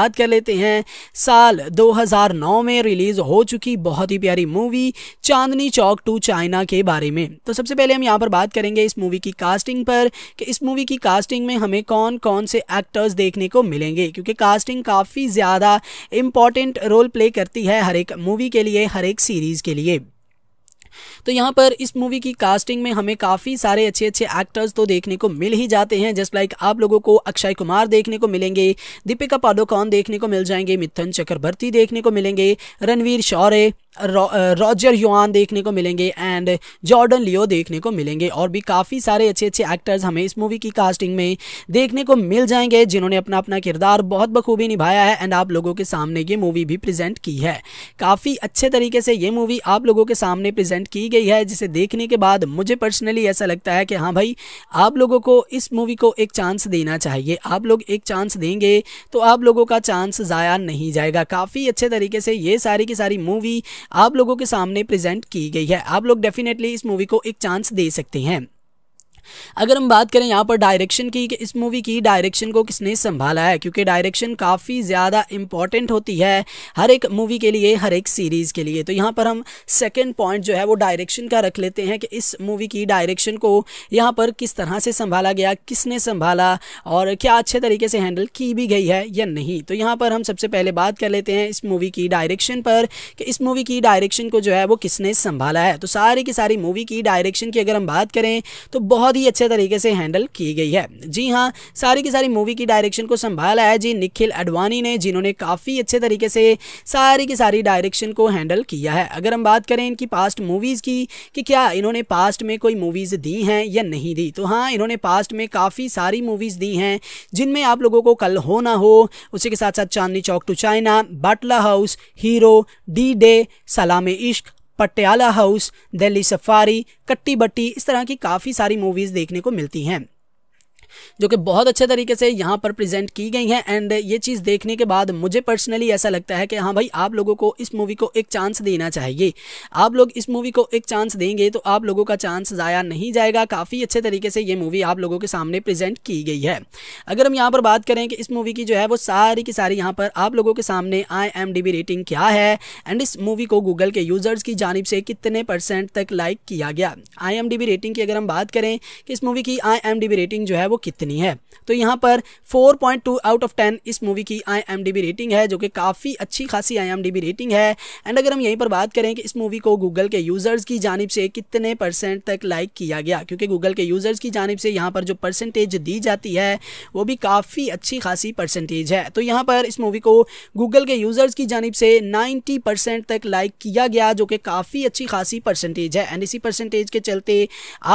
बात कर लेते हैं साल 2009 में रिलीज़ हो चुकी बहुत ही प्यारी movie Chandni Chowk to China के बारे में तो सबसे पहले हम यहाँ पर बात करेंगे इस मूवी की कास्टिंग पर कि इस मूवी की कास्टिंग में हमें कौन कौन से एक्टर्स देखने को मिलेंगे क्योंकि कास्टिंग काफ़ी ज़्यादा इम्पॉर्टेंट रोल प्ले करती है हर एक मूवी के लिए हर एक सीरीज़ के लिए तो यहाँ पर इस मूवी की कास्टिंग में हमें काफ़ी सारे अच्छे अच्छे एक्टर्स तो देखने को मिल ही जाते हैं जस्ट लाइक आप लोगों को अक्षय कुमार देखने को मिलेंगे दीपिका पादुकोण देखने को मिल जाएंगे मिथुन चक्रवर्ती देखने को मिलेंगे रणवीर शौर्य रॉजर युआन देखने को मिलेंगे एंड जॉर्डन लियो देखने को मिलेंगे और भी काफ़ी सारे अच्छे अच्छे एक्टर्स हमें इस मूवी की कास्टिंग में देखने को मिल जाएंगे जिन्होंने अपना अपना किरदार बहुत बखूबी निभाया है एंड आप लोगों के सामने ये मूवी भी प्रेजेंट की है काफ़ी अच्छे तरीके से ये मूवी आप लोगों के सामने प्रेजेंट की गई है जिसे देखने के बाद मुझे पर्सनली ऐसा लगता है कि हाँ भाई आप लोगों को इस मूवी को एक चांस देना चाहिए आप लोग एक चांस देंगे तो आप लोगों का चांस ज़ाया नहीं जाएगा काफ़ी अच्छे तरीके से ये सारी की सारी मूवी आप लोगों के सामने प्रेजेंट की गई है आप लोग डेफिनेटली इस मूवी को एक चांस दे सकते हैं अगर हम बात करें यहाँ पर डायरेक्शन की कि इस मूवी की डायरेक्शन को किसने संभाला है क्योंकि डायरेक्शन काफ़ी ज़्यादा इंपॉर्टेंट होती है हर एक मूवी के लिए हर एक सीरीज़ के लिए तो यहाँ पर हम सेकेंड पॉइंट जो है वो डायरेक्शन का रख लेते हैं कि इस मूवी की डायरेक्शन को यहाँ पर किस तरह से संभाला गया किसने संभाला और क्या अच्छे तरीके से हैंडल की भी गई है या नहीं तो यहाँ पर हम सबसे पहले बात कर लेते हैं इस मूवी की डायरेक्शन पर कि इस मूवी की डायरेक्शन को जो है वो किसने संभाला है तो सारी की सारी मूवी की डायरेक्शन की अगर हम बात करें तो बहुत ही भी अच्छे तरीके से हैंडल की गई है जी हाँ सारी की सारी मूवी की डायरेक्शन को संभाला है जी निखिल अडवाणी ने जिन्होंने काफ़ी अच्छे तरीके से सारी की सारी डायरेक्शन को हैंडल किया है अगर हम बात करें इनकी पास्ट मूवीज़ की कि क्या इन्होंने पास्ट में कोई मूवीज़ दी हैं या नहीं दी तो हाँ इन्होंने पास्ट में काफ़ी सारी मूवीज़ दी हैं जिनमें आप लोगों को कल हो ना हो उसी के साथ साथ Chandni Chowk to China Batla house hero D day Salaam Ishq Patiala house Delhi safari कट्टी बट्टी इस तरह की काफ़ी सारी मूवीज़ देखने को मिलती हैं जो कि बहुत अच्छे तरीके से यहाँ पर प्रेजेंट की गई हैं एंड ये चीज़ देखने के बाद मुझे पर्सनली ऐसा लगता है कि हाँ भाई आप लोगों को इस मूवी को एक चांस देना चाहिए आप लोग इस मूवी को एक चांस देंगे तो आप लोगों का चांस ज़ाया नहीं जाएगा काफ़ी अच्छे तरीके से ये मूवी आप लोगों के सामने प्रेजेंट की गई है अगर हम यहाँ पर बात करें कि इस मूवी की जो है वो सारी की सारी यहाँ पर आप लोगों के सामने आई रेटिंग क्या है एंड इस मूवी को गूगल के यूज़र्स की जानब से कितने परसेंट तक लाइक किया गया आई रेटिंग की अगर हम बात करें कि इस मूवी की आई रेटिंग जो है वो कितनी है तो यहाँ पर 4.2 आउट ऑफ टेन इस मूवी की आई रेटिंग है जो कि काफ़ी अच्छी खासी आई रेटिंग है एंड अगर हम यहीं पर बात करें कि इस मूवी को गूगल के यूज़र्स की जानब से कितने परसेंट तक लाइक किया गया क्योंकि गूगल के यूज़र्स की जानब से यहाँ पर जो परसेंटेज दी जाती है वो भी काफ़ी अच्छी खासी परसेंटेज है तो यहाँ पर इस मूवी को गूगल के यूज़र्स की जानब से नाइन्टी परसेंट तक लाइक किया गया जो कि काफ़ी अच्छी खासी परसेंटेज है एंड इसी परसेंटेज के चलते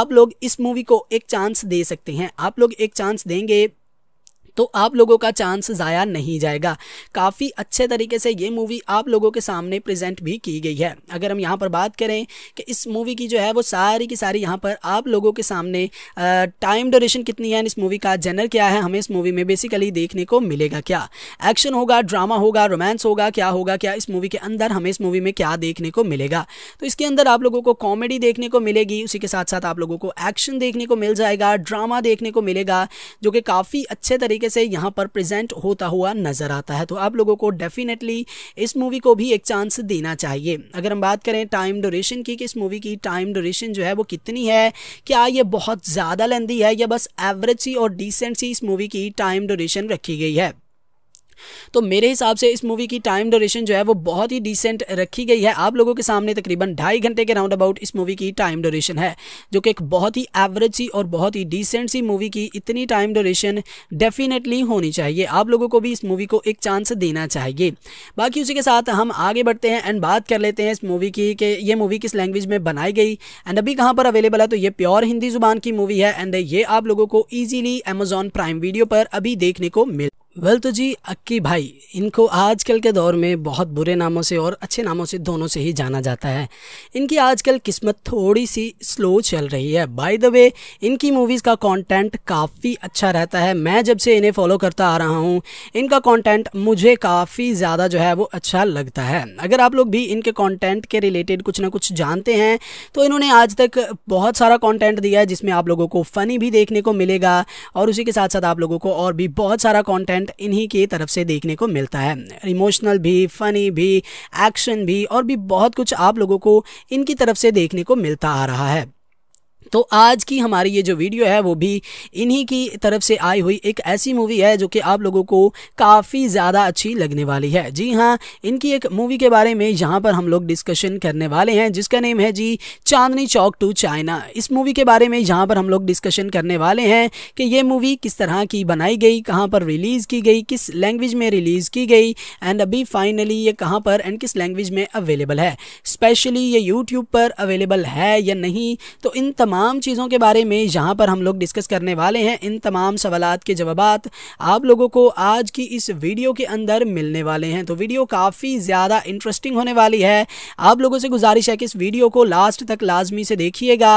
आप लोग इस मूवी को एक चांस दे सकते हैं आप लोग एक चांस देंगे तो आप लोगों का चांस ज़ाया नहीं जाएगा काफ़ी अच्छे तरीके से ये मूवी आप लोगों के सामने प्रेजेंट भी की गई है अगर हम यहाँ पर बात करें कि इस मूवी की जो है वो सारी की सारी यहाँ पर आप लोगों के सामने टाइम ड्यूरेशन कितनी है इस मूवी का जनर क्या है हमें इस मूवी में बेसिकली देखने को मिलेगा क्या एक्शन होगा ड्रामा होगा रोमांस होगा क्या होगा क्या इस मूवी के अंदर हमें इस मूवी में क्या देखने को मिलेगा तो इसके अंदर आप लोगों को कॉमेडी देखने को मिलेगी उसी के साथ साथ आप लोगों को एक्शन देखने को मिल जाएगा ड्रामा देखने को मिलेगा जो कि काफ़ी अच्छे तरीके तरीके से यहाँ पर प्रेजेंट होता हुआ नज़र आता है तो आप लोगों को डेफिनेटली इस मूवी को भी एक चांस देना चाहिए अगर हम बात करें टाइम ड्यूरेशन की कि इस मूवी की टाइम ड्यूरेशन जो है वो कितनी है क्या ये बहुत ज़्यादा लेंदी है या बस एवरेज सी और डिसेंट सी इस मूवी की टाइम ड्यूरेशन रखी गई है तो मेरे हिसाब से इस मूवी की टाइम ड्यूरेशन जो है वो बहुत ही डिसेंट रखी गई है आप लोगों के सामने तकरीबन ढाई घंटे के राउंड अबाउट इस मूवी की टाइम ड्यूरेशन है जो कि एक बहुत ही एवरेज सी और बहुत ही डिसेंट सी मूवी की इतनी टाइम ड्यूरेशन डेफिनेटली होनी चाहिए आप लोगों को भी इस मूवी को एक चांस देना चाहिए बाकी उसी के साथ हम आगे बढ़ते हैं एंड बात कर लेते हैं इस मूवी की कि ये मूवी किस लैंग्वेज में बनाई गई एंड अभी कहाँ पर अवेलेबल है तो ये प्योर हिंदी जुबान की मूवी है एंड ये आप लोगों को ईजिली अमेजॉन प्राइम वीडियो पर अभी देखने को मिल वेल तो जी अक्की भाई इनको आजकल के दौर में बहुत बुरे नामों से और अच्छे नामों से दोनों से ही जाना जाता है इनकी आजकल किस्मत थोड़ी सी स्लो चल रही है बाय द वे इनकी मूवीज़ का कंटेंट काफ़ी अच्छा रहता है मैं जब से इन्हें फॉलो करता आ रहा हूँ इनका कंटेंट मुझे काफ़ी ज़्यादा जो है वो अच्छा लगता है अगर आप लोग भी इनके कॉन्टेंट के रिलेटेड कुछ ना कुछ जानते हैं तो इन्होंने आज तक बहुत सारा कॉन्टेंट दिया है जिसमें आप लोगों को फ़नी भी देखने को मिलेगा और उसी के साथ साथ आप लोगों को और भी बहुत सारा कॉन्टेंट कंटेंट इन्हीं की तरफ से देखने को मिलता है इमोशनल भी फ़नी भी एक्शन भी और भी बहुत कुछ आप लोगों को इनकी तरफ से देखने को मिलता आ रहा है तो आज की हमारी ये जो वीडियो है वो भी इन्हीं की तरफ से आई हुई एक ऐसी मूवी है जो कि आप लोगों को काफ़ी ज़्यादा अच्छी लगने वाली है जी हाँ इनकी एक मूवी के बारे में यहाँ पर हम लोग डिस्कशन करने वाले हैं जिसका नेम है जी चांदनी चौक टू चाइना इस मूवी के बारे में यहाँ पर हम लोग डिस्कशन करने वाले हैं कि ये मूवी किस तरह की बनाई गई कहाँ पर रिलीज़ की गई किस लैंग्वेज में रिलीज़ की गई एंड अभी फाइनली ये कहाँ पर एंड किस लैंग्वेज में अवेलेबल है स्पेशली ये यूट्यूब पर अवेलेबल है या नहीं तो इन तमाम तमाम चीज़ों के बारे में यहाँ पर हम लोग डिस्कस करने वाले हैं इन तमाम सवाल के जवाब आप लोगों को आज की इस वीडियो के अंदर मिलने वाले हैं तो वीडियो काफ़ी ज़्यादा इंटरेस्टिंग होने वाली है आप लोगों से गुजारिश है कि इस वीडियो को लास्ट तक लाजमी से देखिएगा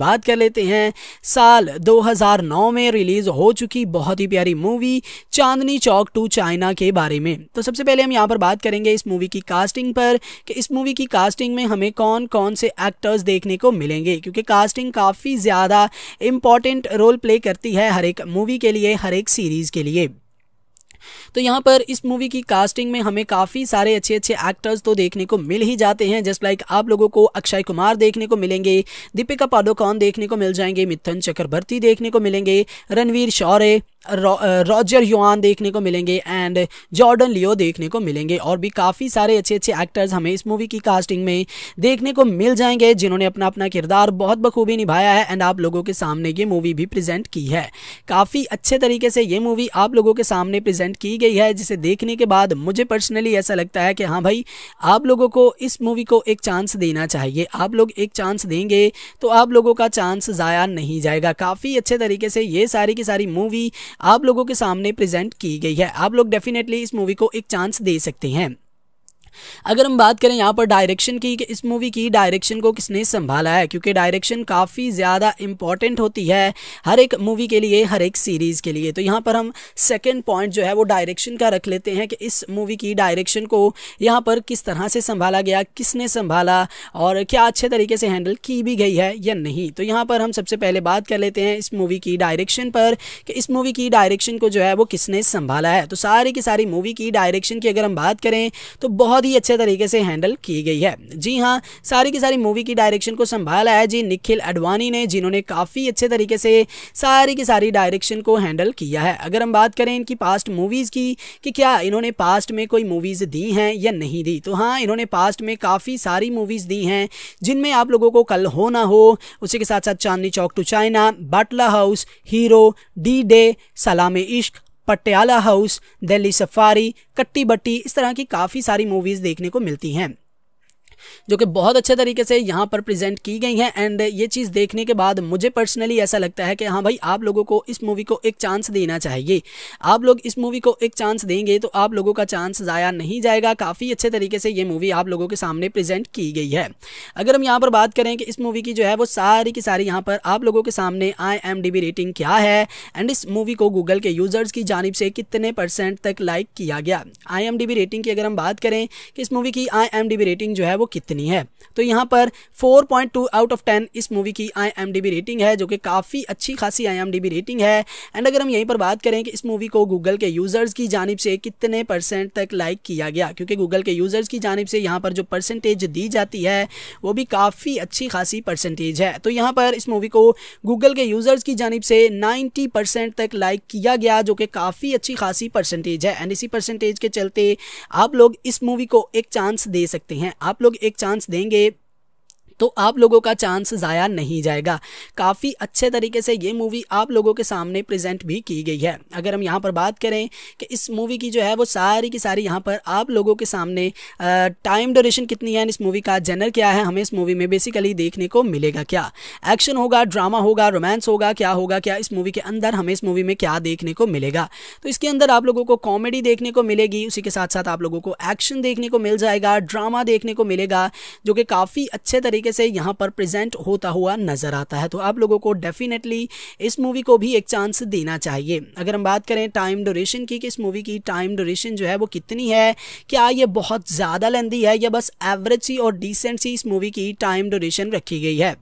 बात कर लेते हैं साल 2009 में रिलीज़ हो चुकी बहुत ही प्यारी movie Chandni Chowk to China के बारे में तो सबसे पहले हम यहाँ पर बात करेंगे इस मूवी की कास्टिंग पर कि इस मूवी की कास्टिंग में हमें कौन कौन से एक्टर्स देखने को मिलेंगे क्योंकि कास्टिंग काफ़ी ज़्यादा इम्पॉर्टेंट रोल प्ले करती है हर एक मूवी के लिए हर एक सीरीज़ के लिए तो यहाँ पर इस मूवी की कास्टिंग में हमें काफ़ी सारे अच्छे अच्छे एक्टर्स तो देखने को मिल ही जाते हैं जस्ट लाइक आप लोगों को अक्षय कुमार देखने को मिलेंगे दीपिका पादुकोण देखने को मिल जाएंगे मिथुन चक्रवर्ती देखने को मिलेंगे रणवीर शौर्य रॉजर युआन देखने को मिलेंगे एंड जॉर्डन लियो देखने को मिलेंगे और भी काफ़ी सारे अच्छे अच्छे एक्टर्स हमें इस मूवी की कास्टिंग में देखने को मिल जाएंगे जिन्होंने अपना अपना किरदार बहुत बखूबी निभाया है एंड आप लोगों के सामने ये मूवी भी प्रेजेंट की है काफ़ी अच्छे तरीके से ये मूवी आप लोगों के सामने प्रजेंट की गई है जिसे देखने के बाद मुझे पर्सनली ऐसा लगता है कि हाँ भाई आप लोगों को इस मूवी को एक चांस देना चाहिए आप लोग एक चांस देंगे तो आप लोगों का चांस ज़ाया नहीं जाएगा काफ़ी अच्छे तरीके से ये सारी की सारी मूवी आप लोगों के सामने प्रेजेंट की गई है आप लोग डेफिनेटली इस मूवी को एक चांस दे सकते हैं अगर हम बात करें यहाँ पर डायरेक्शन की कि इस मूवी की डायरेक्शन को किसने संभाला है क्योंकि डायरेक्शन काफ़ी ज़्यादा इंपॉर्टेंट होती है हर एक मूवी के लिए हर एक सीरीज़ के लिए तो यहाँ पर हम सेकेंड पॉइंट जो है वो डायरेक्शन का रख लेते हैं कि इस मूवी की डायरेक्शन को यहाँ पर किस तरह से संभाला गया किसने संभाला और क्या अच्छे तरीके से हैंडल की भी गई है या नहीं तो यहाँ पर हम सबसे पहले बात कर लेते हैं इस मूवी की डायरेक्शन पर कि इस मूवी की डायरेक्शन को जो है वो किसने संभाला है तो सारी की सारी मूवी की डायरेक्शन की अगर हम बात करें तो बहुत बहुत ही अच्छे तरीके से हैंडल की गई है जी हाँ सारी की सारी मूवी की डायरेक्शन को संभाला है जी निखिल अडवाणी ने जिन्होंने काफ़ी अच्छे तरीके से सारी की सारी डायरेक्शन को हैंडल किया है अगर हम बात करें इनकी पास्ट मूवीज़ की कि क्या इन्होंने पास्ट में कोई मूवीज़ दी हैं या नहीं दी तो हाँ इन्होंने पास्ट में काफ़ी सारी मूवीज़ दी हैं जिनमें आप लोगों को कल हो ना हो उसी के साथ साथ Chandni Chowk to China Batla house hero D day Salaam Ishq Patiala house Delhi safari कट्टी बट्टी इस तरह की काफ़ी सारी मूवीज़ देखने को मिलती हैं जो कि बहुत अच्छे तरीके से यहाँ पर प्रेजेंट की गई हैं एंड ये चीज़ देखने के बाद मुझे पर्सनली ऐसा लगता है कि हाँ भाई आप लोगों को इस मूवी को एक चांस देना चाहिए आप लोग इस मूवी को एक चांस देंगे तो आप लोगों का चांस ज़ाया नहीं जाएगा काफ़ी अच्छे तरीके से ये मूवी आप लोगों के सामने प्रेजेंट की गई है अगर हम यहाँ पर बात करें कि इस मूवी की जो है वो सारी की सारी यहाँ पर आप लोगों के सामने आई रेटिंग क्या है एंड इस मूवी को गूगल के यूज़र्स की जानब से कितने परसेंट तक लाइक किया गया आई रेटिंग की अगर हम बात करें कि इस मूवी की आई रेटिंग जो है वो कितनी है तो यहाँ पर 4.2 आउट ऑफ 10 इस मूवी की आई रेटिंग है जो कि काफ़ी अच्छी खासी आई रेटिंग है एंड अगर हम यहीं पर बात करें कि इस मूवी को गूगल के यूज़र्स की जानब से कितने परसेंट तक लाइक किया गया क्योंकि गूगल के यूज़र्स की जानब से यहाँ पर जो परसेंटेज दी जाती है वो भी काफ़ी अच्छी खासी परसेंटेज है तो यहाँ पर इस मूवी को गूगल के यूज़र्स की जानब से नाइन्टी तक लाइक किया गया जो कि काफ़ी अच्छी खासी परसेंटेज है एंड इसी परसेंटेज के चलते आप लोग इस मूवी को एक चांस दे सकते हैं आप लोग एक चांस देंगे तो आप लोगों का चांस ज़ाया नहीं जाएगा काफ़ी अच्छे तरीके से ये मूवी आप लोगों के सामने प्रेजेंट भी की गई है अगर हम यहाँ पर बात करें कि इस मूवी की जो है वो सारी की सारी यहाँ पर आप लोगों के सामने टाइम ड्यूरेशन कितनी है इस मूवी का जेनर क्या है हमें इस मूवी में बेसिकली देखने को मिलेगा क्या एक्शन होगा ड्रामा होगा रोमांस होगा क्या होगा क्या इस मूवी के अंदर हमें इस मूवी में क्या देखने को मिलेगा तो इसके अंदर आप लोगों को कॉमेडी देखने को मिलेगी उसी के साथ साथ आप लोगों को एक्शन देखने को मिल जाएगा ड्रामा देखने को मिलेगा जो कि काफ़ी अच्छे तरीके तरीके से यहाँ पर प्रेजेंट होता हुआ नज़र आता है तो आप लोगों को डेफिनेटली इस मूवी को भी एक चांस देना चाहिए अगर हम बात करें टाइम ड्यूरेशन की कि इस मूवी की टाइम ड्यूरेशन जो है वो कितनी है क्या ये बहुत ज़्यादा लेंदी है या बस एवरेज सी और डिसेंट सी इस मूवी की टाइम ड्यूरेशन रखी गई है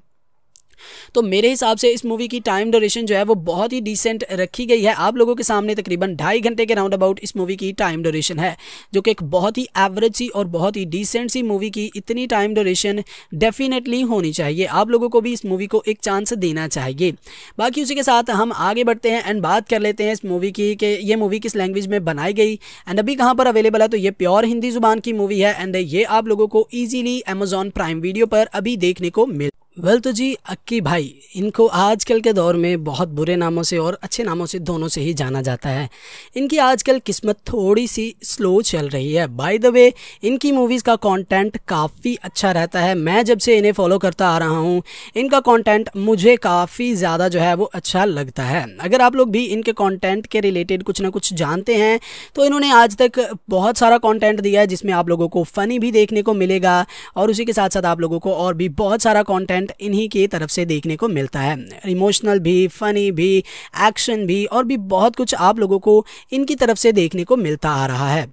तो मेरे हिसाब से इस मूवी की टाइम ड्यूरेशन जो है वो बहुत ही डिसेंट रखी गई है आप लोगों के सामने तकरीबन ढाई घंटे के राउंड अबाउट इस मूवी की टाइम ड्यूरेशन है जो कि एक बहुत ही एवरेज सी और बहुत ही डिसेंट सी मूवी की इतनी टाइम ड्यूरेशन डेफिनेटली होनी चाहिए आप लोगों को भी इस मूवी को एक चांस देना चाहिए बाकी उसी के साथ हम आगे बढ़ते हैं एंड बात कर लेते हैं इस मूवी की कि ये मूवी किस लैंग्वेज में बनाई गई एंड अभी कहाँ पर अवेलेबल है तो ये प्योर हिंदी जुबान की मूवी है एंड ये आप लोगों को ईजिली अमेजॉन प्राइम वीडियो पर अभी देखने को मिल वेल तो जी अक्की भाई इनको आजकल के दौर में बहुत बुरे नामों से और अच्छे नामों से दोनों से ही जाना जाता है इनकी आजकल किस्मत थोड़ी सी स्लो चल रही है बाय द वे इनकी मूवीज़ का कंटेंट काफ़ी अच्छा रहता है मैं जब से इन्हें फॉलो करता आ रहा हूँ इनका कंटेंट मुझे काफ़ी ज़्यादा जो है वो अच्छा लगता है अगर आप लोग भी इनके कॉन्टेंट के रिलेटेड कुछ ना कुछ जानते हैं तो इन्होंने आज तक बहुत सारा कॉन्टेंट दिया है जिसमें आप लोगों को फ़नी भी देखने को मिलेगा और उसी के साथ साथ आप लोगों को और भी बहुत सारा कॉन्टेंट कंटेंट इन्हीं की तरफ से देखने को मिलता है इमोशनल भी फ़नी भी एक्शन भी और भी बहुत कुछ आप लोगों को इनकी तरफ से देखने को मिलता आ रहा है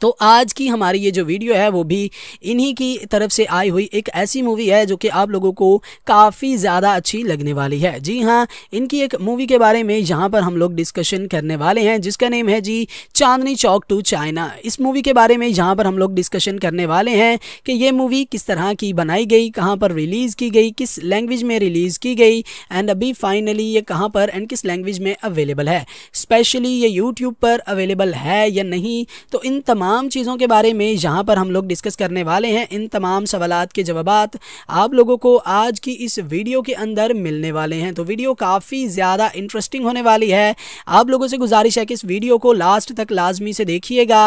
तो आज की हमारी ये जो वीडियो है वो भी इन्हीं की तरफ से आई हुई एक ऐसी मूवी है जो कि आप लोगों को काफ़ी ज़्यादा अच्छी लगने वाली है जी हाँ इनकी एक मूवी के बारे में यहाँ पर हम लोग डिस्कशन करने वाले हैं जिसका नेम है जी चांदनी चौक टू चाइना इस मूवी के बारे में यहाँ पर हम लोग डिस्कशन करने वाले हैं कि ये मूवी किस तरह की बनाई गई कहाँ पर रिलीज़ की गई किस लैंग्वेज में रिलीज़ की गई एंड अभी फाइनली ये कहाँ पर एंड किस लैंग्वेज में अवेलेबल है स्पेशली ये यूट्यूब पर अवेलेबल है या नहीं तो इन तमाम तमाम चीज़ों के बारे में यहाँ पर हम लोग डिस्कस करने वाले हैं इन तमाम सवाल के जवाब आप लोगों को आज की इस वीडियो के अंदर मिलने वाले हैं तो वीडियो काफ़ी ज़्यादा इंटरेस्टिंग होने वाली है आप लोगों से गुजारिश है कि इस वीडियो को लास्ट तक लाजमी से देखिएगा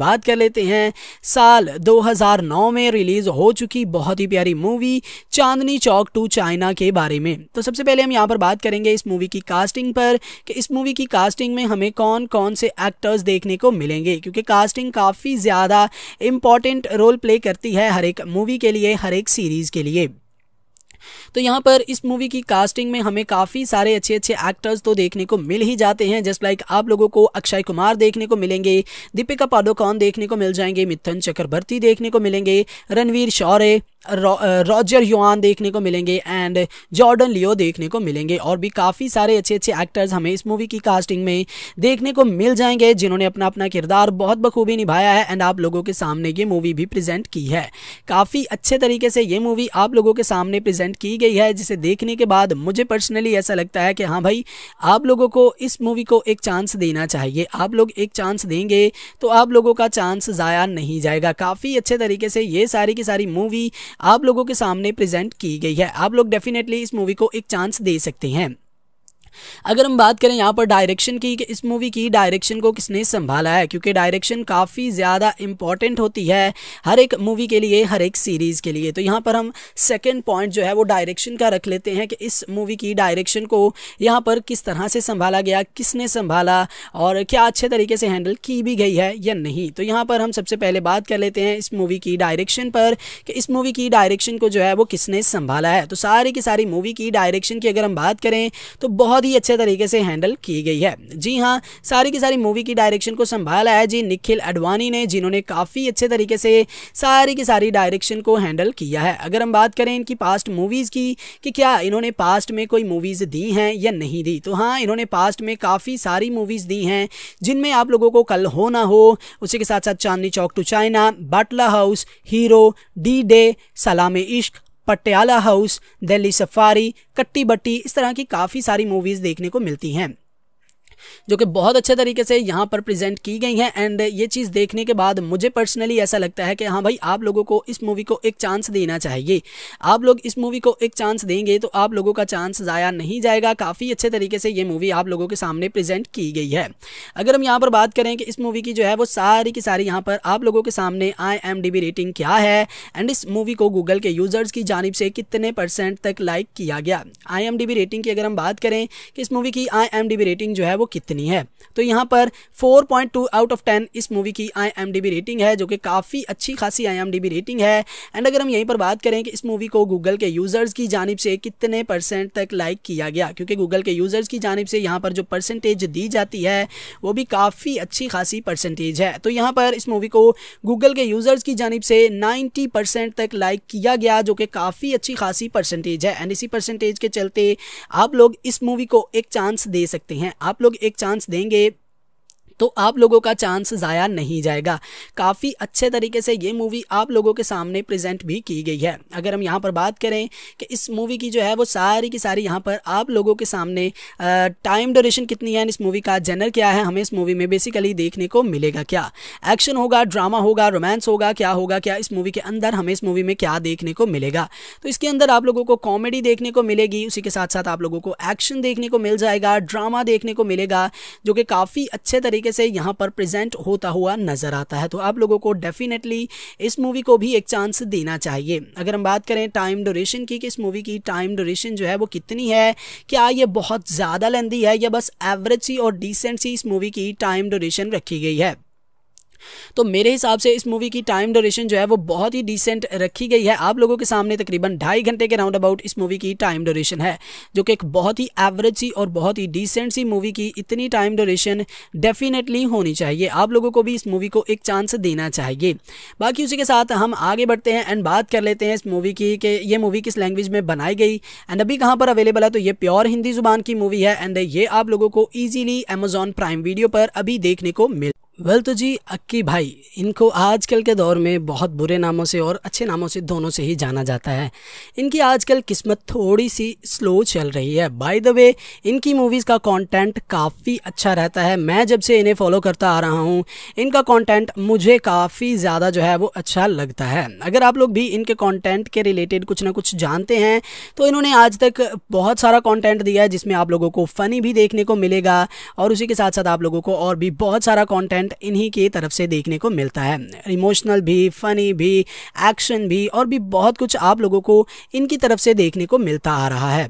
बात कर लेते हैं साल 2009 में रिलीज़ हो चुकी बहुत ही प्यारी movie Chandni Chowk to China के बारे में तो सबसे पहले हम यहाँ पर बात करेंगे इस मूवी की कास्टिंग पर कि इस मूवी की कास्टिंग में हमें कौन कौन से एक्टर्स देखने को मिलेंगे क्योंकि कास्टिंग काफ़ी ज़्यादा इम्पॉर्टेंट रोल प्ले करती है हर एक मूवी के लिए हर एक सीरीज़ के लिए तो यहाँ पर इस मूवी की कास्टिंग में हमें काफ़ी सारे अच्छे अच्छे एक्टर्स तो देखने को मिल ही जाते हैं जस्ट लाइक आप लोगों को अक्षय कुमार देखने को मिलेंगे दीपिका पादुकोण देखने को मिल जाएंगे मिथुन चक्रवर्ती देखने को मिलेंगे रणवीर शौर्य रॉजर युआन देखने को मिलेंगे एंड जॉर्डन लियो देखने को मिलेंगे और भी काफ़ी सारे अच्छे अच्छे एक्टर्स हमें इस मूवी की कास्टिंग में देखने को मिल जाएंगे जिन्होंने अपना अपना किरदार बहुत बखूबी निभाया है एंड आप लोगों के सामने ये मूवी भी प्रेजेंट की है काफ़ी अच्छे तरीके से ये मूवी आप लोगों के सामने प्रेजेंट की गई है जिसे देखने के बाद मुझे पर्सनली ऐसा लगता है कि हाँ भाई आप लोगों को इस मूवी को एक चांस देना चाहिए आप लोग एक चांस देंगे तो आप लोगों का चांस ज़ाया नहीं जाएगा काफ़ी अच्छे तरीके से ये सारी की सारी मूवी आप लोगों के सामने प्रेजेंट की गई है आप लोग डेफिनेटली इस मूवी को एक चांस दे सकते हैं अगर हम बात करें यहाँ पर डायरेक्शन की कि इस मूवी की डायरेक्शन को किसने संभाला है क्योंकि डायरेक्शन काफ़ी ज़्यादा इम्पॉर्टेंट होती है हर एक मूवी के लिए हर एक सीरीज़ के लिए तो यहाँ पर हम सेकेंड पॉइंट जो है वो डायरेक्शन का रख लेते हैं कि इस मूवी की डायरेक्शन को यहाँ पर किस तरह से संभाला गया किसने संभाला और क्या अच्छे तरीके से हैंडल की भी गई है या नहीं तो यहाँ पर हम सबसे पहले बात कर लेते हैं इस मूवी की डायरेक्शन पर कि इस मूवी की डायरेक्शन को जो है वो किसने संभाला है तो सारी की सारी मूवी की डायरेक्शन की अगर हम बात करें तो बहुत बहुत ही अच्छे तरीके से हैंडल की गई है जी हाँ सारी की सारी मूवी की डायरेक्शन को संभाला है जी निखिल अडवाणी ने जिन्होंने काफ़ी अच्छे तरीके से सारी की सारी डायरेक्शन को हैंडल किया है अगर हम बात करें इनकी पास्ट मूवीज़ की कि क्या इन्होंने पास्ट में कोई मूवीज़ दी हैं या नहीं दी तो हाँ इन्होंने पास्ट में काफ़ी सारी मूवीज़ दी हैं जिनमें आप लोगों को कल हो ना हो उसी के साथ साथ Chandni Chowk to China Batla house hero D day Salaam Ishq Patiala house Delhi safari कट्टी बट्टी इस तरह की काफ़ी सारी मूवीज़ देखने को मिलती हैं जो कि बहुत अच्छे तरीके से यहाँ पर प्रेजेंट की गई हैं एंड ये चीज़ देखने के बाद मुझे पर्सनली ऐसा लगता है कि हाँ भाई आप लोगों को इस मूवी को एक चांस देना चाहिए आप लोग इस मूवी को एक चांस देंगे तो आप लोगों का चांस ज़ाया नहीं जाएगा काफ़ी अच्छे तरीके से ये मूवी आप लोगों के सामने प्रेजेंट की गई है अगर हम यहाँ पर बात करें कि इस मूवी की जो है वो सारी की सारी यहाँ पर आप लोगों के सामने आई रेटिंग क्या है एंड इस मूवी को गूगल के यूज़र्स की जानब से कितने परसेंट तक लाइक किया गया आई रेटिंग की अगर हम बात करें कि इस मूवी की आई रेटिंग जो है वो कितनी है तो यहाँ पर 4.2 आउट ऑफ 10 इस मूवी की आई रेटिंग है जो कि काफ़ी अच्छी खासी आई रेटिंग है एंड अगर हम यहीं पर बात करें कि इस मूवी को गूगल के यूज़र्स की जानब से कितने परसेंट तक लाइक किया गया क्योंकि गूगल के यूज़र्स की जानब से यहाँ पर जो परसेंटेज दी जाती है वो भी काफ़ी अच्छी खासी परसेंटेज है तो यहाँ पर इस मूवी को गूगल के यूज़र्स की जानब से नाइन्टी तक लाइक किया गया जो कि काफ़ी अच्छी खासी परसेंटेज है एंड इसी परसेंटेज के चलते आप लोग इस मूवी को एक चांस दे सकते हैं आप लोग एक चांस देंगे तो आप लोगों का चांस ज़ाया नहीं जाएगा काफ़ी अच्छे तरीके से ये मूवी आप लोगों के सामने प्रेजेंट भी की गई है अगर हम यहाँ पर बात करें कि इस मूवी की जो है वो सारी की सारी यहाँ पर आप लोगों के सामने टाइम ड्यूरेशन कितनी है इस मूवी का जेनर क्या है हमें इस मूवी में बेसिकली देखने को मिलेगा क्या एक्शन होगा ड्रामा होगा रोमांस होगा क्या होगा क्या इस मूवी के अंदर हमें इस मूवी में क्या देखने को मिलेगा तो इसके अंदर आप लोगों को कॉमेडी देखने को मिलेगी उसी के साथ साथ आप लोगों को एक्शन देखने को मिल जाएगा ड्रामा देखने को मिलेगा जो कि काफ़ी अच्छे तरीके तरीके से यहाँ पर प्रेजेंट होता हुआ नज़र आता है तो आप लोगों को डेफिनेटली इस मूवी को भी एक चांस देना चाहिए अगर हम बात करें टाइम ड्यूरेशन की कि इस मूवी की टाइम ड्यूरेशन जो है वो कितनी है क्या ये बहुत ज़्यादा लेंदी है या बस एवरेज सी और डिसेंट सी इस मूवी की टाइम ड्यूरेशन रखी गई है तो मेरे हिसाब से इस मूवी की टाइम ड्यूरेशन जो है वो बहुत ही डिसेंट रखी गई है आप लोगों के सामने तकरीबन ढाई घंटे के राउंड अबाउट इस मूवी की टाइम ड्यूरेशन है जो कि एक बहुत ही एवरेज सी और बहुत ही डिसेंट सी मूवी की इतनी टाइम ड्यूरेशन डेफिनेटली होनी चाहिए आप लोगों को भी इस मूवी को एक चांस देना चाहिए बाकी उसी के साथ हम आगे बढ़ते हैं एंड बात कर लेते हैं इस मूवी की कि ये मूवी किस लैंग्वेज में बनाई गई एंड अभी कहाँ पर अवेलेबल है तो ये प्योर हिंदी जुबान की मूवी है एंड ये आप लोगों को ईजिली अमेजॉन प्राइम वीडियो पर अभी देखने को मिल वेल तो जी अक्की भाई इनको आजकल के दौर में बहुत बुरे नामों से और अच्छे नामों से दोनों से ही जाना जाता है इनकी आजकल किस्मत थोड़ी सी स्लो चल रही है बाय द वे इनकी मूवीज़ का कंटेंट काफ़ी अच्छा रहता है मैं जब से इन्हें फॉलो करता आ रहा हूँ इनका कंटेंट मुझे काफ़ी ज़्यादा जो है वो अच्छा लगता है अगर आप लोग भी इनके कॉन्टेंट के रिलेटेड कुछ ना कुछ जानते हैं तो इन्होंने आज तक बहुत सारा कॉन्टेंट दिया है जिसमें आप लोगों को फ़नी भी देखने को मिलेगा और उसी के साथ साथ आप लोगों को और भी बहुत सारा कॉन्टेंट कंटेंट इन्हीं की तरफ से देखने को मिलता है इमोशनल भी फ़नी भी एक्शन भी और भी बहुत कुछ आप लोगों को इनकी तरफ से देखने को मिलता आ रहा है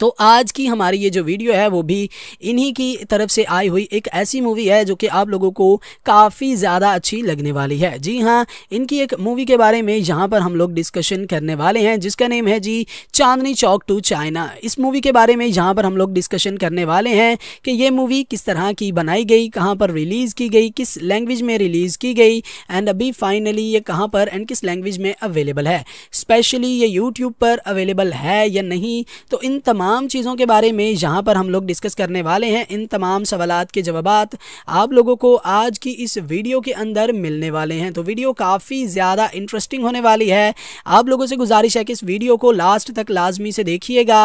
तो आज की हमारी ये जो वीडियो है वो भी इन्हीं की तरफ से आई हुई एक ऐसी मूवी है जो कि आप लोगों को काफ़ी ज़्यादा अच्छी लगने वाली है जी हाँ इनकी एक मूवी के बारे में यहाँ पर हम लोग डिस्कशन करने वाले हैं जिसका नेम है जी चांदनी चौक टू चाइना इस मूवी के बारे में यहाँ पर हम लोग डिस्कशन करने वाले हैं कि ये मूवी किस तरह की बनाई गई कहाँ पर रिलीज़ की गई किस लैंग्वेज में रिलीज़ की गई एंड अभी फाइनली ये कहाँ पर एंड किस लैंग्वेज में अवेलेबल है स्पेशली ये यूट्यूब पर अवेलेबल है या नहीं तो इन तमाम तमाम चीज़ों के बारे में यहाँ पर हम लोग डिस्कस करने वाले हैं इन तमाम सवाल के जवाब आप लोगों को आज की इस वीडियो के अंदर मिलने वाले हैं तो वीडियो काफ़ी ज़्यादा इंटरेस्टिंग होने वाली है आप लोगों से गुजारिश है कि इस वीडियो को लास्ट तक लाजमी से देखिएगा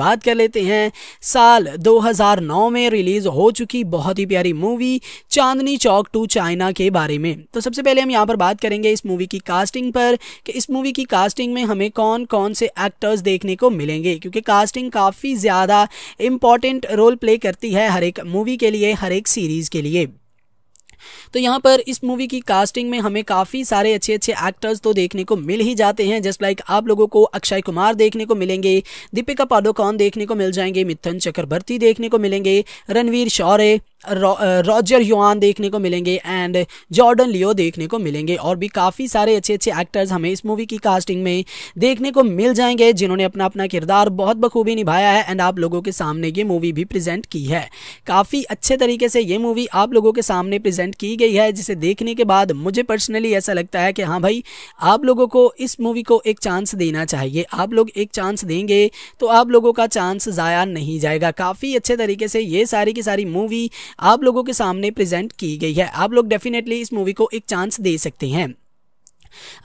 बात कर लेते हैं साल 2009 में रिलीज़ हो चुकी बहुत ही प्यारी movie Chandni Chowk to China के बारे में तो सबसे पहले हम यहाँ पर बात करेंगे इस मूवी की कास्टिंग पर कि इस मूवी की कास्टिंग में हमें कौन कौन से एक्टर्स देखने को मिलेंगे क्योंकि कास्टिंग काफ़ी ज़्यादा इम्पॉर्टेंट रोल प्ले करती है हर एक मूवी के लिए हर एक सीरीज़ के लिए तो यहाँ पर इस मूवी की कास्टिंग में हमें काफ़ी सारे अच्छे अच्छे एक्टर्स तो देखने को मिल ही जाते हैं जस्ट लाइक आप लोगों को अक्षय कुमार देखने को मिलेंगे दीपिका पादुकोण देखने को मिल जाएंगे मिथुन चक्रवर्ती देखने को मिलेंगे रणवीर शौर्य रॉजर युआन देखने को मिलेंगे एंड जॉर्डन लियो देखने को मिलेंगे और भी काफ़ी सारे अच्छे अच्छे एक्टर्स हमें इस मूवी की कास्टिंग में देखने को मिल जाएंगे जिन्होंने अपना अपना किरदार बहुत बखूबी निभाया है एंड आप लोगों के सामने ये मूवी भी प्रेजेंट की है काफ़ी अच्छे तरीके से ये मूवी आप लोगों के सामने प्रजेंट की गई है जिसे देखने के बाद मुझे पर्सनली ऐसा लगता है कि हाँ भाई आप लोगों को इस मूवी को एक चांस देना चाहिए आप लोग एक चांस देंगे तो आप लोगों का चांस ज़ाया नहीं जाएगा काफ़ी अच्छे तरीके से ये सारी की सारी मूवी आप लोगों के सामने प्रेजेंट की गई है आप लोग डेफिनेटली इस मूवी को एक चांस दे सकते हैं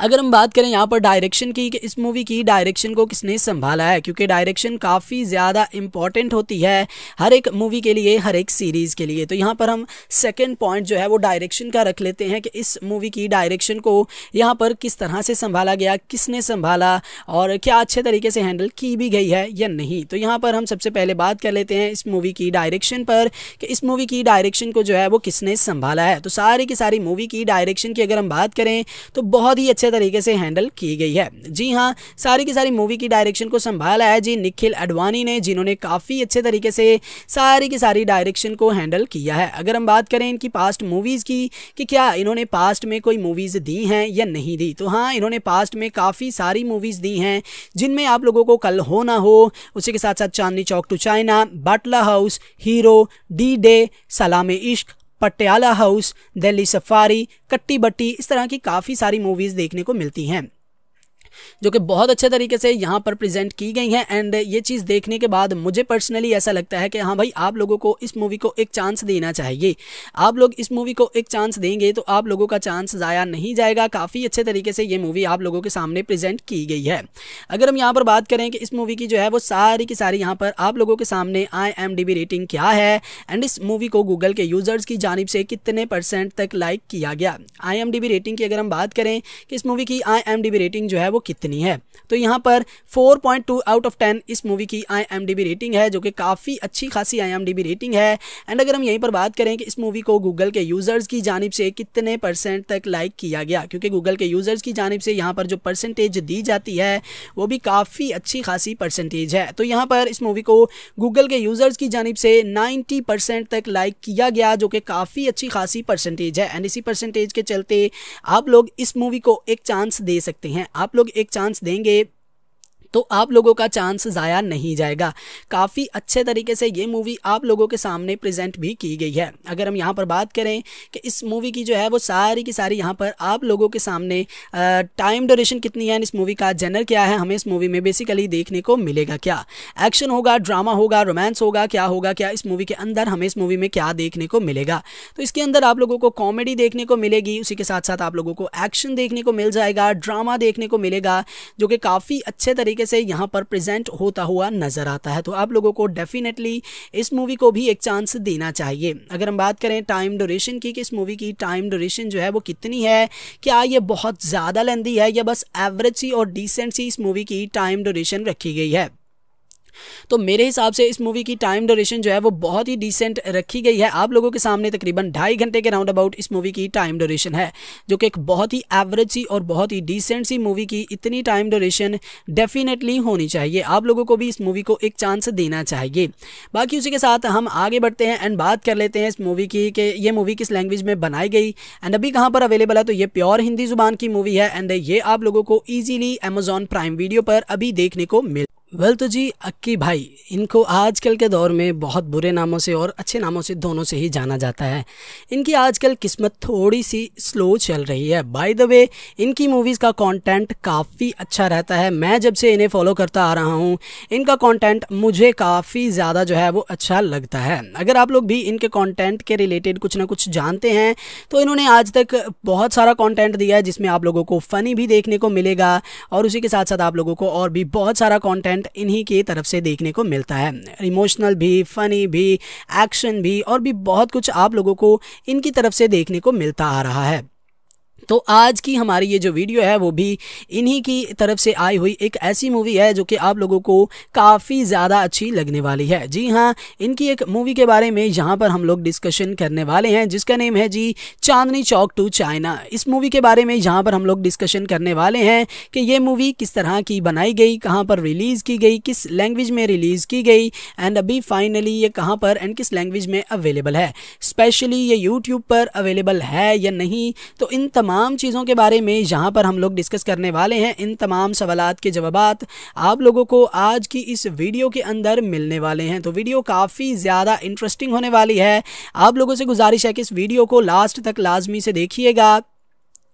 अगर हम बात करें यहाँ पर डायरेक्शन की कि इस मूवी की डायरेक्शन को किसने संभाला है क्योंकि डायरेक्शन काफ़ी ज़्यादा इम्पॉर्टेंट होती है हर एक मूवी के लिए हर एक सीरीज़ के लिए तो यहाँ पर हम सेकेंड पॉइंट जो है वो डायरेक्शन का रख लेते हैं कि इस मूवी की डायरेक्शन को यहाँ पर किस तरह से संभाला गया किसने संभाला और क्या अच्छे तरीके से हैंडल की भी गई है या नहीं तो यहाँ पर हम सबसे पहले बात कर लेते हैं इस मूवी की डायरेक्शन पर कि इस मूवी की डायरेक्शन को जो है वो किसने संभाला है तो सारी की सारी मूवी की डायरेक्शन की अगर हम बात करें तो बहुत बहुत ही अच्छे तरीके से हैंडल की गई है जी हाँ सारी की सारी मूवी की डायरेक्शन को संभाला है जी निखिल अडवाणी ने जिन्होंने काफ़ी अच्छे तरीके से सारी की सारी डायरेक्शन को हैंडल किया है अगर हम बात करें इनकी पास्ट मूवीज़ की कि क्या इन्होंने पास्ट में कोई मूवीज़ दी हैं या नहीं दी तो हाँ इन्होंने पास्ट में काफ़ी सारी मूवीज़ दी हैं जिनमें आप लोगों को कल हो ना हो उसी के साथ साथ Chandni Chowk to China Batla house hero D day Salaam Ishq Patiala house Delhi safari कट्टी बट्टी इस तरह की काफ़ी सारी मूवीज़ देखने को मिलती हैं जो कि बहुत अच्छे तरीके से यहाँ पर प्रेजेंट की गई हैं एंड ये चीज़ देखने के बाद मुझे पर्सनली ऐसा लगता है कि हाँ भाई आप लोगों को इस मूवी को एक चांस देना चाहिए आप लोग इस मूवी को एक चांस देंगे तो आप लोगों का चांस ज़ाया नहीं जाएगा काफ़ी अच्छे तरीके से ये मूवी आप लोगों के सामने प्रेजेंट की गई है अगर हम यहाँ पर बात करें कि इस मूवी की जो है वो सारी की सारी यहाँ पर आप लोगों के सामने आई रेटिंग क्या है एंड इस मूवी को गूगल के यूज़र्स की जानब से कितने परसेंट तक लाइक किया गया आई रेटिंग की अगर हम बात करें कि इस मूवी की आई रेटिंग जो है वो कितनी है तो यहाँ पर 4.2 आउट ऑफ 10 इस मूवी की आई रेटिंग है जो कि काफ़ी अच्छी खासी आई रेटिंग है एंड अगर हम यहीं पर बात करें कि इस मूवी को गूगल के यूज़र्स की जानब से कितने परसेंट तक लाइक किया गया क्योंकि गूगल के यूज़र्स की जानब से यहाँ पर जो परसेंटेज दी जाती है वो भी काफ़ी अच्छी खासी परसेंटेज है तो यहाँ पर इस मूवी को गूगल के यूज़र्स की जानब से नाइन्टी परसेंट तक लाइक किया गया जो कि काफ़ी अच्छी खासी परसेंटेज है एंड इसी परसेंटेज के चलते आप लोग इस मूवी को एक चांस दे सकते हैं आप लोग एक चांस देंगे तो आप लोगों का चांस ज़ाया नहीं जाएगा काफ़ी अच्छे तरीके से ये मूवी आप लोगों के सामने प्रेजेंट भी की गई है अगर हम यहाँ पर बात करें कि इस मूवी की जो है वो सारी की सारी यहाँ पर आप लोगों के सामने टाइम ड्यूरेशन कितनी है इस मूवी का जेनर क्या है हमें इस मूवी में बेसिकली देखने को मिलेगा क्या एक्शन होगा ड्रामा होगा रोमांस होगा क्या होगा क्या इस मूवी के अंदर हमें इस मूवी में क्या देखने को मिलेगा तो इसके अंदर आप लोगों को कॉमेडी देखने को मिलेगी उसी के साथ साथ आप लोगों को एक्शन देखने को मिल जाएगा ड्रामा देखने को मिलेगा जो कि काफ़ी अच्छे तरीके से यहाँ पर प्रेजेंट होता हुआ नज़र आता है तो आप लोगों को डेफिनेटली इस मूवी को भी एक चांस देना चाहिए अगर हम बात करें टाइम ड्यूरेशन की कि इस मूवी की टाइम ड्यूरेशन जो है वो कितनी है क्या ये बहुत ज़्यादा लेंदी है या बस एवरेज सी और डिसेंट सी इस मूवी की टाइम ड्यूरेशन रखी गई है तो मेरे हिसाब से इस मूवी की टाइम ड्यूरेशन जो है वो बहुत ही डिसेंट रखी गई है आप लोगों के सामने तकरीबन ढाई घंटे के राउंड अबाउट इस मूवी की टाइम ड्यूरेशन है जो कि एक बहुत ही एवरेज सी और बहुत ही डिसेंट सी मूवी की इतनी टाइम ड्यूरेशन डेफिनेटली होनी चाहिए आप लोगों को भी इस मूवी को एक चांस देना चाहिए बाकी उसी के साथ हम आगे बढ़ते हैं एंड बात कर लेते हैं इस मूवी की कि ये मूवी किस लैंग्वेज में बनाई गई एंड अभी कहाँ पर अवेलेबल है तो ये प्योर हिंदी जुबान की मूवी है एंड ये आप लोगों को ईजिली अमेजॉन प्राइम वीडियो पर अभी देखने को मिल वेल तो जी अक्की भाई इनको आजकल के दौर में बहुत बुरे नामों से और अच्छे नामों से दोनों से ही जाना जाता है इनकी आजकल किस्मत थोड़ी सी स्लो चल रही है बाय द वे इनकी मूवीज़ का कंटेंट काफ़ी अच्छा रहता है मैं जब से इन्हें फॉलो करता आ रहा हूँ इनका कंटेंट मुझे काफ़ी ज़्यादा जो है वो अच्छा लगता है अगर आप लोग भी इनके कॉन्टेंट के रिलेटेड कुछ ना कुछ जानते हैं तो इन्होंने आज तक बहुत सारा कॉन्टेंट दिया है जिसमें आप लोगों को फ़नी भी देखने को मिलेगा और उसी के साथ साथ आप लोगों को और भी बहुत सारा कॉन्टेंट कंटेंट इन्हीं की तरफ से देखने को मिलता है इमोशनल भी फनी भी एक्शन भी और भी बहुत कुछ आप लोगों को इनकी तरफ से देखने को मिलता आ रहा है तो आज की हमारी ये जो वीडियो है वो भी इन्हीं की तरफ से आई हुई एक ऐसी मूवी है जो कि आप लोगों को काफ़ी ज़्यादा अच्छी लगने वाली है जी हाँ इनकी एक मूवी के बारे में यहाँ पर हम लोग डिस्कशन करने वाले हैं जिसका नेम है जी चांदनी चौक टू चाइना इस मूवी के बारे में यहाँ पर हम लोग डिस्कशन करने वाले हैं कि ये मूवी किस तरह की बनाई गई कहाँ पर रिलीज़ की गई किस लैंग्वेज में रिलीज़ की गई एंड अभी फाइनली ये कहाँ पर एंड किस लैंग्वेज में अवेलेबल है स्पेशली ये यूट्यूब पर अवेलेबल है या नहीं तो इन तमाम तमाम चीज़ों के बारे में यहाँ पर हम लोग डिस्कस करने वाले हैं इन तमाम सवाल के जवाब आप लोगों को आज की इस वीडियो के अंदर मिलने वाले हैं तो वीडियो काफ़ी ज़्यादा इंटरेस्टिंग होने वाली है आप लोगों से गुजारिश है कि इस वीडियो को लास्ट तक लाजमी से देखिएगा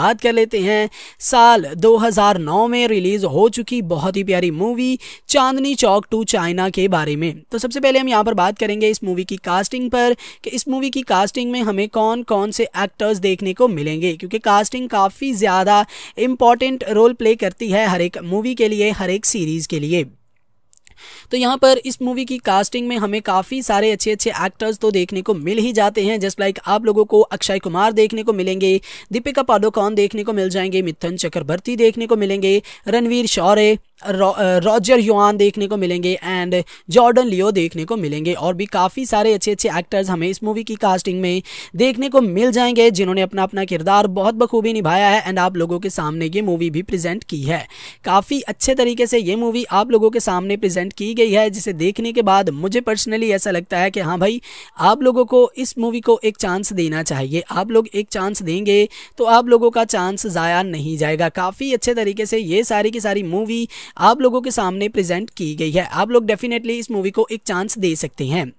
बात कर लेते हैं साल 2009 में रिलीज़ हो चुकी बहुत ही प्यारी movie Chandni Chowk to China के बारे में तो सबसे पहले हम यहाँ पर बात करेंगे इस मूवी की कास्टिंग पर कि इस मूवी की कास्टिंग में हमें कौन कौन से एक्टर्स देखने को मिलेंगे क्योंकि कास्टिंग काफ़ी ज़्यादा इम्पॉर्टेंट रोल प्ले करती है हर एक मूवी के लिए हर एक सीरीज़ के लिए तो यहाँ पर इस मूवी की कास्टिंग में हमें काफ़ी सारे अच्छे अच्छे एक्टर्स तो देखने को मिल ही जाते हैं जस्ट लाइक आप लोगों को अक्षय कुमार देखने को मिलेंगे दीपिका पादुकोण देखने को मिल जाएंगे मिथुन चक्रवर्ती देखने को मिलेंगे Ranveer Shorey Roger Yuan uh, देखने को मिलेंगे एंड जॉर्डन लियो देखने को मिलेंगे और भी काफ़ी सारे अच्छे अच्छे एक्टर्स हमें इस मूवी की कास्टिंग में देखने को मिल जाएंगे जिन्होंने अपना अपना किरदार बहुत बखूबी निभाया है एंड आप लोगों के सामने ये मूवी भी प्रेजेंट की है काफ़ी अच्छे तरीके से ये मूवी आप लोगों के सामने प्रेजेंट की गई है जिसे देखने के बाद मुझे पर्सनली ऐसा लगता है कि हाँ भाई आप लोगों को इस मूवी को एक चांस देना चाहिए आप लोग एक चांस देंगे तो आप लोगों का चांस ज़ाया नहीं जाएगा काफ़ी अच्छे तरीके से ये सारी की सारी मूवी आप लोगों के सामने प्रेजेंट की गई है आप लोग डेफिनेटली इस मूवी को एक चांस दे सकते हैं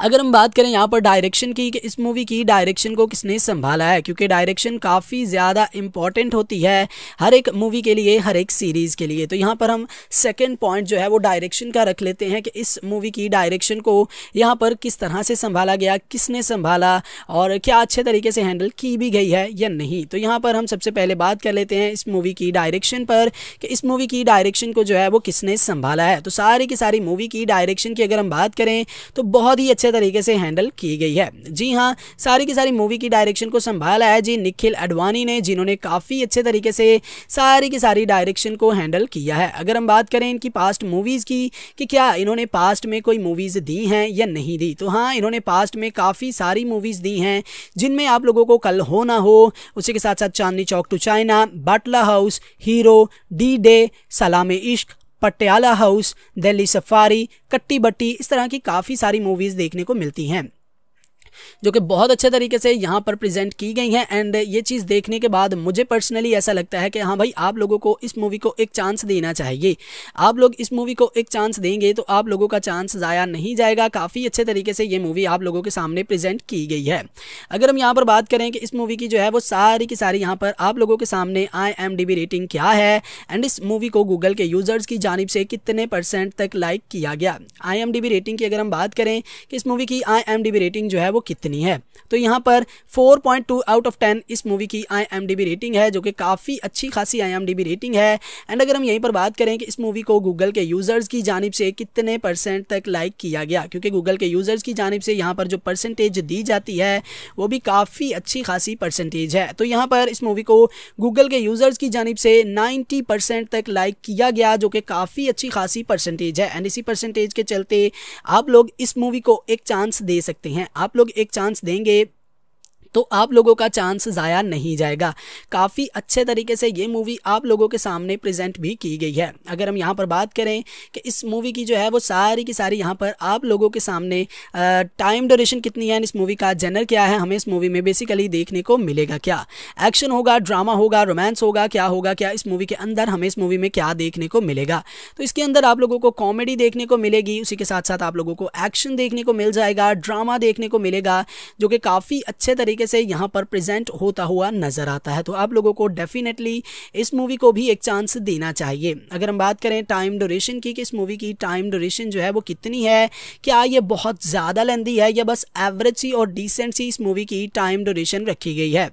अगर हम बात करें यहाँ पर डायरेक्शन की कि इस मूवी की डायरेक्शन को किसने संभाला है क्योंकि डायरेक्शन काफ़ी ज़्यादा इंपॉर्टेंट होती है हर एक मूवी के लिए हर एक सीरीज़ के लिए तो यहाँ पर हम सेकेंड पॉइंट जो है वो डायरेक्शन का रख लेते हैं कि इस मूवी की डायरेक्शन को यहाँ पर किस तरह से संभाला गया किसने संभाला और क्या अच्छे तरीके से हैंडल की भी गई है या नहीं तो यहाँ पर हम सबसे पहले बात कर लेते हैं इस मूवी की डायरेक्शन पर कि इस मूवी की डायरेक्शन को जो है वो किसने संभाला है तो सारी की सारी मूवी की डायरेक्शन की अगर हम बात करें तो बहुत बहुत ही अच्छे तरीके से हैंडल की गई है जी हाँ सारी की सारी मूवी की डायरेक्शन को संभाला है जी निखिल अडवाणी ने जिन्होंने काफ़ी अच्छे तरीके से सारी की सारी डायरेक्शन को हैंडल किया है अगर हम बात करें इनकी पास्ट मूवीज़ की कि क्या इन्होंने पास्ट में कोई मूवीज़ दी हैं या नहीं दी तो हाँ इन्होंने पास्ट में काफ़ी सारी मूवीज़ दी हैं जिनमें आप लोगों को कल हो ना हो उसी के साथ साथ Chandni Chowk to China Batla house hero D day Salaam Ishq Patiala house Delhi safari कट्टी बट्टी इस तरह की काफ़ी सारी मूवीज़ देखने को मिलती हैं जो कि बहुत अच्छे तरीके से यहाँ पर प्रेजेंट की गई हैं एंड ये चीज़ देखने के बाद मुझे पर्सनली ऐसा लगता है कि हाँ भाई आप लोगों को इस मूवी को एक चांस देना चाहिए आप लोग इस मूवी को एक चांस देंगे तो आप लोगों का चांस ज़ाया नहीं जाएगा काफ़ी अच्छे तरीके से ये मूवी आप लोगों के सामने प्रेजेंट की गई है अगर हम यहाँ पर बात करें कि इस मूवी की जो है वो सारी की सारी यहाँ पर आप लोगों के सामने आई रेटिंग क्या है एंड इस मूवी को गूगल के यूज़र्स की जानब से कितने परसेंट तक लाइक किया गया आई रेटिंग की अगर हम बात करें कि इस मूवी की आई रेटिंग जो है वो कितनी है तो यहाँ पर 4.2 आउट ऑफ टेन इस मूवी की आई रेटिंग है जो कि काफ़ी अच्छी खासी आई रेटिंग है एंड अगर हम यहीं पर बात करें कि इस मूवी को गूगल के यूज़र्स की जानब से कितने परसेंट तक लाइक किया गया क्योंकि गूगल के यूज़र्स की जानब से यहाँ पर जो परसेंटेज दी जाती है वो भी काफ़ी अच्छी खासी परसेंटेज है तो यहाँ पर इस मूवी को गूगल के यूज़र्स की जानब से नाइन्टी तक लाइक किया गया जो कि काफ़ी अच्छी खासी परसेंटेज है एंड इसी परसेंटेज के चलते आप लोग इस मूवी को एक चांस दे सकते हैं आप लोग एक चांस देंगे तो आप लोगों का चांस ज़ाया नहीं जाएगा काफ़ी अच्छे तरीके से ये मूवी आप लोगों के सामने प्रेजेंट भी की गई है अगर हम यहाँ पर बात करें कि इस मूवी की जो है वो सारी की सारी यहाँ पर आप लोगों के सामने टाइम ड्यूरेशन कितनी है इस मूवी का जनर क्या है हमें इस मूवी में बेसिकली देखने को मिलेगा क्या एक्शन होगा ड्रामा होगा रोमांस होगा क्या होगा क्या इस मूवी के अंदर हमें इस मूवी में क्या देखने को मिलेगा तो इसके अंदर आप लोगों को कॉमेडी देखने को मिलेगी उसी के साथ साथ आप लोगों को एक्शन देखने को मिल जाएगा ड्रामा देखने को मिलेगा जो कि काफ़ी अच्छे तरीके तरीके से यहाँ पर प्रेजेंट होता हुआ नज़र आता है तो आप लोगों को डेफिनेटली इस मूवी को भी एक चांस देना चाहिए अगर हम बात करें टाइम ड्यूरेशन की कि इस मूवी की टाइम ड्यूरेशन जो है वो कितनी है क्या ये बहुत ज़्यादा लेंदी है या बस एवरेज सी और डिसेंट सी इस मूवी की टाइम ड्यूरेशन रखी गई है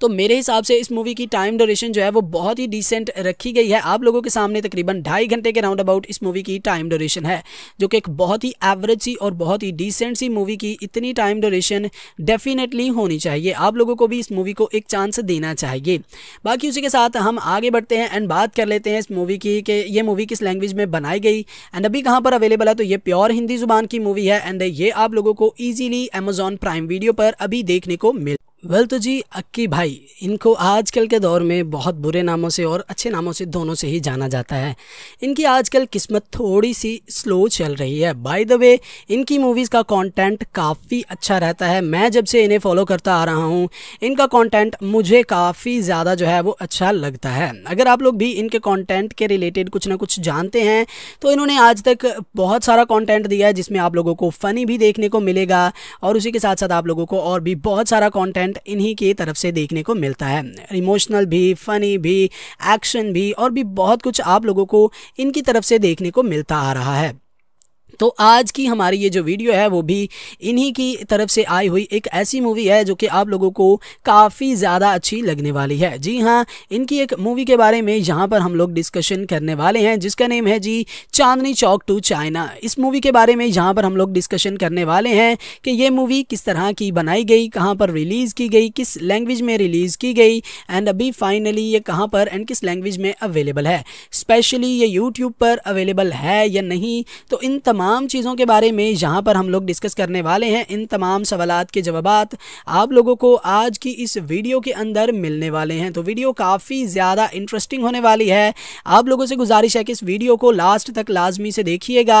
तो मेरे हिसाब से इस मूवी की टाइम ड्यूरेशन जो है वो बहुत ही डिसेंट रखी गई है आप लोगों के सामने तकरीबन ढाई घंटे के राउंड अबाउट इस मूवी की टाइम ड्यूरेशन है जो कि एक बहुत ही एवरेज सी और बहुत ही डिसेंट सी मूवी की इतनी टाइम ड्यूरेशन डेफिनेटली होनी चाहिए आप लोगों को भी इस मूवी को एक चांस देना चाहिए बाकी उसी के साथ हम आगे बढ़ते हैं एंड बात कर लेते हैं इस मूवी की कि ये मूवी किस लैंग्वेज में बनाई गई एंड अभी कहाँ पर अवेलेबल है तो ये प्योर हिंदी जुबान की मूवी है एंड ये आप लोगों को ईजिली अमेजॉन प्राइम वीडियो पर अभी देखने को मिल वेल तो जी अक्की भाई इनको आजकल के दौर में बहुत बुरे नामों से और अच्छे नामों से दोनों से ही जाना जाता है इनकी आजकल किस्मत थोड़ी सी स्लो चल रही है बाय द वे इनकी मूवीज़ का कंटेंट काफ़ी अच्छा रहता है मैं जब से इन्हें फॉलो करता आ रहा हूँ इनका कंटेंट मुझे काफ़ी ज़्यादा जो है वो अच्छा लगता है अगर आप लोग भी इनके कॉन्टेंट के रिलेटेड कुछ ना कुछ जानते हैं तो इन्होंने आज तक बहुत सारा कॉन्टेंट दिया है जिसमें आप लोगों को फ़नी भी देखने को मिलेगा और उसी के साथ साथ आप लोगों को और भी बहुत सारा कॉन्टेंट कंटेंट इन्हीं की तरफ से देखने को मिलता है इमोशनल भी फनी भी एक्शन भी और भी बहुत कुछ आप लोगों को इनकी तरफ से देखने को मिलता आ रहा है तो आज की हमारी ये जो वीडियो है वो भी इन्हीं की तरफ से आई हुई एक ऐसी मूवी है जो कि आप लोगों को काफ़ी ज़्यादा अच्छी लगने वाली है जी हाँ इनकी एक मूवी के बारे में यहाँ पर हम लोग डिस्कशन करने वाले हैं जिसका नेम है जी चांदनी चौक टू चाइना इस मूवी के बारे में यहाँ पर हम लोग डिस्कशन करने वाले हैं कि ये मूवी किस तरह की बनाई गई कहाँ पर रिलीज़ की गई किस लैंग्वेज में रिलीज़ की गई एंड अभी फाइनली ये कहाँ पर एंड किस लैंग्वेज में अवेलेबल है स्पेशली ये यूट्यूब पर अवेलेबल है या नहीं तो इन तमाम तमाम चीज़ों के बारे में यहाँ पर हम लोग डिस्कस करने वाले हैं इन तमाम सवाल के जवाब आप लोगों को आज की इस वीडियो के अंदर मिलने वाले हैं तो वीडियो काफ़ी ज़्यादा इंटरेस्टिंग होने वाली है आप लोगों से गुजारिश है कि इस वीडियो को लास्ट तक लाजमी से देखिएगा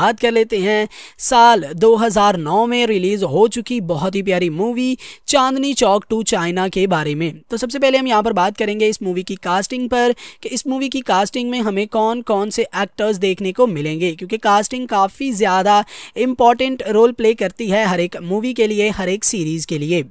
बात कर लेते हैं साल 2009 में रिलीज़ हो चुकी बहुत ही प्यारी movie Chandni Chowk to China के बारे में तो सबसे पहले हम यहाँ पर बात करेंगे इस मूवी की कास्टिंग पर कि इस मूवी की कास्टिंग में हमें कौन कौन से एक्टर्स देखने को मिलेंगे क्योंकि कास्टिंग काफ़ी ज़्यादा इम्पॉर्टेंट रोल प्ले करती है हर एक मूवी के लिए हर एक सीरीज़ के लिए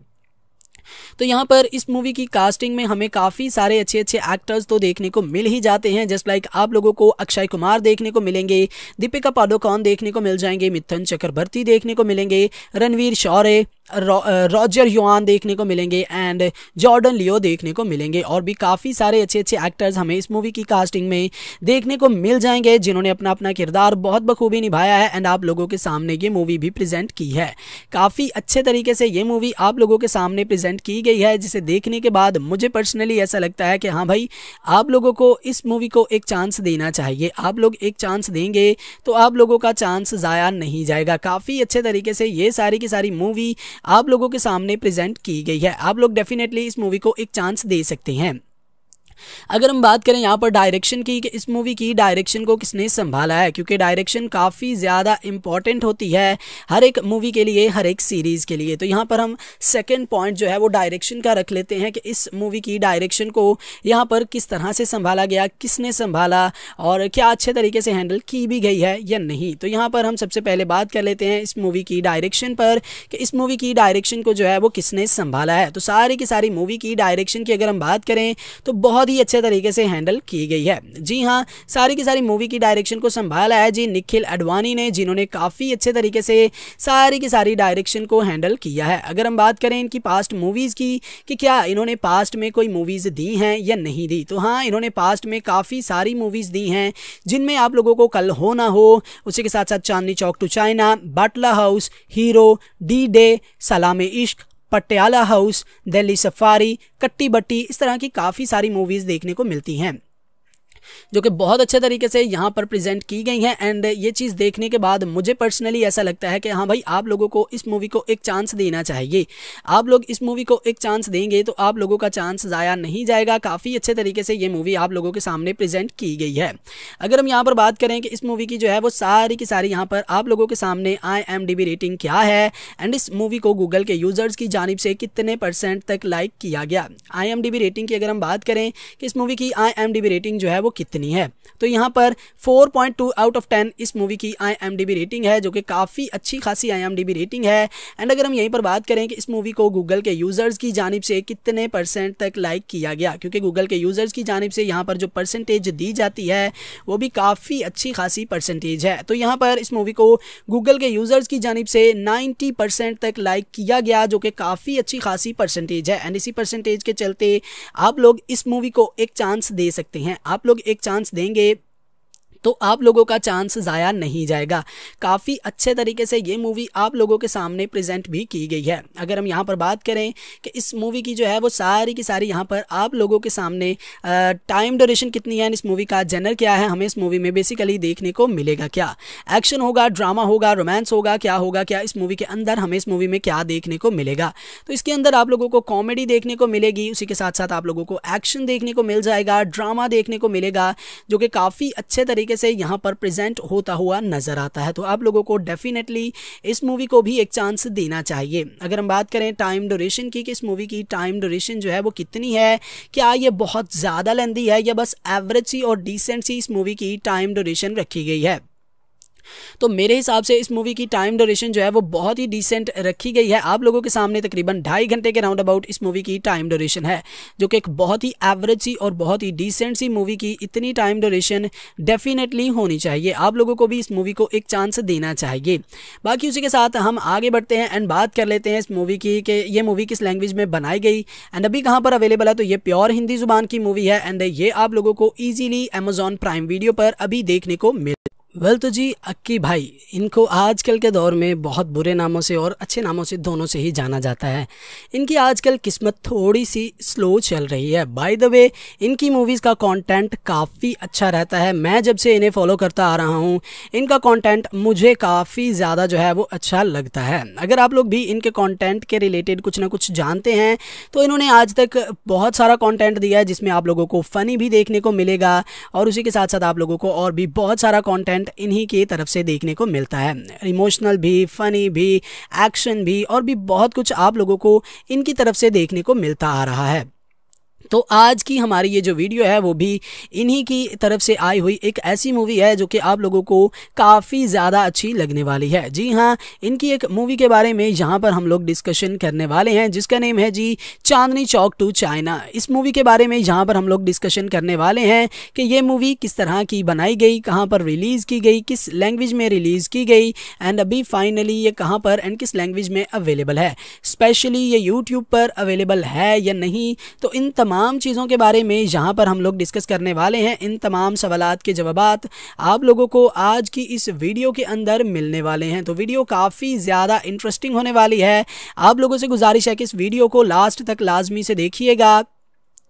तो यहाँ पर इस मूवी की कास्टिंग में हमें काफ़ी सारे अच्छे अच्छे एक्टर्स तो देखने को मिल ही जाते हैं जस्ट लाइक आप लोगों को अक्षय कुमार देखने को मिलेंगे दीपिका पादुकोण देखने को मिल जाएंगे मिथुन चक्रवर्ती देखने को मिलेंगे रणवीर शौर्य रॉजर युआन देखने को मिलेंगे एंड जॉर्डन लियो देखने को मिलेंगे और भी काफ़ी सारे अच्छे अच्छे एक्टर्स हमें इस मूवी की कास्टिंग में देखने को मिल जाएंगे जिन्होंने अपना अपना किरदार बहुत बखूबी निभाया है एंड आप लोगों के सामने ये मूवी भी प्रेजेंट की है काफ़ी अच्छे तरीके से ये मूवी आप लोगों के सामने प्रेजेंट की गई है जिसे देखने के बाद मुझे पर्सनली ऐसा लगता है कि हाँ भाई आप लोगों को इस मूवी को एक चांस देना चाहिए आप लोग एक चांस देंगे तो आप लोगों का चांस ज़ाया नहीं जाएगा काफ़ी अच्छे तरीके से ये सारी की सारी मूवी आप लोगों के सामने प्रेजेंट की गई है आप लोग डेफिनेटली इस मूवी को एक चांस दे सकते हैं अगर हम बात करें यहाँ पर डायरेक्शन की कि इस मूवी की डायरेक्शन को किसने संभाला है क्योंकि डायरेक्शन काफ़ी ज़्यादा इंपॉर्टेंट होती है हर एक मूवी के लिए हर एक सीरीज़ के लिए तो यहाँ पर हम सेकेंड पॉइंट जो है वो डायरेक्शन का रख लेते हैं कि इस मूवी की डायरेक्शन को यहाँ पर किस तरह से संभाला गया किसने संभाला और क्या अच्छे तरीके से हैंडल की भी गई है या नहीं तो यहाँ पर हम सबसे पहले बात कर लेते हैं इस मूवी की डायरेक्शन पर कि इस मूवी की डायरेक्शन को जो है वो किसने संभाला है तो सारी की सारी मूवी की डायरेक्शन की अगर हम बात करें तो बहुत बहुत ही अच्छे तरीके से हैंडल की गई है जी हाँ सारी की सारी मूवी की डायरेक्शन को संभाला है जी निखिल अडवाणी ने जिन्होंने काफ़ी अच्छे तरीके से सारी की सारी डायरेक्शन को हैंडल किया है अगर हम बात करें इनकी पास्ट मूवीज़ की कि क्या इन्होंने पास्ट में कोई मूवीज़ दी हैं या नहीं दी तो हाँ इन्होंने पास्ट में काफ़ी सारी मूवीज़ दी हैं जिनमें आप लोगों को कल हो ना हो उसी के साथ साथ Chandni Chowk to China Batla house hero D day Salaam Ishq Patiala house Delhi safari कट्टी बट्टी इस तरह की काफ़ी सारी मूवीज़ देखने को मिलती हैं जो कि बहुत अच्छे तरीके से यहाँ पर प्रेजेंट की गई हैं एंड ये चीज़ देखने के बाद मुझे पर्सनली ऐसा लगता है कि हाँ भाई आप लोगों को इस मूवी को एक चांस देना चाहिए आप लोग इस मूवी को एक चांस देंगे तो आप लोगों का चांस ज़ाया नहीं जाएगा काफ़ी अच्छे तरीके से ये मूवी आप लोगों के सामने प्रेजेंट की गई है अगर हम यहाँ पर बात करें कि इस मूवी की जो है वो सारी की सारी यहाँ पर आप लोगों के सामने आई रेटिंग क्या है एंड इस मूवी को गूगल के यूज़र्स की जानब से कितने परसेंट तक लाइक किया गया आई रेटिंग की अगर हम बात करें कि इस मूवी की आई रेटिंग जो है वो कितनी है तो यहाँ पर 4.2 आउट ऑफ टेन इस मूवी की आई रेटिंग है जो कि काफ़ी अच्छी खासी आई रेटिंग है एंड अगर हम यहीं पर बात करें कि इस मूवी को गूगल के यूज़र्स की जानब से कितने परसेंट तक लाइक किया गया क्योंकि गूगल के यूज़र्स की जानब से यहाँ पर जो परसेंटेज दी जाती है वो भी काफ़ी अच्छी खासी परसेंटेज है तो यहाँ पर इस मूवी को गूगल के यूज़र्स की जानब से नाइन्टी तक लाइक किया गया जो कि काफ़ी अच्छी खासी परसेंटेज है एंड इसी परसेंटेज के चलते आप लोग इस मूवी को एक चांस दे सकते हैं आप लोग एक चांस देंगे तो आप लोगों का चांस ज़ाया नहीं जाएगा काफ़ी अच्छे तरीके से ये मूवी आप लोगों के सामने प्रेजेंट भी की गई है अगर हम यहाँ पर बात करें कि इस मूवी की जो है वो सारी की सारी यहाँ पर आप लोगों के सामने टाइम ड्यूरेशन कितनी है इस मूवी का जेनर क्या है हमें इस मूवी में बेसिकली देखने को मिलेगा क्या एक्शन होगा ड्रामा होगा रोमांस होगा क्या होगा क्या इस मूवी के अंदर हमें इस मूवी में क्या देखने को मिलेगा तो इसके अंदर आप लोगों को कॉमेडी देखने को मिलेगी उसी के साथ साथ आप लोगों को एक्शन देखने को मिल जाएगा ड्रामा देखने को मिलेगा जो कि काफ़ी अच्छे तरीके तरीके से यहाँ पर प्रेजेंट होता हुआ नज़र आता है तो आप लोगों को डेफिनेटली इस मूवी को भी एक चांस देना चाहिए अगर हम बात करें टाइम ड्यूरेशन की कि इस मूवी की टाइम ड्यूरेशन जो है वो कितनी है क्या ये बहुत ज़्यादा लेंदी है या बस एवरेज सी और डिसेंट सी इस मूवी की टाइम ड्यूरेशन रखी गई है तो मेरे हिसाब से इस मूवी की टाइम ड्यूरेशन जो है वो बहुत ही डिसेंट रखी गई है आप लोगों के सामने तकरीबन ढाई घंटे के राउंड अबाउट इस मूवी की टाइम ड्यूरेशन है जो कि एक बहुत ही एवरेज सी और बहुत ही डिसेंट सी मूवी की इतनी टाइम ड्यूरेशन डेफिनेटली होनी चाहिए आप लोगों को भी इस मूवी को एक चांस देना चाहिए बाकी उसी के साथ हम आगे बढ़ते हैं एंड बात कर लेते हैं इस मूवी की कि ये मूवी किस लैंग्वेज में बनाई गई एंड अभी कहाँ पर अवेलेबल है तो ये प्योर हिंदी जुबान की मूवी है एंड ये आप लोगों को ईजिली अमेजॉन प्राइम वीडियो पर अभी देखने को मिल वेल तो जी अक्की भाई इनको आजकल के दौर में बहुत बुरे नामों से और अच्छे नामों से दोनों से ही जाना जाता है इनकी आजकल किस्मत थोड़ी सी स्लो चल रही है बाय द वे इनकी मूवीज़ का कंटेंट काफ़ी अच्छा रहता है मैं जब से इन्हें फॉलो करता आ रहा हूँ इनका कंटेंट मुझे काफ़ी ज़्यादा जो है वो अच्छा लगता है अगर आप लोग भी इनके कॉन्टेंट के रिलेटेड कुछ ना कुछ जानते हैं तो इन्होंने आज तक बहुत सारा कॉन्टेंट दिया है जिसमें आप लोगों को फ़नी भी देखने को मिलेगा और उसी के साथ साथ आप लोगों को और भी बहुत सारा कॉन्टेंट कंटेंट इन्हीं की तरफ से देखने को मिलता है इमोशनल भी फनी भी एक्शन भी और भी बहुत कुछ आप लोगों को इनकी तरफ से देखने को मिलता आ रहा है तो आज की हमारी ये जो वीडियो है वो भी इन्हीं की तरफ से आई हुई एक ऐसी मूवी है जो कि आप लोगों को काफ़ी ज़्यादा अच्छी लगने वाली है जी हाँ इनकी एक मूवी के बारे में यहाँ पर हम लोग डिस्कशन करने वाले हैं जिसका नेम है जी चांदनी चौक टू चाइना इस मूवी के बारे में यहाँ पर हम लोग डिस्कशन करने वाले हैं कि ये मूवी किस तरह की बनाई गई कहाँ पर रिलीज़ की गई किस लैंग्वेज में रिलीज़ की गई एंड अभी फाइनली ये कहाँ पर एंड किस लैंग्वेज में अवेलेबल है स्पेशली ये यूट्यूब पर अवेलेबल है या नहीं तो इन तमाम तमाम चीज़ों के बारे में यहाँ पर हम लोग डिस्कस करने वाले हैं इन तमाम सवाल के जवाब आप लोगों को आज की इस वीडियो के अंदर मिलने वाले हैं तो वीडियो काफ़ी ज़्यादा इंटरेस्टिंग होने वाली है आप लोगों से गुजारिश है कि इस वीडियो को लास्ट तक लाजमी से देखिएगा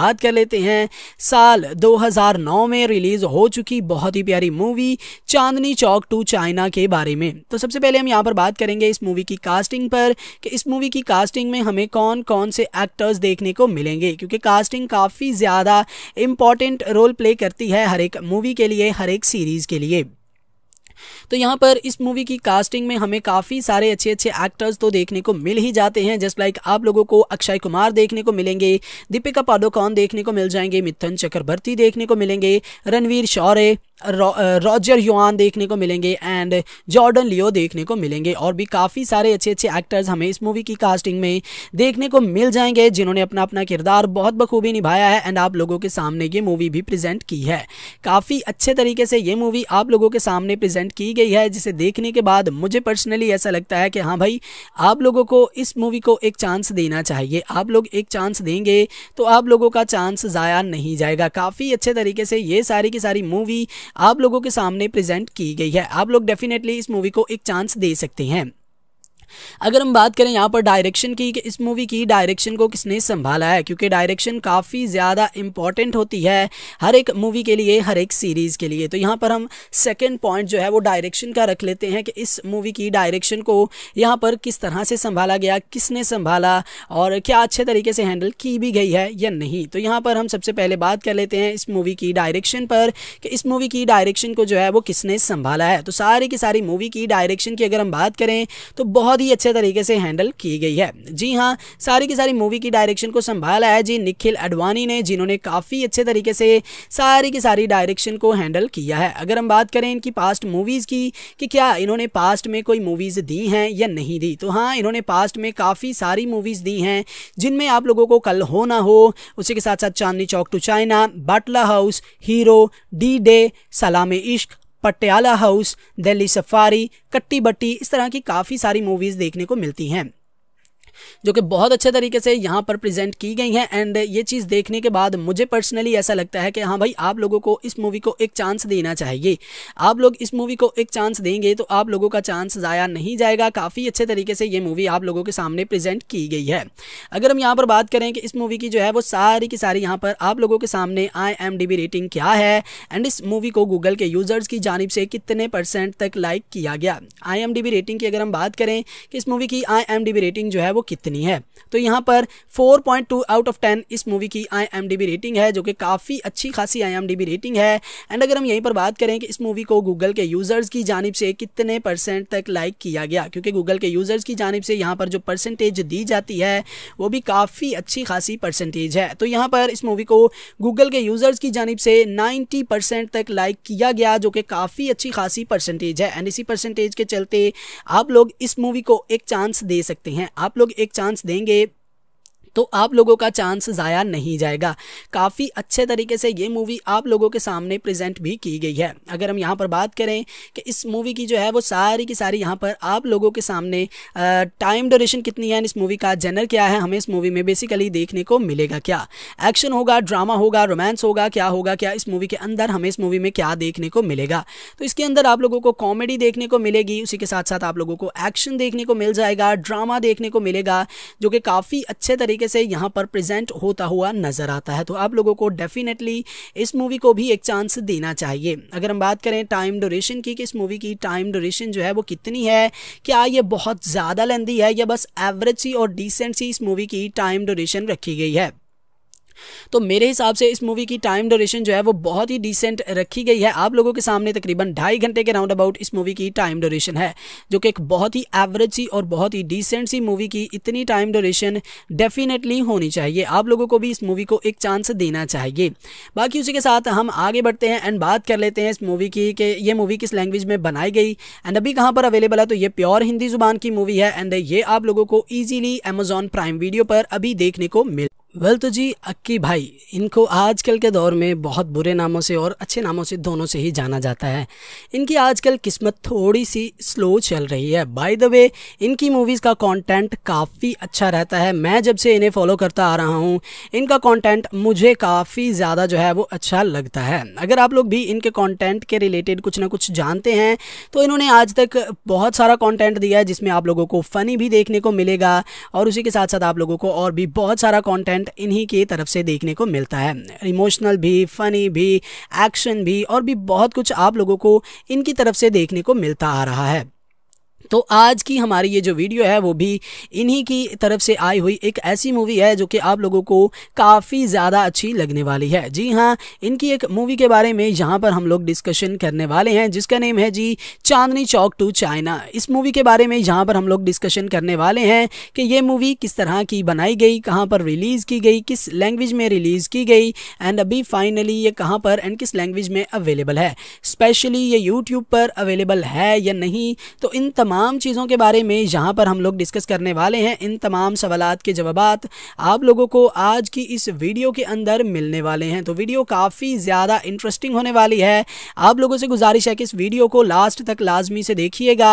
बात कर लेते हैं साल 2009 में रिलीज़ हो चुकी बहुत ही प्यारी movie Chandni Chowk to China के बारे में तो सबसे पहले हम यहाँ पर बात करेंगे इस मूवी की कास्टिंग पर कि इस मूवी की कास्टिंग में हमें कौन कौन से एक्टर्स देखने को मिलेंगे क्योंकि कास्टिंग काफ़ी ज़्यादा इम्पॉर्टेंट रोल प्ले करती है हर एक मूवी के लिए हर एक सीरीज़ के लिए तो यहाँ पर इस मूवी की कास्टिंग में हमें काफ़ी सारे अच्छे अच्छे एक्टर्स तो देखने को मिल ही जाते हैं जस्ट लाइक आप लोगों को अक्षय कुमार देखने को मिलेंगे दीपिका पादुकोण देखने को मिल जाएंगे मिथुन चक्रवर्ती देखने को मिलेंगे Ranveer Shorey Roger Yuan uh, देखने को मिलेंगे एंड जॉर्डन लियो देखने को मिलेंगे और भी काफ़ी सारे अच्छे अच्छे एक्टर्स हमें इस मूवी की कास्टिंग में देखने को मिल जाएंगे जिन्होंने अपना अपना किरदार बहुत बखूबी निभाया है एंड आप लोगों के सामने ये मूवी भी प्रेजेंट की है काफ़ी अच्छे तरीके से ये मूवी आप लोगों के सामने प्रेजेंट की गई है जिसे देखने के बाद मुझे पर्सनली ऐसा लगता है कि हाँ भाई आप लोगों को इस मूवी को एक चांस देना चाहिए आप लोग एक चांस देंगे तो आप लोगों का चांस ज़ाया नहीं जाएगा काफ़ी अच्छे तरीके से ये सारी की सारी मूवी आप लोगों के सामने प्रेजेंट की गई है आप लोग डेफिनेटली इस मूवी को एक चांस दे सकते हैं अगर हम बात करें यहाँ पर डायरेक्शन की कि इस मूवी की डायरेक्शन को किसने संभाला है क्योंकि डायरेक्शन काफ़ी ज़्यादा इंपॉर्टेंट होती है हर एक मूवी के लिए हर एक सीरीज़ के लिए तो यहाँ पर हम सेकेंड पॉइंट जो है वो डायरेक्शन का रख लेते हैं कि इस मूवी की डायरेक्शन को यहाँ पर किस तरह से संभाला गया किसने संभाला और क्या अच्छे तरीके से हैंडल की भी गई है या नहीं तो यहाँ पर हम सबसे पहले बात कर लेते हैं इस मूवी की डायरेक्शन पर कि इस मूवी की डायरेक्शन को जो है वो किसने संभाला है तो सारी की सारी मूवी की डायरेक्शन की अगर हम बात करें तो बहुत बहुत ही अच्छे तरीके से हैंडल की गई है जी हाँ सारी की सारी मूवी की डायरेक्शन को संभाला है जी निखिल अडवाणी ने जिन्होंने काफ़ी अच्छे तरीके से सारी की सारी डायरेक्शन को हैंडल किया है अगर हम बात करें इनकी पास्ट मूवीज़ की कि क्या इन्होंने पास्ट में कोई मूवीज़ दी हैं या नहीं दी तो हाँ इन्होंने पास्ट में काफ़ी सारी मूवीज़ दी हैं जिनमें आप लोगों को कल हो ना हो उसी के साथ साथ Chandni Chowk to China Batla house hero D day Salaam Ishq Patiala house Delhi safari कट्टी बट्टी इस तरह की काफ़ी सारी मूवीज़ देखने को मिलती हैं जो कि बहुत अच्छे तरीके से यहाँ पर प्रेजेंट की गई हैं एंड ये चीज़ देखने के बाद मुझे पर्सनली ऐसा लगता है कि हाँ भाई आप लोगों को इस मूवी को एक चांस देना चाहिए आप लोग इस मूवी को एक चांस देंगे तो आप लोगों का चांस ज़ाया नहीं जाएगा काफ़ी अच्छे तरीके से ये मूवी आप लोगों के सामने प्रेजेंट की गई है अगर हम यहाँ पर बात करें कि इस मूवी की जो है वो सारी की सारी यहाँ पर आप लोगों के सामने आई रेटिंग क्या है एंड इस मूवी को गूगल के यूज़र्स की जानब से कितने परसेंट तक लाइक किया गया आई रेटिंग की अगर हम बात करें कि इस मूवी की आई रेटिंग जो है वो कितनी है तो यहाँ पर 4.2 आउट ऑफ टेन इस मूवी की आई रेटिंग है जो कि काफ़ी अच्छी खासी आई रेटिंग है एंड अगर हम यहीं पर बात करें कि इस मूवी को गूगल के यूज़र्स की जानब से कितने परसेंट तक लाइक किया गया क्योंकि गूगल के यूज़र्स की जानब से यहाँ पर जो परसेंटेज दी जाती है वो भी काफ़ी अच्छी खासी परसेंटेज है तो यहाँ पर इस मूवी को गूगल के यूज़र्स की जानब से नाइन्टी तक लाइक किया गया जो कि काफ़ी अच्छी खासी परसेंटेज है एंड इसी परसेंटेज के चलते आप लोग इस मूवी को एक चांस दे सकते हैं आप लोग एक चांस देंगे तो आप लोगों का चांस ज़ाया नहीं जाएगा काफ़ी अच्छे तरीके से ये मूवी आप लोगों के सामने प्रेजेंट भी की गई है अगर हम यहाँ पर बात करें कि इस मूवी की जो है वो सारी की सारी यहाँ पर आप लोगों के सामने टाइम ड्यूरेशन कितनी है इस मूवी का जनर क्या है हमें इस मूवी में बेसिकली देखने को मिलेगा क्या एक्शन होगा ड्रामा होगा रोमांस होगा क्या होगा क्या इस मूवी के अंदर हमें इस मूवी में क्या देखने को मिलेगा तो इसके अंदर आप लोगों को कॉमेडी देखने को मिलेगी उसी के साथ साथ आप लोगों को एक्शन देखने को मिल जाएगा ड्रामा देखने को मिलेगा जो कि काफ़ी अच्छे तरीके तरीके से यहाँ पर प्रेजेंट होता हुआ नज़र आता है तो आप लोगों को डेफिनेटली इस मूवी को भी एक चांस देना चाहिए अगर हम बात करें टाइम ड्यूरेशन की कि इस मूवी की टाइम ड्यूरेशन जो है वो कितनी है क्या ये बहुत ज़्यादा लेंदी है या बस एवरेज सी और डिसेंट सी इस मूवी की टाइम ड्यूरेशन रखी गई है तो मेरे हिसाब से इस मूवी की टाइम ड्यूरेशन जो है वो बहुत ही डिसेंट रखी गई है आप लोगों के सामने तकरीबन ढाई घंटे के राउंड अबाउट इस मूवी की टाइम ड्यूरेशन है जो कि एक बहुत ही एवरेज सी और बहुत ही डिसेंट सी मूवी की इतनी टाइम ड्यूरेशन डेफिनेटली होनी चाहिए आप लोगों को भी इस मूवी को एक चांस देना चाहिए बाकी उसी के साथ हम आगे बढ़ते हैं एंड बात कर लेते हैं इस मूवी की कि ये मूवी किस लैंग्वेज में बनाई गई एंड अभी कहाँ पर अवेलेबल है तो ये प्योर हिंदी जुबान की मूवी है एंड ये आप लोगों को ईजिली अमेजॉन प्राइम वीडियो पर अभी देखने को मिल वेल तो जी अक्की भाई इनको आजकल के दौर में बहुत बुरे नामों से और अच्छे नामों से दोनों से ही जाना जाता है इनकी आजकल किस्मत थोड़ी सी स्लो चल रही है बाय द वे इनकी मूवीज़ का कंटेंट काफ़ी अच्छा रहता है मैं जब से इन्हें फॉलो करता आ रहा हूँ इनका कंटेंट मुझे काफ़ी ज़्यादा जो है वो अच्छा लगता है अगर आप लोग भी इनके कॉन्टेंट के रिलेटेड कुछ ना कुछ जानते हैं तो इन्होंने आज तक बहुत सारा कॉन्टेंट दिया है जिसमें आप लोगों को फ़नी भी देखने को मिलेगा और उसी के साथ साथ आप लोगों को और भी बहुत सारा कॉन्टेंट कंटेंट इन्हीं की तरफ से देखने को मिलता है इमोशनल भी फनी भी एक्शन भी और भी बहुत कुछ आप लोगों को इनकी तरफ से देखने को मिलता आ रहा है तो आज की हमारी ये जो वीडियो है वो भी इन्हीं की तरफ से आई हुई एक ऐसी मूवी है जो कि आप लोगों को काफ़ी ज़्यादा अच्छी लगने वाली है जी हाँ इनकी एक मूवी के बारे में यहाँ पर हम लोग डिस्कशन करने वाले हैं जिसका नेम है जी चांदनी चौक टू चाइना इस मूवी के बारे में यहाँ पर हम लोग डिस्कशन करने वाले हैं कि ये मूवी किस तरह की बनाई गई कहाँ पर रिलीज़ की गई किस लैंग्वेज में रिलीज़ की गई एंड अभी फाइनली ये कहाँ पर एंड किस लैंग्वेज में अवेलेबल है स्पेशली ये यूट्यूब पर अवेलेबल है या नहीं तो इन तमाम तमाम चीज़ों के बारे में यहाँ पर हम लोग डिस्कस करने वाले हैं इन तमाम सवाल के जवाब आप लोगों को आज की इस वीडियो के अंदर मिलने वाले हैं तो वीडियो काफ़ी ज़्यादा इंटरेस्टिंग होने वाली है आप लोगों से गुजारिश है कि इस वीडियो को लास्ट तक लाजमी से देखिएगा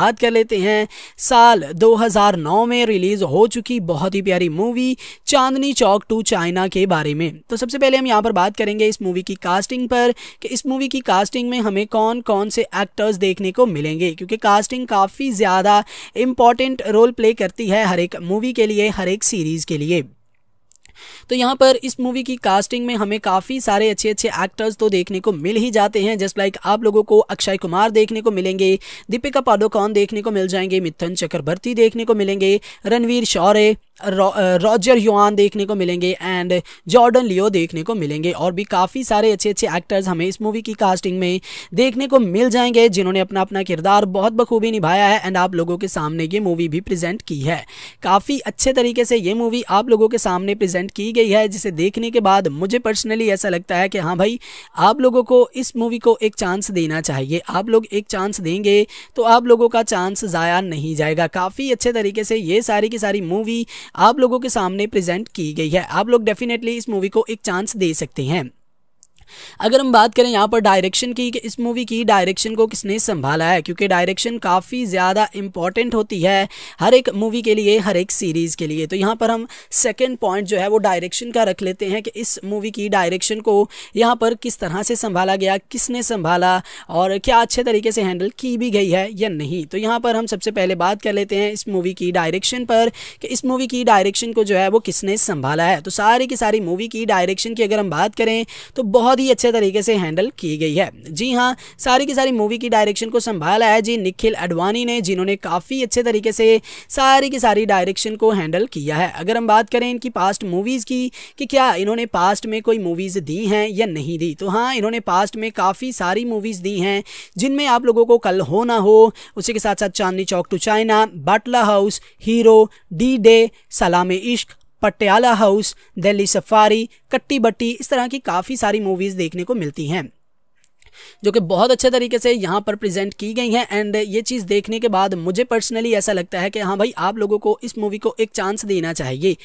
बात कर लेते हैं साल 2009 में रिलीज़ हो चुकी बहुत ही प्यारी movie Chandni Chowk to China के बारे में तो सबसे पहले हम यहाँ पर बात करेंगे इस मूवी की कास्टिंग पर कि इस मूवी की कास्टिंग में हमें कौन कौन से एक्टर्स देखने को मिलेंगे क्योंकि कास्टिंग काफ़ी ज़्यादा इम्पॉर्टेंट रोल प्ले करती है हर एक मूवी के लिए हर एक सीरीज़ के लिए तो यहाँ पर इस मूवी की कास्टिंग में हमें काफ़ी सारे अच्छे अच्छे एक्टर्स तो देखने को मिल ही जाते हैं जस्ट लाइक आप लोगों को अक्षय कुमार देखने को मिलेंगे दीपिका पादुकोण देखने को मिल जाएंगे मिथुन चक्रवर्ती देखने को मिलेंगे Ranveer Shorey Roger Yuan uh, देखने को मिलेंगे एंड जॉर्डन लियो देखने को मिलेंगे और भी काफ़ी सारे अच्छे अच्छे एक्टर्स हमें इस मूवी की कास्टिंग में देखने को मिल जाएंगे जिन्होंने अपना अपना किरदार बहुत बखूबी निभाया है एंड आप लोगों के सामने ये मूवी भी प्रेजेंट की है काफ़ी अच्छे तरीके से ये मूवी आप लोगों के सामने प्रेजेंट की गई है जिसे देखने के बाद मुझे पर्सनली ऐसा लगता है कि हाँ भाई आप लोगों को इस मूवी को एक चांस देना चाहिए आप लोग एक चांस देंगे तो आप लोगों का चांस ज़ाया नहीं जाएगा काफ़ी अच्छे तरीके से ये सारी की सारी मूवी आप लोगों के सामने प्रेजेंट की गई है आप लोग डेफिनेटली इस मूवी को एक चांस दे सकते हैं अगर हम बात करें यहाँ पर डायरेक्शन की कि इस मूवी की डायरेक्शन को किसने संभाला है क्योंकि डायरेक्शन काफ़ी ज़्यादा इंपॉर्टेंट होती है हर एक मूवी के लिए हर एक सीरीज़ के लिए तो यहाँ पर हम सेकेंड पॉइंट जो है वो डायरेक्शन का रख लेते हैं कि इस मूवी की डायरेक्शन को यहाँ पर किस तरह से संभाला गया किसने संभाला और क्या अच्छे तरीके से हैंडल की भी गई है या नहीं तो यहाँ पर हम सबसे पहले बात कर लेते हैं इस मूवी की डायरेक्शन पर कि इस मूवी की डायरेक्शन को जो है वो किसने संभाला है तो सारी की सारी मूवी की डायरेक्शन की अगर हम बात करें तो बहुत ही अच्छे तरीके से हैंडल की गई है जी हाँ सारी की सारी मूवी की डायरेक्शन को संभाला है जी निखिल अडवाणी ने जिन्होंने काफ़ी अच्छे तरीके से सारी की सारी डायरेक्शन को हैंडल किया है अगर हम बात करें इनकी पास्ट मूवीज़ की कि क्या इन्होंने पास्ट में कोई मूवीज़ दी हैं या नहीं दी तो हाँ इन्होंने पास्ट में काफ़ी सारी मूवीज़ दी हैं जिनमें आप लोगों को कल हो ना हो उसी के साथ साथ Chandni Chowk to China Batla house hero D day Salaam Ishq Patiala house Delhi safari कट्टी बट्टी इस तरह की काफ़ी सारी मूवीज़ देखने को मिलती हैं जो कि बहुत अच्छे तरीके से यहाँ पर प्रेजेंट की गई हैं एंड ये चीज़ देखने के बाद मुझे पर्सनली ऐसा लगता है कि हाँ भाई आप लोगों को इस मूवी को एक चांस देना चाहिए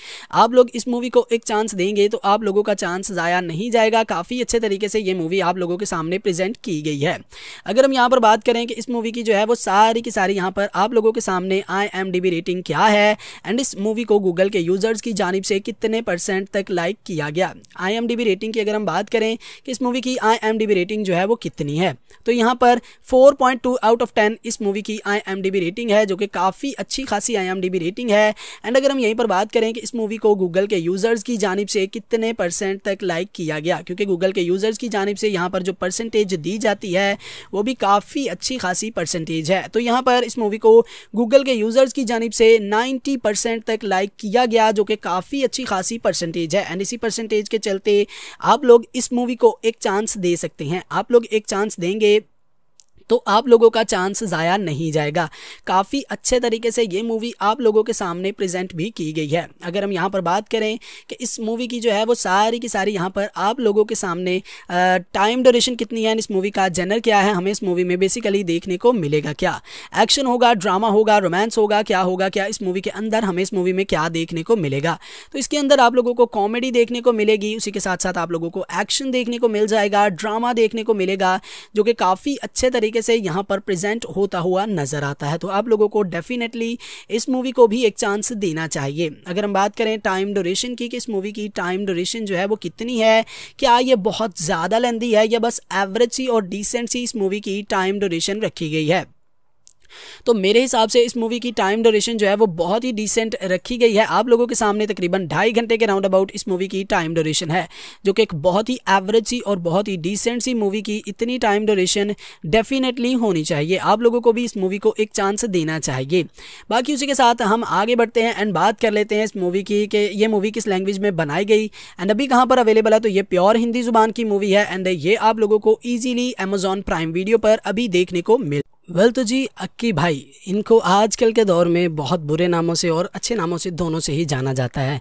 आप लोग इस मूवी को एक चांस देंगे तो आप लोगों का चांस ज़ाया नहीं जाएगा काफ़ी अच्छे तरीके से ये मूवी आप लोगों के सामने प्रेजेंट की गई है अगर हम यहाँ पर बात करें कि इस मूवी की जो है वो सारी की सारी यहाँ पर आप लोगों के सामने आई रेटिंग क्या है एंड इस मूवी को गूगल के यूज़र्स की जानब से कितने परसेंट तक लाइक किया गया आई रेटिंग की अगर हम बात करें कि इस मूवी की आई रेटिंग जो है वो कितनी है तो यहाँ पर 4.2 आउट ऑफ टेन इस मूवी की आई रेटिंग है जो कि काफ़ी अच्छी खासी आई रेटिंग है एंड अगर हम यहीं पर बात करें कि इस मूवी को गूगल के यूज़र्स की जानब से कितने परसेंट तक लाइक किया गया क्योंकि गूगल के यूज़र्स की जानब से यहाँ पर जो परसेंटेज दी जाती है वो भी काफ़ी अच्छी खासी परसेंटेज है तो यहाँ पर इस मूवी को गूगल के यूज़र्स की जानब से नाइन्टी तक लाइक किया गया जो कि काफ़ी अच्छी खासी परसेंटेज है एंड इसी परसेंटेज के चलते आप लोग इस मूवी को एक चांस दे सकते हैं आप लोग एक चांस देंगे तो आप लोगों का चांस ज़ाया नहीं जाएगा काफ़ी अच्छे तरीके से ये मूवी आप लोगों के सामने प्रेजेंट भी की गई है अगर हम यहाँ पर बात करें कि इस मूवी की जो है वो सारी की सारी यहाँ पर आप लोगों के सामने टाइम ड्यूरेशन कितनी है इस मूवी का जनर क्या है हमें इस मूवी में बेसिकली देखने को मिलेगा क्या एक्शन होगा ड्रामा होगा रोमांस होगा क्या होगा क्या इस मूवी के अंदर हमें इस मूवी में क्या देखने को मिलेगा तो इसके अंदर आप लोगों को कॉमेडी देखने को मिलेगी उसी के साथ साथ आप लोगों को एक्शन देखने को मिल जाएगा ड्रामा देखने को मिलेगा जो कि काफ़ी अच्छे तरीके तरीके से यहाँ पर प्रेजेंट होता हुआ नज़र आता है तो आप लोगों को डेफिनेटली इस मूवी को भी एक चांस देना चाहिए अगर हम बात करें टाइम ड्यूरेशन की कि इस मूवी की टाइम ड्यूरेशन जो है वो कितनी है क्या ये बहुत ज़्यादा लेंदी है या बस एवरेज सी और डिसेंट सी इस मूवी की टाइम ड्यूरेशन रखी गई है तो मेरे हिसाब से इस मूवी की टाइम ड्यूरेशन जो है वो बहुत ही डिसेंट रखी गई है आप लोगों के सामने तकरीबन ढाई घंटे के राउंड अबाउट इस मूवी की टाइम ड्यूरेशन है जो कि एक बहुत ही एवरेज सी और बहुत ही डिसेंट सी मूवी की इतनी टाइम ड्यूरेशन डेफिनेटली होनी चाहिए आप लोगों को भी इस मूवी को एक चांस देना चाहिए बाकी उसी के साथ हम आगे बढ़ते हैं एंड बात कर लेते हैं इस मूवी की कि ये मूवी किस लैंग्वेज में बनाई गई एंड अभी कहाँ पर अवेलेबल है तो ये प्योर हिंदी जुबान की मूवी है एंड ये आप लोगों को ईजिली अमेजॉन प्राइम वीडियो पर अभी देखने को मिल वेल तो जी अक्की भाई इनको आजकल के दौर में बहुत बुरे नामों से और अच्छे नामों से दोनों से ही जाना जाता है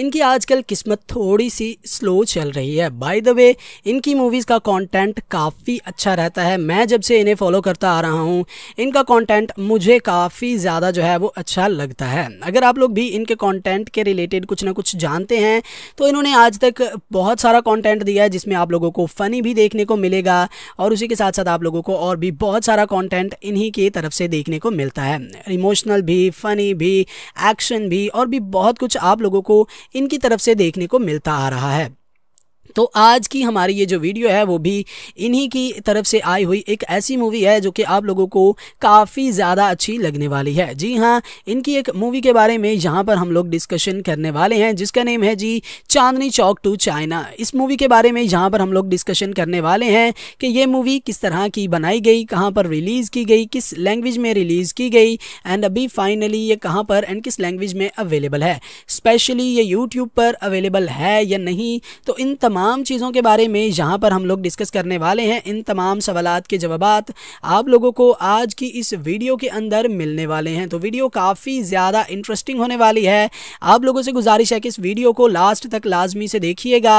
इनकी आजकल किस्मत थोड़ी सी स्लो चल रही है बाय द वे इनकी मूवीज़ का कंटेंट काफ़ी अच्छा रहता है मैं जब से इन्हें फॉलो करता आ रहा हूँ इनका कंटेंट मुझे काफ़ी ज़्यादा जो है वो अच्छा लगता है अगर आप लोग भी इनके कॉन्टेंट के रिलेटेड कुछ ना कुछ जानते हैं तो इन्होंने आज तक बहुत सारा कॉन्टेंट दिया है जिसमें आप लोगों को फ़नी भी देखने को मिलेगा और उसी के साथ साथ आप लोगों को और भी बहुत सारा कॉन्टेंट कंटेंट इन्हीं की तरफ से देखने को मिलता है इमोशनल भी फ़नी भी एक्शन भी और भी बहुत कुछ आप लोगों को इनकी तरफ से देखने को मिलता आ रहा है तो आज की हमारी ये जो वीडियो है वो भी इन्हीं की तरफ से आई हुई एक ऐसी मूवी है जो कि आप लोगों को काफ़ी ज़्यादा अच्छी लगने वाली है जी हाँ इनकी एक मूवी के बारे में यहाँ पर हम लोग डिस्कशन करने वाले हैं जिसका नेम है जी चांदनी चौक टू चाइना इस मूवी के बारे में यहाँ पर हम लोग डिस्कशन करने वाले हैं कि ये मूवी किस तरह की बनाई गई कहाँ पर रिलीज़ की गई किस लैंग्वेज में रिलीज़ की गई एंड अभी फाइनली ये कहाँ पर एंड किस लैंग्वेज में अवेलेबल है स्पेशली ये यूट्यूब पर अवेलेबल है या नहीं तो इन तमाम तमाम चीज़ों के बारे में यहाँ पर हम लोग डिस्कस करने वाले हैं इन तमाम सवाल के जवाब आप लोगों को आज की इस वीडियो के अंदर मिलने वाले हैं तो वीडियो काफ़ी ज़्यादा इंटरेस्टिंग होने वाली है आप लोगों से गुजारिश है कि इस वीडियो को लास्ट तक लाजमी से देखिएगा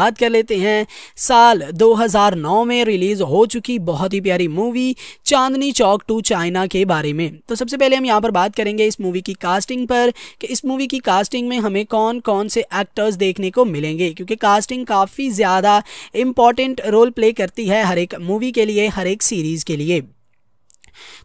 बात कर लेते हैं साल 2009 में रिलीज़ हो चुकी बहुत ही प्यारी movie Chandni Chowk to China के बारे में तो सबसे पहले हम यहाँ पर बात करेंगे इस मूवी की कास्टिंग पर कि इस मूवी की कास्टिंग में हमें कौन कौन से एक्टर्स देखने को मिलेंगे क्योंकि कास्टिंग काफ़ी ज़्यादा इम्पॉर्टेंट रोल प्ले करती है हर एक मूवी के लिए हर एक सीरीज़ के लिए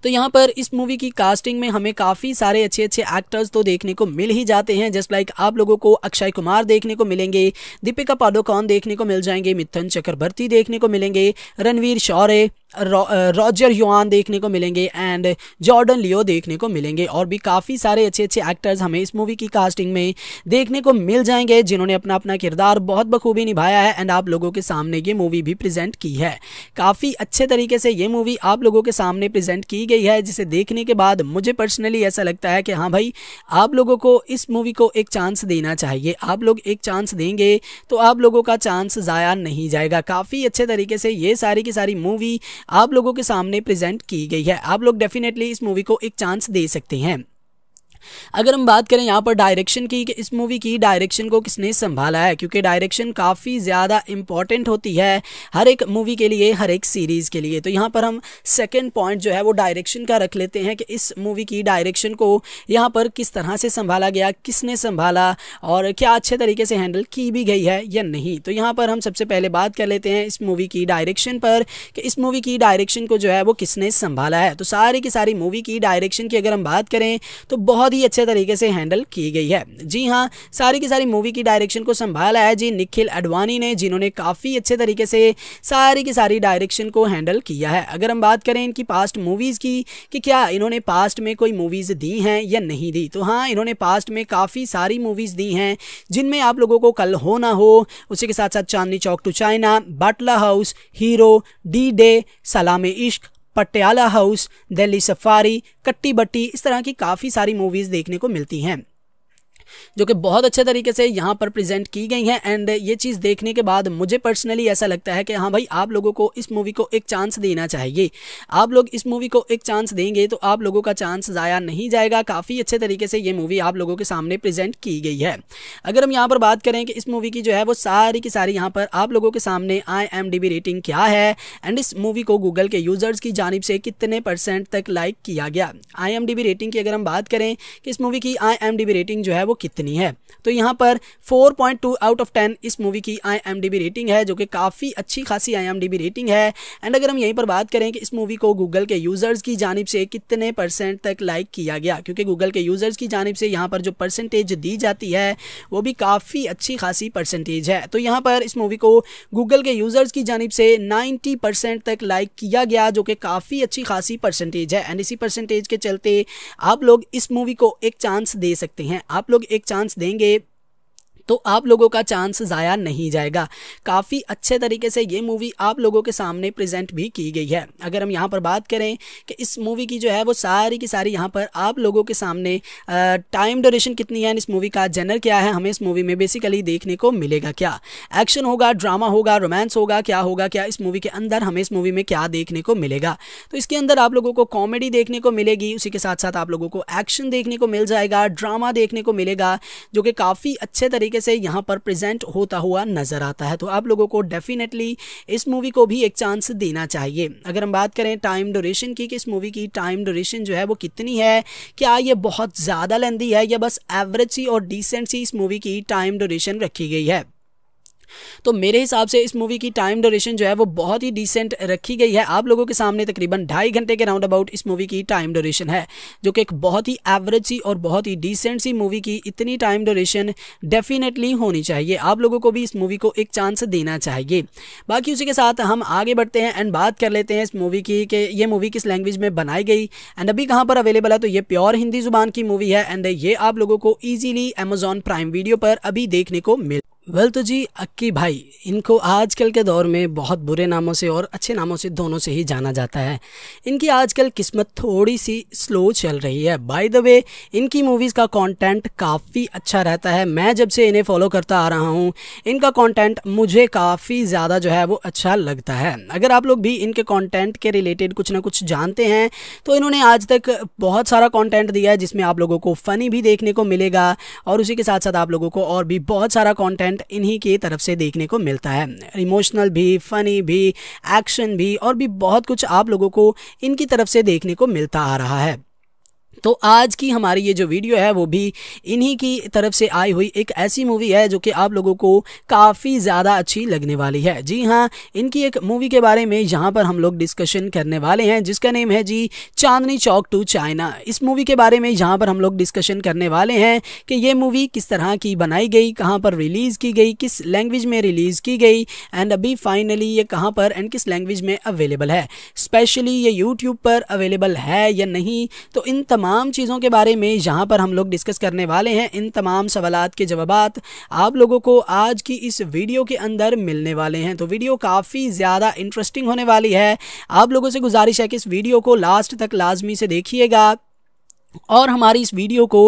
तो यहाँ पर इस मूवी की कास्टिंग में हमें काफ़ी सारे अच्छे अच्छे एक्टर्स तो देखने को मिल ही जाते हैं जस्ट लाइक आप लोगों को अक्षय कुमार देखने को मिलेंगे दीपिका पादुकोण देखने को मिल जाएंगे मिथुन चक्रवर्ती देखने को मिलेंगे रणवीर शौर्य रॉजर युआन देखने को मिलेंगे एंड जॉर्डन लियो देखने को मिलेंगे और भी काफ़ी सारे अच्छे अच्छे एक्टर्स हमें इस मूवी की कास्टिंग में देखने को मिल जाएंगे जिन्होंने अपना अपना किरदार बहुत बखूबी निभाया है एंड आप लोगों के सामने ये मूवी भी प्रेजेंट की है काफ़ी अच्छे तरीके से ये मूवी आप लोगों के सामने प्रेजेंट की गई है जिसे देखने के बाद मुझे पर्सनली ऐसा लगता है कि हाँ भाई आप लोगों को इस मूवी को एक चांस देना चाहिए आप लोग एक चांस देंगे तो आप लोगों का चांस ज़ाया नहीं जाएगा काफ़ी अच्छे तरीके से ये सारी की सारी मूवी आप लोगों के सामने प्रेजेंट की गई है आप लोग डेफिनेटली इस मूवी को एक चांस दे सकते हैं अगर हम बात करें यहाँ पर डायरेक्शन की कि इस मूवी की डायरेक्शन को किसने संभाला है क्योंकि डायरेक्शन काफ़ी ज़्यादा इंपॉर्टेंट होती है हर एक मूवी के लिए हर एक सीरीज़ के लिए तो यहाँ पर हम सेकेंड पॉइंट जो है वो डायरेक्शन का रख लेते हैं कि इस मूवी की डायरेक्शन को यहाँ पर किस तरह से संभाला गया किसने संभाला और क्या अच्छे तरीके से हैंडल की भी गई है या नहीं तो यहाँ पर हम सबसे पहले बात कर लेते हैं इस मूवी की डायरेक्शन पर कि इस मूवी की डायरेक्शन को जो है वो किसने संभाला है तो सारी की सारी मूवी की डायरेक्शन की अगर हम बात करें तो बहुत ही अच्छे तरीके से हैंडल की गई है जी हाँ सारी की सारी मूवी की डायरेक्शन को संभाला है जी निखिल अडवाणी ने जिन्होंने काफ़ी अच्छे तरीके से सारी की सारी डायरेक्शन को हैंडल किया है अगर हम बात करें इनकी पास्ट मूवीज़ की कि क्या इन्होंने पास्ट में कोई मूवीज़ दी हैं या नहीं दी तो हाँ इन्होंने पास्ट में काफ़ी सारी मूवीज़ दी हैं जिनमें आप लोगों को कल हो ना हो उसी के साथ साथ Chandni Chowk to China Batla house hero D day Salaam Ishq Patiala house Delhi safari कट्टी बट्टी इस तरह की काफ़ी सारी मूवीज़ देखने को मिलती हैं जो कि बहुत अच्छे तरीके से यहाँ पर प्रेजेंट की गई हैं एंड ये चीज़ देखने के बाद मुझे पर्सनली ऐसा लगता है कि हाँ भाई आप लोगों को इस मूवी को एक चांस देना चाहिए आप लोग इस मूवी को एक चांस देंगे तो आप लोगों का चांस ज़ाया नहीं जाएगा काफ़ी अच्छे तरीके से ये मूवी आप लोगों के सामने प्रेजेंट की गई है अगर हम यहाँ पर बात करें कि इस मूवी की जो है वो सारी की सारी यहाँ पर आप लोगों के सामने आई एम रेटिंग क्या है एंड इस मूवी को गूगल के यूज़र्स की जानब से कितने परसेंट तक लाइक किया गया आई रेटिंग की अगर हम बात करें कि इस मूवी की आई रेटिंग जो है वो कितनी है तो यहाँ पर 4.2 आउट ऑफ टेन इस मूवी की आई रेटिंग है जो कि काफ़ी अच्छी खासी आई रेटिंग है एंड अगर हम यहीं पर बात करें कि इस मूवी को गूगल के यूज़र्स की जानब से कितने परसेंट तक लाइक किया गया क्योंकि गूगल के यूज़र्स की जानब से यहाँ पर जो परसेंटेज दी जाती है वो भी काफ़ी अच्छी खासी परसेंटेज है तो यहाँ पर इस मूवी को गूगल के यूज़र्स की जानब से नाइन्टी तक लाइक किया गया जो कि काफ़ी अच्छी खासी परसेंटेज है एंड इसी परसेंटेज के चलते आप लोग इस मूवी को एक चांस दे सकते हैं आप लोग एक चांस देंगे तो आप लोगों का चांस ज़ाया नहीं जाएगा काफ़ी अच्छे तरीके से ये मूवी आप लोगों के सामने प्रेजेंट भी की गई है अगर हम यहाँ पर बात करें कि इस मूवी की जो है वो सारी की सारी यहाँ पर आप लोगों के सामने टाइम ड्यूरेशन कितनी है इस मूवी का जनर क्या है हमें इस मूवी में बेसिकली देखने को मिलेगा क्या एक्शन होगा ड्रामा होगा रोमांस होगा क्या होगा क्या इस मूवी के अंदर हमें इस मूवी में क्या देखने को मिलेगा तो इसके अंदर आप लोगों को कॉमेडी देखने को मिलेगी उसी के साथ साथ आप लोगों को एक्शन देखने को मिल जाएगा ड्रामा देखने को मिलेगा जो कि काफ़ी अच्छे तरीके तरीके से यहाँ पर प्रेजेंट होता हुआ नज़र आता है तो आप लोगों को डेफिनेटली इस मूवी को भी एक चांस देना चाहिए अगर हम बात करें टाइम ड्यूरेशन की कि इस मूवी की टाइम ड्यूरेशन जो है वो कितनी है क्या ये बहुत ज़्यादा लेंदी है या बस एवरेज सी और डिसेंट सी इस मूवी की टाइम ड्यूरेशन रखी गई है तो मेरे हिसाब से इस मूवी की टाइम ड्यूरेशन जो है वो बहुत ही डिसेंट रखी गई है आप लोगों के सामने तकरीबन ढाई घंटे के राउंड अबाउट इस मूवी की टाइम ड्यूरेशन है जो कि एक बहुत ही एवरेज सी और बहुत ही डिसेंट सी मूवी की इतनी टाइम ड्यूरेशन डेफिनेटली होनी चाहिए आप लोगों को भी इस मूवी को एक चांस देना चाहिए बाकी उसी के साथ हम आगे बढ़ते हैं एंड बात कर लेते हैं इस मूवी की कि ये मूवी किस लैंग्वेज में बनाई गई एंड अभी कहाँ पर अवेलेबल है तो ये प्योर हिंदी जुबान की मूवी है एंड ये आप लोगों को ईजिली अमेजॉन प्राइम वीडियो पर अभी देखने को मिल वेल तो जी अक्की भाई इनको आजकल के दौर में बहुत बुरे नामों से और अच्छे नामों से दोनों से ही जाना जाता है इनकी आजकल किस्मत थोड़ी सी स्लो चल रही है बाय द वे इनकी मूवीज़ का कंटेंट काफ़ी अच्छा रहता है मैं जब से इन्हें फॉलो करता आ रहा हूँ इनका कंटेंट मुझे काफ़ी ज़्यादा जो है वो अच्छा लगता है अगर आप लोग भी इनके कॉन्टेंट के रिलेटेड कुछ ना कुछ जानते हैं तो इन्होंने आज तक बहुत सारा कॉन्टेंट दिया है जिसमें आप लोगों को फ़नी भी देखने को मिलेगा और उसी के साथ साथ आप लोगों को और भी बहुत सारा कॉन्टेंट कंटेंट इन्हीं की तरफ से देखने को मिलता है इमोशनल भी फनी भी एक्शन भी और भी बहुत कुछ आप लोगों को इनकी तरफ से देखने को मिलता आ रहा है तो आज की हमारी ये जो वीडियो है वो भी इन्हीं की तरफ से आई हुई एक ऐसी मूवी है जो कि आप लोगों को काफ़ी ज़्यादा अच्छी लगने वाली है जी हाँ इनकी एक मूवी के बारे में यहाँ पर हम लोग डिस्कशन करने वाले हैं जिसका नेम है जी चांदनी चौक टू चाइना इस मूवी के बारे में यहाँ पर हम लोग डिस्कशन करने वाले हैं कि ये मूवी किस तरह की बनाई गई कहाँ पर रिलीज़ की गई किस लैंग्वेज में रिलीज़ की गई एंड अभी फाइनली ये कहाँ पर एंड किस लैंग्वेज में अवेलेबल है स्पेशली ये यूट्यूब पर अवेलेबल है या नहीं तो इन तमाम तमाम चीज़ों के बारे में यहाँ पर हम लोग डिस्कस करने वाले हैं इन तमाम सवाल के जवाब आप लोगों को आज की इस वीडियो के अंदर मिलने वाले हैं तो वीडियो काफ़ी ज़्यादा इंटरेस्टिंग होने वाली है आप लोगों से गुजारिश है कि इस वीडियो को लास्ट तक लाजमी से देखिएगा और हमारी इस वीडियो को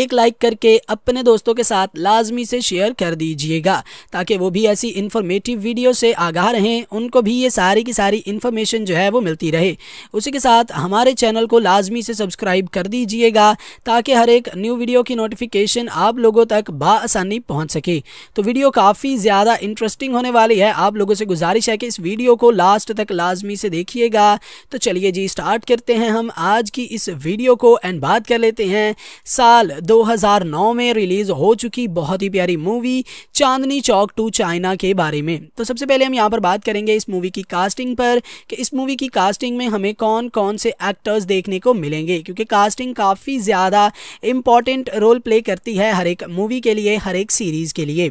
एक लाइक करके अपने दोस्तों के साथ लाजमी से शेयर कर दीजिएगा ताकि वो भी ऐसी इन्फॉर्मेटिव वीडियो से आगाह रहें उनको भी ये सारी की सारी इन्फॉर्मेशन जो है वो मिलती रहे उसी के साथ हमारे चैनल को लाजमी से सब्सक्राइब कर दीजिएगा ताकि हर एक न्यू वीडियो की नोटिफिकेशन आप लोगों तक बसानी पहुँच सके तो वीडियो काफ़ी ज़्यादा इंटरेस्टिंग होने वाली है आप लोगों से गुजारिश है कि इस वीडियो को लास्ट तक लाजमी से देखिएगा तो चलिए जी स्टार्ट करते हैं हम आज की इस वीडियो को एंड बात कर लेते हैं साल 2009 में रिलीज़ हो चुकी बहुत ही प्यारी movie Chandni Chowk to China के बारे में तो सबसे पहले हम यहाँ पर बात करेंगे इस मूवी की कास्टिंग पर कि इस मूवी की कास्टिंग में हमें कौन कौन से एक्टर्स देखने को मिलेंगे क्योंकि कास्टिंग काफ़ी ज़्यादा इम्पॉर्टेंट रोल प्ले करती है हर एक मूवी के लिए हर एक सीरीज़ के लिए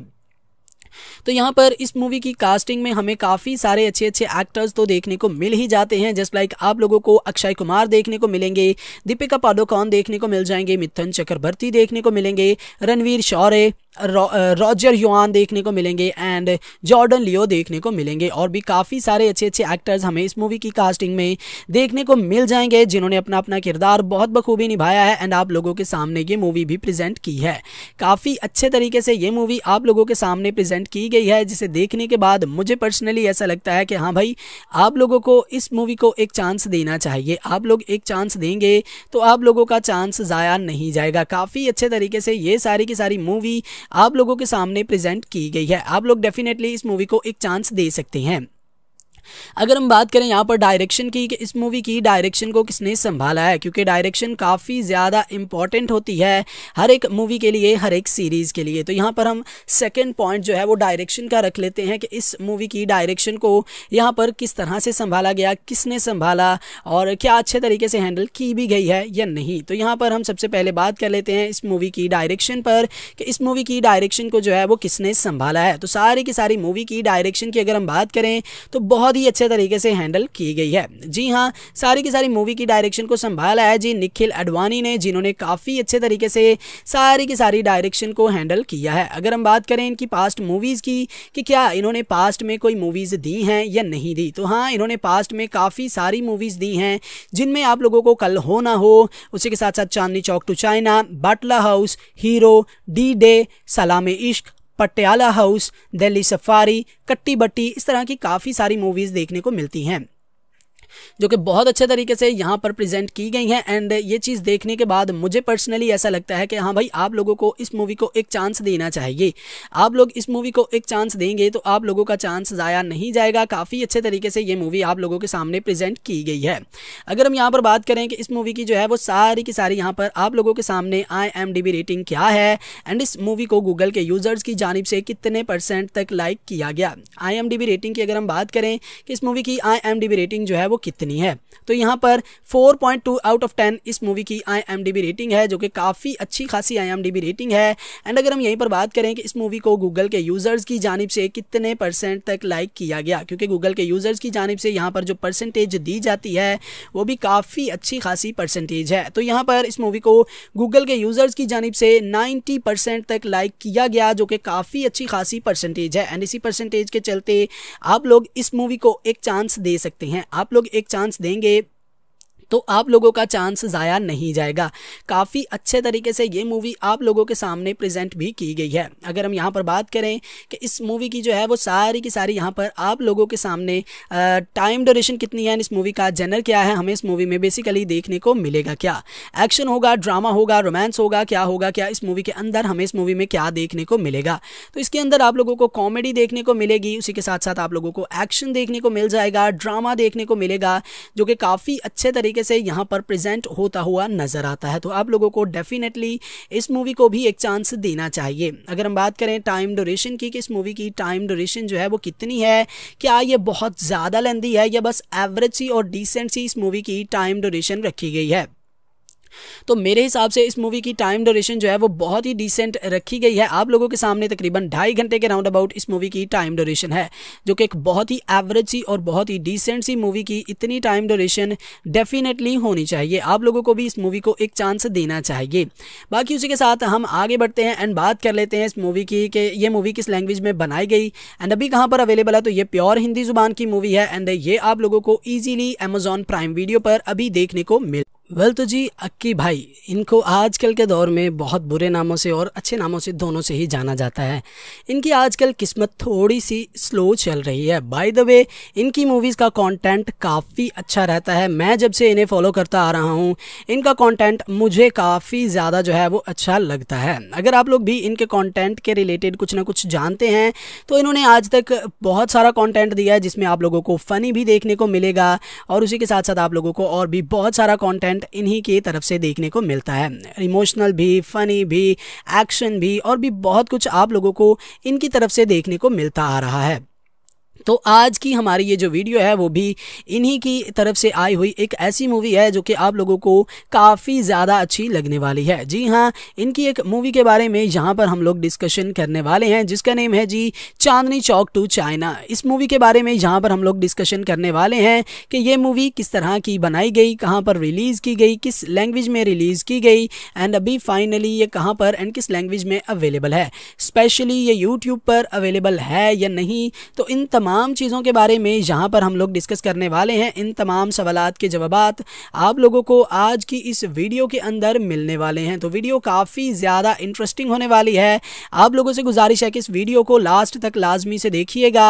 तो यहाँ पर इस मूवी की कास्टिंग में हमें काफ़ी सारे अच्छे अच्छे एक्टर्स तो देखने को मिल ही जाते हैं जस्ट लाइक आप लोगों को अक्षय कुमार देखने को मिलेंगे दीपिका पादुकोण देखने को मिल जाएंगे मिथुन चक्रवर्ती देखने को मिलेंगे रणवीर शौर्य रॉजर युआन देखने को मिलेंगे एंड जॉर्डन लियो देखने को मिलेंगे और भी काफ़ी सारे अच्छे अच्छे एक्टर्स हमें इस मूवी की कास्टिंग में देखने को मिल जाएंगे जिन्होंने अपना अपना किरदार बहुत बखूबी निभाया है एंड आप लोगों के सामने ये मूवी भी प्रेजेंट की है काफ़ी अच्छे तरीके से ये मूवी आप लोगों के सामने प्रजेंट की गई है जिसे देखने के बाद मुझे पर्सनली ऐसा लगता है कि हाँ भाई आप लोगों को इस मूवी को एक चांस देना चाहिए आप लोग एक चांस देंगे तो आप लोगों का चांस ज़ाया नहीं जाएगा काफ़ी अच्छे तरीके से ये सारी की सारी मूवी आप लोगों के सामने प्रेजेंट की गई है आप लोग डेफिनेटली इस मूवी को एक चांस दे सकते हैं अगर हम बात करें यहाँ पर डायरेक्शन की कि इस मूवी की डायरेक्शन को किसने संभाला है क्योंकि डायरेक्शन काफ़ी ज़्यादा इम्पॉर्टेंट होती है हर एक मूवी के लिए हर एक सीरीज़ के लिए तो यहाँ पर हम सेकेंड पॉइंट जो है वो डायरेक्शन का रख लेते हैं कि इस मूवी की डायरेक्शन को यहाँ पर किस तरह से संभाला गया किसने संभाला और क्या अच्छे तरीके से हैंडल की भी गई है या नहीं तो यहाँ पर हम सबसे पहले बात कर लेते हैं इस मूवी की डायरेक्शन पर कि इस मूवी की डायरेक्शन को जो है वो किसने संभाला है तो सारी की सारी मूवी की डायरेक्शन की अगर हम बात करें तो बहुत बहुत ही अच्छे तरीके से हैंडल की गई है जी हाँ सारी की सारी मूवी की डायरेक्शन को संभाला है जी निखिल अडवाणी ने जिन्होंने काफ़ी अच्छे तरीके से सारी की सारी डायरेक्शन को हैंडल किया है अगर हम बात करें इनकी पास्ट मूवीज़ की कि क्या इन्होंने पास्ट में कोई मूवीज़ दी हैं या नहीं दी तो हाँ इन्होंने पास्ट में काफ़ी सारी मूवीज़ दी हैं जिनमें आप लोगों को कल हो ना हो उसी के साथ साथ Chandni Chowk to China Batla house hero D day Salaam Ishq Patiala house Delhi safari कट्टी बट्टी इस तरह की काफ़ी सारी मूवीज़ देखने को मिलती हैं जो कि बहुत अच्छे तरीके से यहाँ पर प्रेजेंट की गई हैं एंड ये चीज़ देखने के बाद मुझे पर्सनली ऐसा लगता है कि हाँ भाई आप लोगों को इस मूवी को एक चांस देना चाहिए आप लोग इस मूवी को एक चांस देंगे तो आप लोगों का चांस ज़ाया नहीं जाएगा काफ़ी अच्छे तरीके से ये मूवी आप लोगों के सामने प्रेजेंट की गई है अगर हम यहाँ पर बात करें कि इस मूवी की जो है वो सारी की सारी यहाँ पर आप लोगों के सामने आई रेटिंग क्या है एंड इस मूवी को गूगल के यूज़र्स की जानब से कितने परसेंट तक लाइक किया गया आई रेटिंग की अगर हम बात करें कि इस मूवी की आई रेटिंग जो है वो कितनी है तो यहाँ पर 4.2 आउट ऑफ टेन इस मूवी की आई रेटिंग है जो कि काफ़ी अच्छी खासी आई रेटिंग है एंड अगर हम यहीं पर बात करें कि इस मूवी को गूगल के यूज़र्स की जानब से कितने परसेंट तक लाइक किया गया क्योंकि गूगल के यूज़र्स की जानब से यहाँ पर जो परसेंटेज दी जाती है वो भी काफ़ी अच्छी खासी परसेंटेज है तो यहाँ पर इस मूवी को गूगल के यूज़र्स की जानब से नाइन्टी तक लाइक किया गया जो कि काफ़ी अच्छी खासी परसेंटेज है एंड इसी परसेंटेज के चलते आप लोग इस मूवी को एक चांस दे सकते हैं आप लोग एक चांस देंगे तो आप लोगों का चांस ज़ाया नहीं जाएगा काफ़ी अच्छे तरीके से ये मूवी आप लोगों के सामने प्रेजेंट भी की गई है अगर हम यहाँ पर बात करें कि इस मूवी की जो है वो सारी की सारी यहाँ पर आप लोगों के सामने टाइम ड्यूरेशन कितनी है इस मूवी का जनर क्या है हमें इस मूवी में बेसिकली देखने को मिलेगा क्या एक्शन होगा ड्रामा होगा रोमांस होगा क्या होगा क्या इस मूवी के अंदर हमें इस मूवी में क्या देखने को मिलेगा तो इसके अंदर आप लोगों को कॉमेडी देखने को मिलेगी उसी के साथ साथ आप लोगों को एक्शन देखने को मिल जाएगा ड्रामा देखने को मिलेगा जो कि काफ़ी अच्छे तरीके तरीके से यहाँ पर प्रेजेंट होता हुआ नज़र आता है तो आप लोगों को डेफिनेटली इस मूवी को भी एक चांस देना चाहिए अगर हम बात करें टाइम ड्यूरेशन की कि इस मूवी की टाइम ड्यूरेशन जो है वो कितनी है क्या ये बहुत ज़्यादा लेंदी है या बस एवरेज सी और डिसेंट सी इस मूवी की टाइम ड्यूरेशन रखी गई है तो मेरे हिसाब से इस मूवी की टाइम ड्यूरेशन जो है वो बहुत ही डिसेंट रखी गई है आप लोगों के सामने तकरीबन ढाई घंटे के राउंड अबाउट इस मूवी की टाइम ड्यूरेशन है जो कि एक बहुत ही एवरेज सी और बहुत ही डिसेंट सी मूवी की इतनी टाइम ड्यूरेशन डेफिनेटली होनी चाहिए आप लोगों को भी इस मूवी को एक चांस देना चाहिए बाकी उसी के साथ हम आगे बढ़ते हैं एंड बात कर लेते हैं इस मूवी की कि ये मूवी किस लैंग्वेज में बनाई गई एंड अभी कहाँ पर अवेलेबल है तो ये प्योर हिंदी जुबान की मूवी है एंड ये आप लोगों को ईजिली अमेजॉन प्राइम वीडियो पर अभी देखने को मिल वेल well, तो जी अक्की भाई इनको आजकल के दौर में बहुत बुरे नामों से और अच्छे नामों से दोनों से ही जाना जाता है इनकी आजकल किस्मत थोड़ी सी स्लो चल रही है बाय द वे इनकी मूवीज़ का कंटेंट काफ़ी अच्छा रहता है मैं जब से इन्हें फॉलो करता आ रहा हूँ इनका कंटेंट मुझे काफ़ी ज़्यादा जो है वो अच्छा लगता है अगर आप लोग भी इनके कॉन्टेंट के रिलेटेड कुछ ना कुछ जानते हैं तो इन्होंने आज तक बहुत सारा कॉन्टेंट दिया है जिसमें आप लोगों को फ़नी भी देखने को मिलेगा और उसी के साथ साथ आप लोगों को और भी बहुत सारा कॉन्टेंट कंटेंट इन्हीं की तरफ से देखने को मिलता है इमोशनल भी फ़नी भी एक्शन भी और भी बहुत कुछ आप लोगों को इनकी तरफ से देखने को मिलता आ रहा है तो आज की हमारी ये जो वीडियो है वो भी इन्हीं की तरफ से आई हुई एक ऐसी मूवी है जो कि आप लोगों को काफ़ी ज़्यादा अच्छी लगने वाली है जी हाँ इनकी एक मूवी के बारे में यहाँ पर हम लोग डिस्कशन करने वाले हैं जिसका नेम है जी चांदनी चौक टू चाइना इस मूवी के बारे में यहाँ पर हम लोग डिस्कशन करने वाले हैं कि ये मूवी किस तरह की बनाई गई कहाँ पर रिलीज़ की गई किस लैंग्वेज में रिलीज़ की गई एंड अभी फाइनली ये कहाँ पर एंड किस लैंग्वेज में अवेलेबल है स्पेशली ये यूट्यूब पर अवेलेबल है या नहीं तो इन तमाम तमाम चीज़ों के बारे में यहाँ पर हम लोग डिस्कस करने वाले हैं इन तमाम सवालत के जवाब आप लोगों को आज की इस वीडियो के अंदर मिलने वाले हैं तो वीडियो काफ़ी ज़्यादा इंटरेस्टिंग होने वाली है आप लोगों से गुजारिश है कि इस वीडियो को लास्ट तक लाजमी से देखिएगा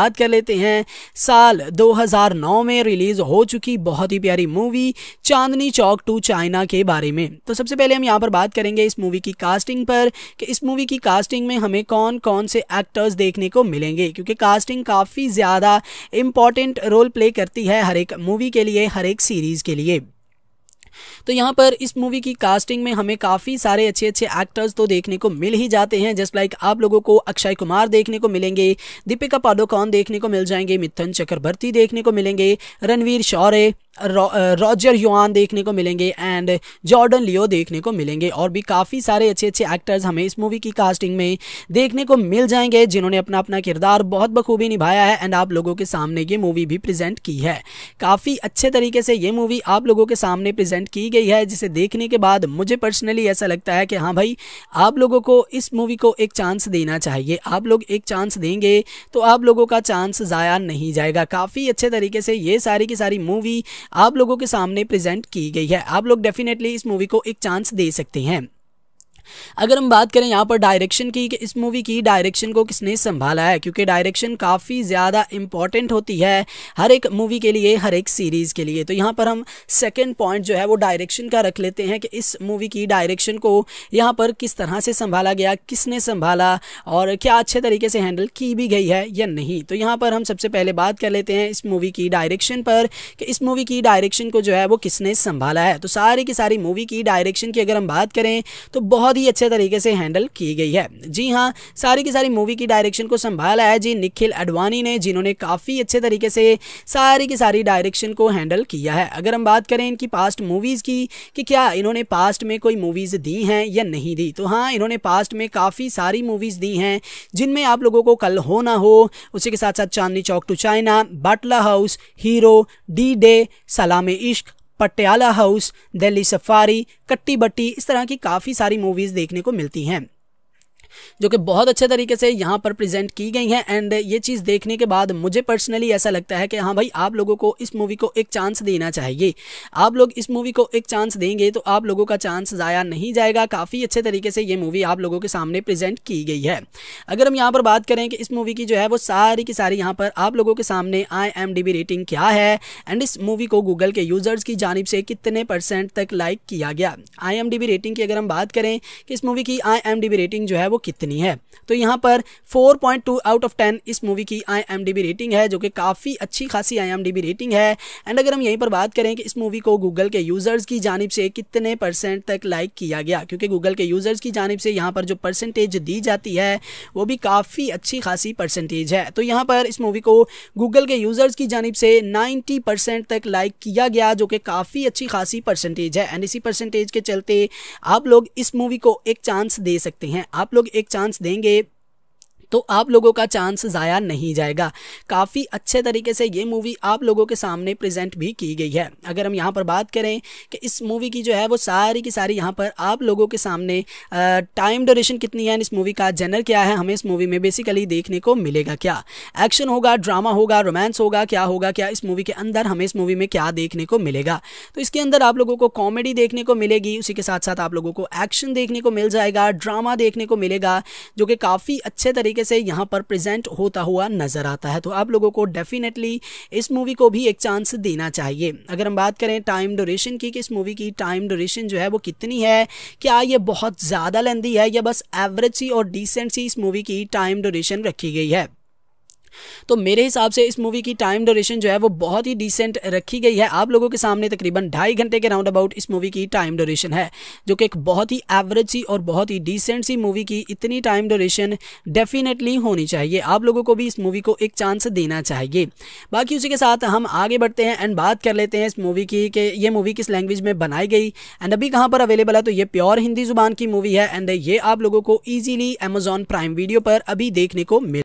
बात कर लेते हैं साल 2009 में रिलीज़ हो चुकी बहुत ही प्यारी movie Chandni Chowk to China के बारे में तो सबसे पहले हम यहाँ पर बात करेंगे इस मूवी की कास्टिंग पर कि इस मूवी की कास्टिंग में हमें कौन कौन से एक्टर्स देखने को मिलेंगे क्योंकि कास्टिंग काफ़ी ज़्यादा इम्पॉर्टेंट रोल प्ले करती है हर एक मूवी के लिए हर एक सीरीज़ के लिए तो यहाँ पर इस मूवी की कास्टिंग में हमें काफ़ी सारे अच्छे अच्छे एक्टर्स तो देखने को मिल ही जाते हैं जस्ट लाइक आप लोगों को अक्षय कुमार देखने को मिलेंगे दीपिका पादुकोण देखने को मिल जाएंगे मिथुन चक्रवर्ती देखने को मिलेंगे रणवीर शौर्य रॉजर युआन देखने को मिलेंगे एंड जॉर्डन लियो देखने को मिलेंगे और भी काफ़ी सारे अच्छे अच्छे एक्टर्स हमें इस मूवी की कास्टिंग में देखने को मिल जाएंगे जिन्होंने अपना अपना किरदार बहुत बखूबी निभाया है एंड आप लोगों के सामने ये मूवी भी प्रेजेंट की है काफ़ी अच्छे तरीके से ये मूवी आप लोगों के सामने प्रजेंट की गई है जिसे देखने के बाद मुझे पर्सनली ऐसा लगता है कि हाँ भाई आप लोगों को इस मूवी को एक चांस देना चाहिए आप लोग एक चांस देंगे तो आप लोगों का चांस ज़ाया नहीं जाएगा काफ़ी अच्छे तरीके से ये सारी की सारी मूवी आप लोगों के सामने प्रेजेंट की गई है आप लोग डेफिनेटली इस मूवी को एक चांस दे सकते हैं अगर हम बात करें यहाँ पर डायरेक्शन की कि इस मूवी की डायरेक्शन को किसने संभाला है क्योंकि डायरेक्शन काफ़ी ज़्यादा इंपॉर्टेंट होती है हर एक मूवी के लिए हर एक सीरीज़ के लिए तो यहाँ पर हम सेकेंड पॉइंट जो है वो डायरेक्शन का रख लेते हैं कि इस मूवी की डायरेक्शन को यहाँ पर किस तरह से संभाला गया किसने संभाला और क्या अच्छे तरीके से हैंडल की भी गई है या नहीं तो यहाँ पर हम सबसे पहले बात कर लेते हैं इस मूवी की डायरेक्शन पर कि इस मूवी की डायरेक्शन को जो है वो किसने संभाला है तो सारी की सारी मूवी की डायरेक्शन की अगर हम बात करें तो बहुत बहुत ही अच्छे तरीके से हैंडल की गई है जी हाँ सारी की सारी मूवी की डायरेक्शन को संभाला है जी निखिल अडवाणी ने जिन्होंने काफ़ी अच्छे तरीके से सारी की सारी डायरेक्शन को हैंडल किया है अगर हम बात करें इनकी पास्ट मूवीज़ की कि क्या इन्होंने पास्ट में कोई मूवीज़ दी हैं या नहीं दी तो हाँ इन्होंने पास्ट में काफ़ी सारी मूवीज़ दी हैं जिनमें आप लोगों को कल हो ना हो उसी के साथ साथ Chandni Chowk to China Batla house hero D day Salaam Ishq Patiala house Delhi safari कट्टी बट्टी इस तरह की काफ़ी सारी मूवीज़ देखने को मिलती हैं जो कि बहुत अच्छे तरीके से यहाँ पर प्रेजेंट की गई हैं एंड ये चीज़ देखने के बाद मुझे पर्सनली ऐसा लगता है कि हाँ भाई आप लोगों को इस मूवी को एक चांस देना चाहिए आप लोग इस मूवी को एक चांस देंगे तो आप लोगों का चांस ज़ाया नहीं जाएगा काफ़ी अच्छे तरीके से ये मूवी आप लोगों के सामने प्रेजेंट की गई है अगर हम यहाँ पर बात करें कि इस मूवी की जो है वो सारी की सारी यहाँ पर आप लोगों के सामने आई रेटिंग क्या है एंड इस मूवी को गूगल के यूज़र्स की जानब से कितने परसेंट तक लाइक किया गया आई रेटिंग की अगर हम बात करें कि इस मूवी की आई रेटिंग जो है वो कितनी है तो यहाँ पर 4.2 आउट ऑफ टेन इस मूवी की आई रेटिंग है जो कि काफ़ी अच्छी खासी आई रेटिंग है एंड अगर हम यहीं पर बात करें कि इस मूवी को गूगल के यूज़र्स की जानब से कितने परसेंट तक लाइक किया गया क्योंकि गूगल के यूज़र्स की जानब से यहाँ पर जो परसेंटेज दी जाती है वो भी काफ़ी अच्छी खासी परसेंटेज है तो यहाँ पर इस मूवी को गूगल के यूज़र्स की जानब से नाइन्टी परसेंट तक लाइक किया गया जो कि काफ़ी अच्छी खासी परसेंटेज है एंड इसी परसेंटेज के चलते आप लोग इस मूवी को एक चांस दे सकते हैं आप लोग एक चांस देंगे तो आप लोगों का चांस ज़ाया नहीं जाएगा काफ़ी अच्छे तरीके से ये मूवी आप लोगों के सामने प्रेजेंट भी की गई है अगर हम यहाँ पर बात करें कि इस मूवी की जो है वो सारी की सारी यहाँ पर आप लोगों के सामने टाइम ड्योरेशन कितनी है इस मूवी का जनर क्या है हमें इस मूवी में बेसिकली देखने को मिलेगा क्या एक्शन होगा ड्रामा होगा रोमांस होगा क्या होगा क्या इस मूवी के अंदर हमें इस मूवी में क्या देखने को मिलेगा तो इसके अंदर आप लोगों को कॉमेडी देखने को मिलेगी उसी के साथ साथ आप लोगों को एक्शन देखने को मिल जाएगा ड्रामा देखने को मिलेगा जो कि काफ़ी अच्छे तरीके तरीके से यहाँ पर प्रेजेंट होता हुआ नज़र आता है तो आप लोगों को डेफिनेटली इस मूवी को भी एक चांस देना चाहिए अगर हम बात करें टाइम ड्यूरेशन की कि इस मूवी की टाइम ड्यूरेशन जो है वो कितनी है क्या ये बहुत ज़्यादा लेंदी है या बस एवरेज सी और डिसेंट सी इस मूवी की टाइम ड्यूरेशन रखी गई है तो मेरे हिसाब से इस मूवी की टाइम ड्यूरेशन जो है वो बहुत ही डिसेंट रखी गई है आप लोगों के सामने तकरीबन ढाई घंटे के राउंड अबाउट इस मूवी की टाइम ड्यूरेशन है जो कि एक बहुत ही एवरेज सी और बहुत ही डिसेंट सी मूवी की इतनी टाइम ड्यूरेशन डेफिनेटली होनी चाहिए आप लोगों को भी इस मूवी को एक चांस देना चाहिए बाकी उसी के साथ हम आगे बढ़ते हैं एंड बात कर लेते हैं इस मूवी की कि ये मूवी किस लैंग्वेज में बनाई गई एंड अभी कहाँ पर अवेलेबल है तो ये प्योर हिंदी जुबान की मूवी है एंड ये आप लोगों को ईजिली अमेजॉन प्राइम वीडियो पर अभी देखने को मिल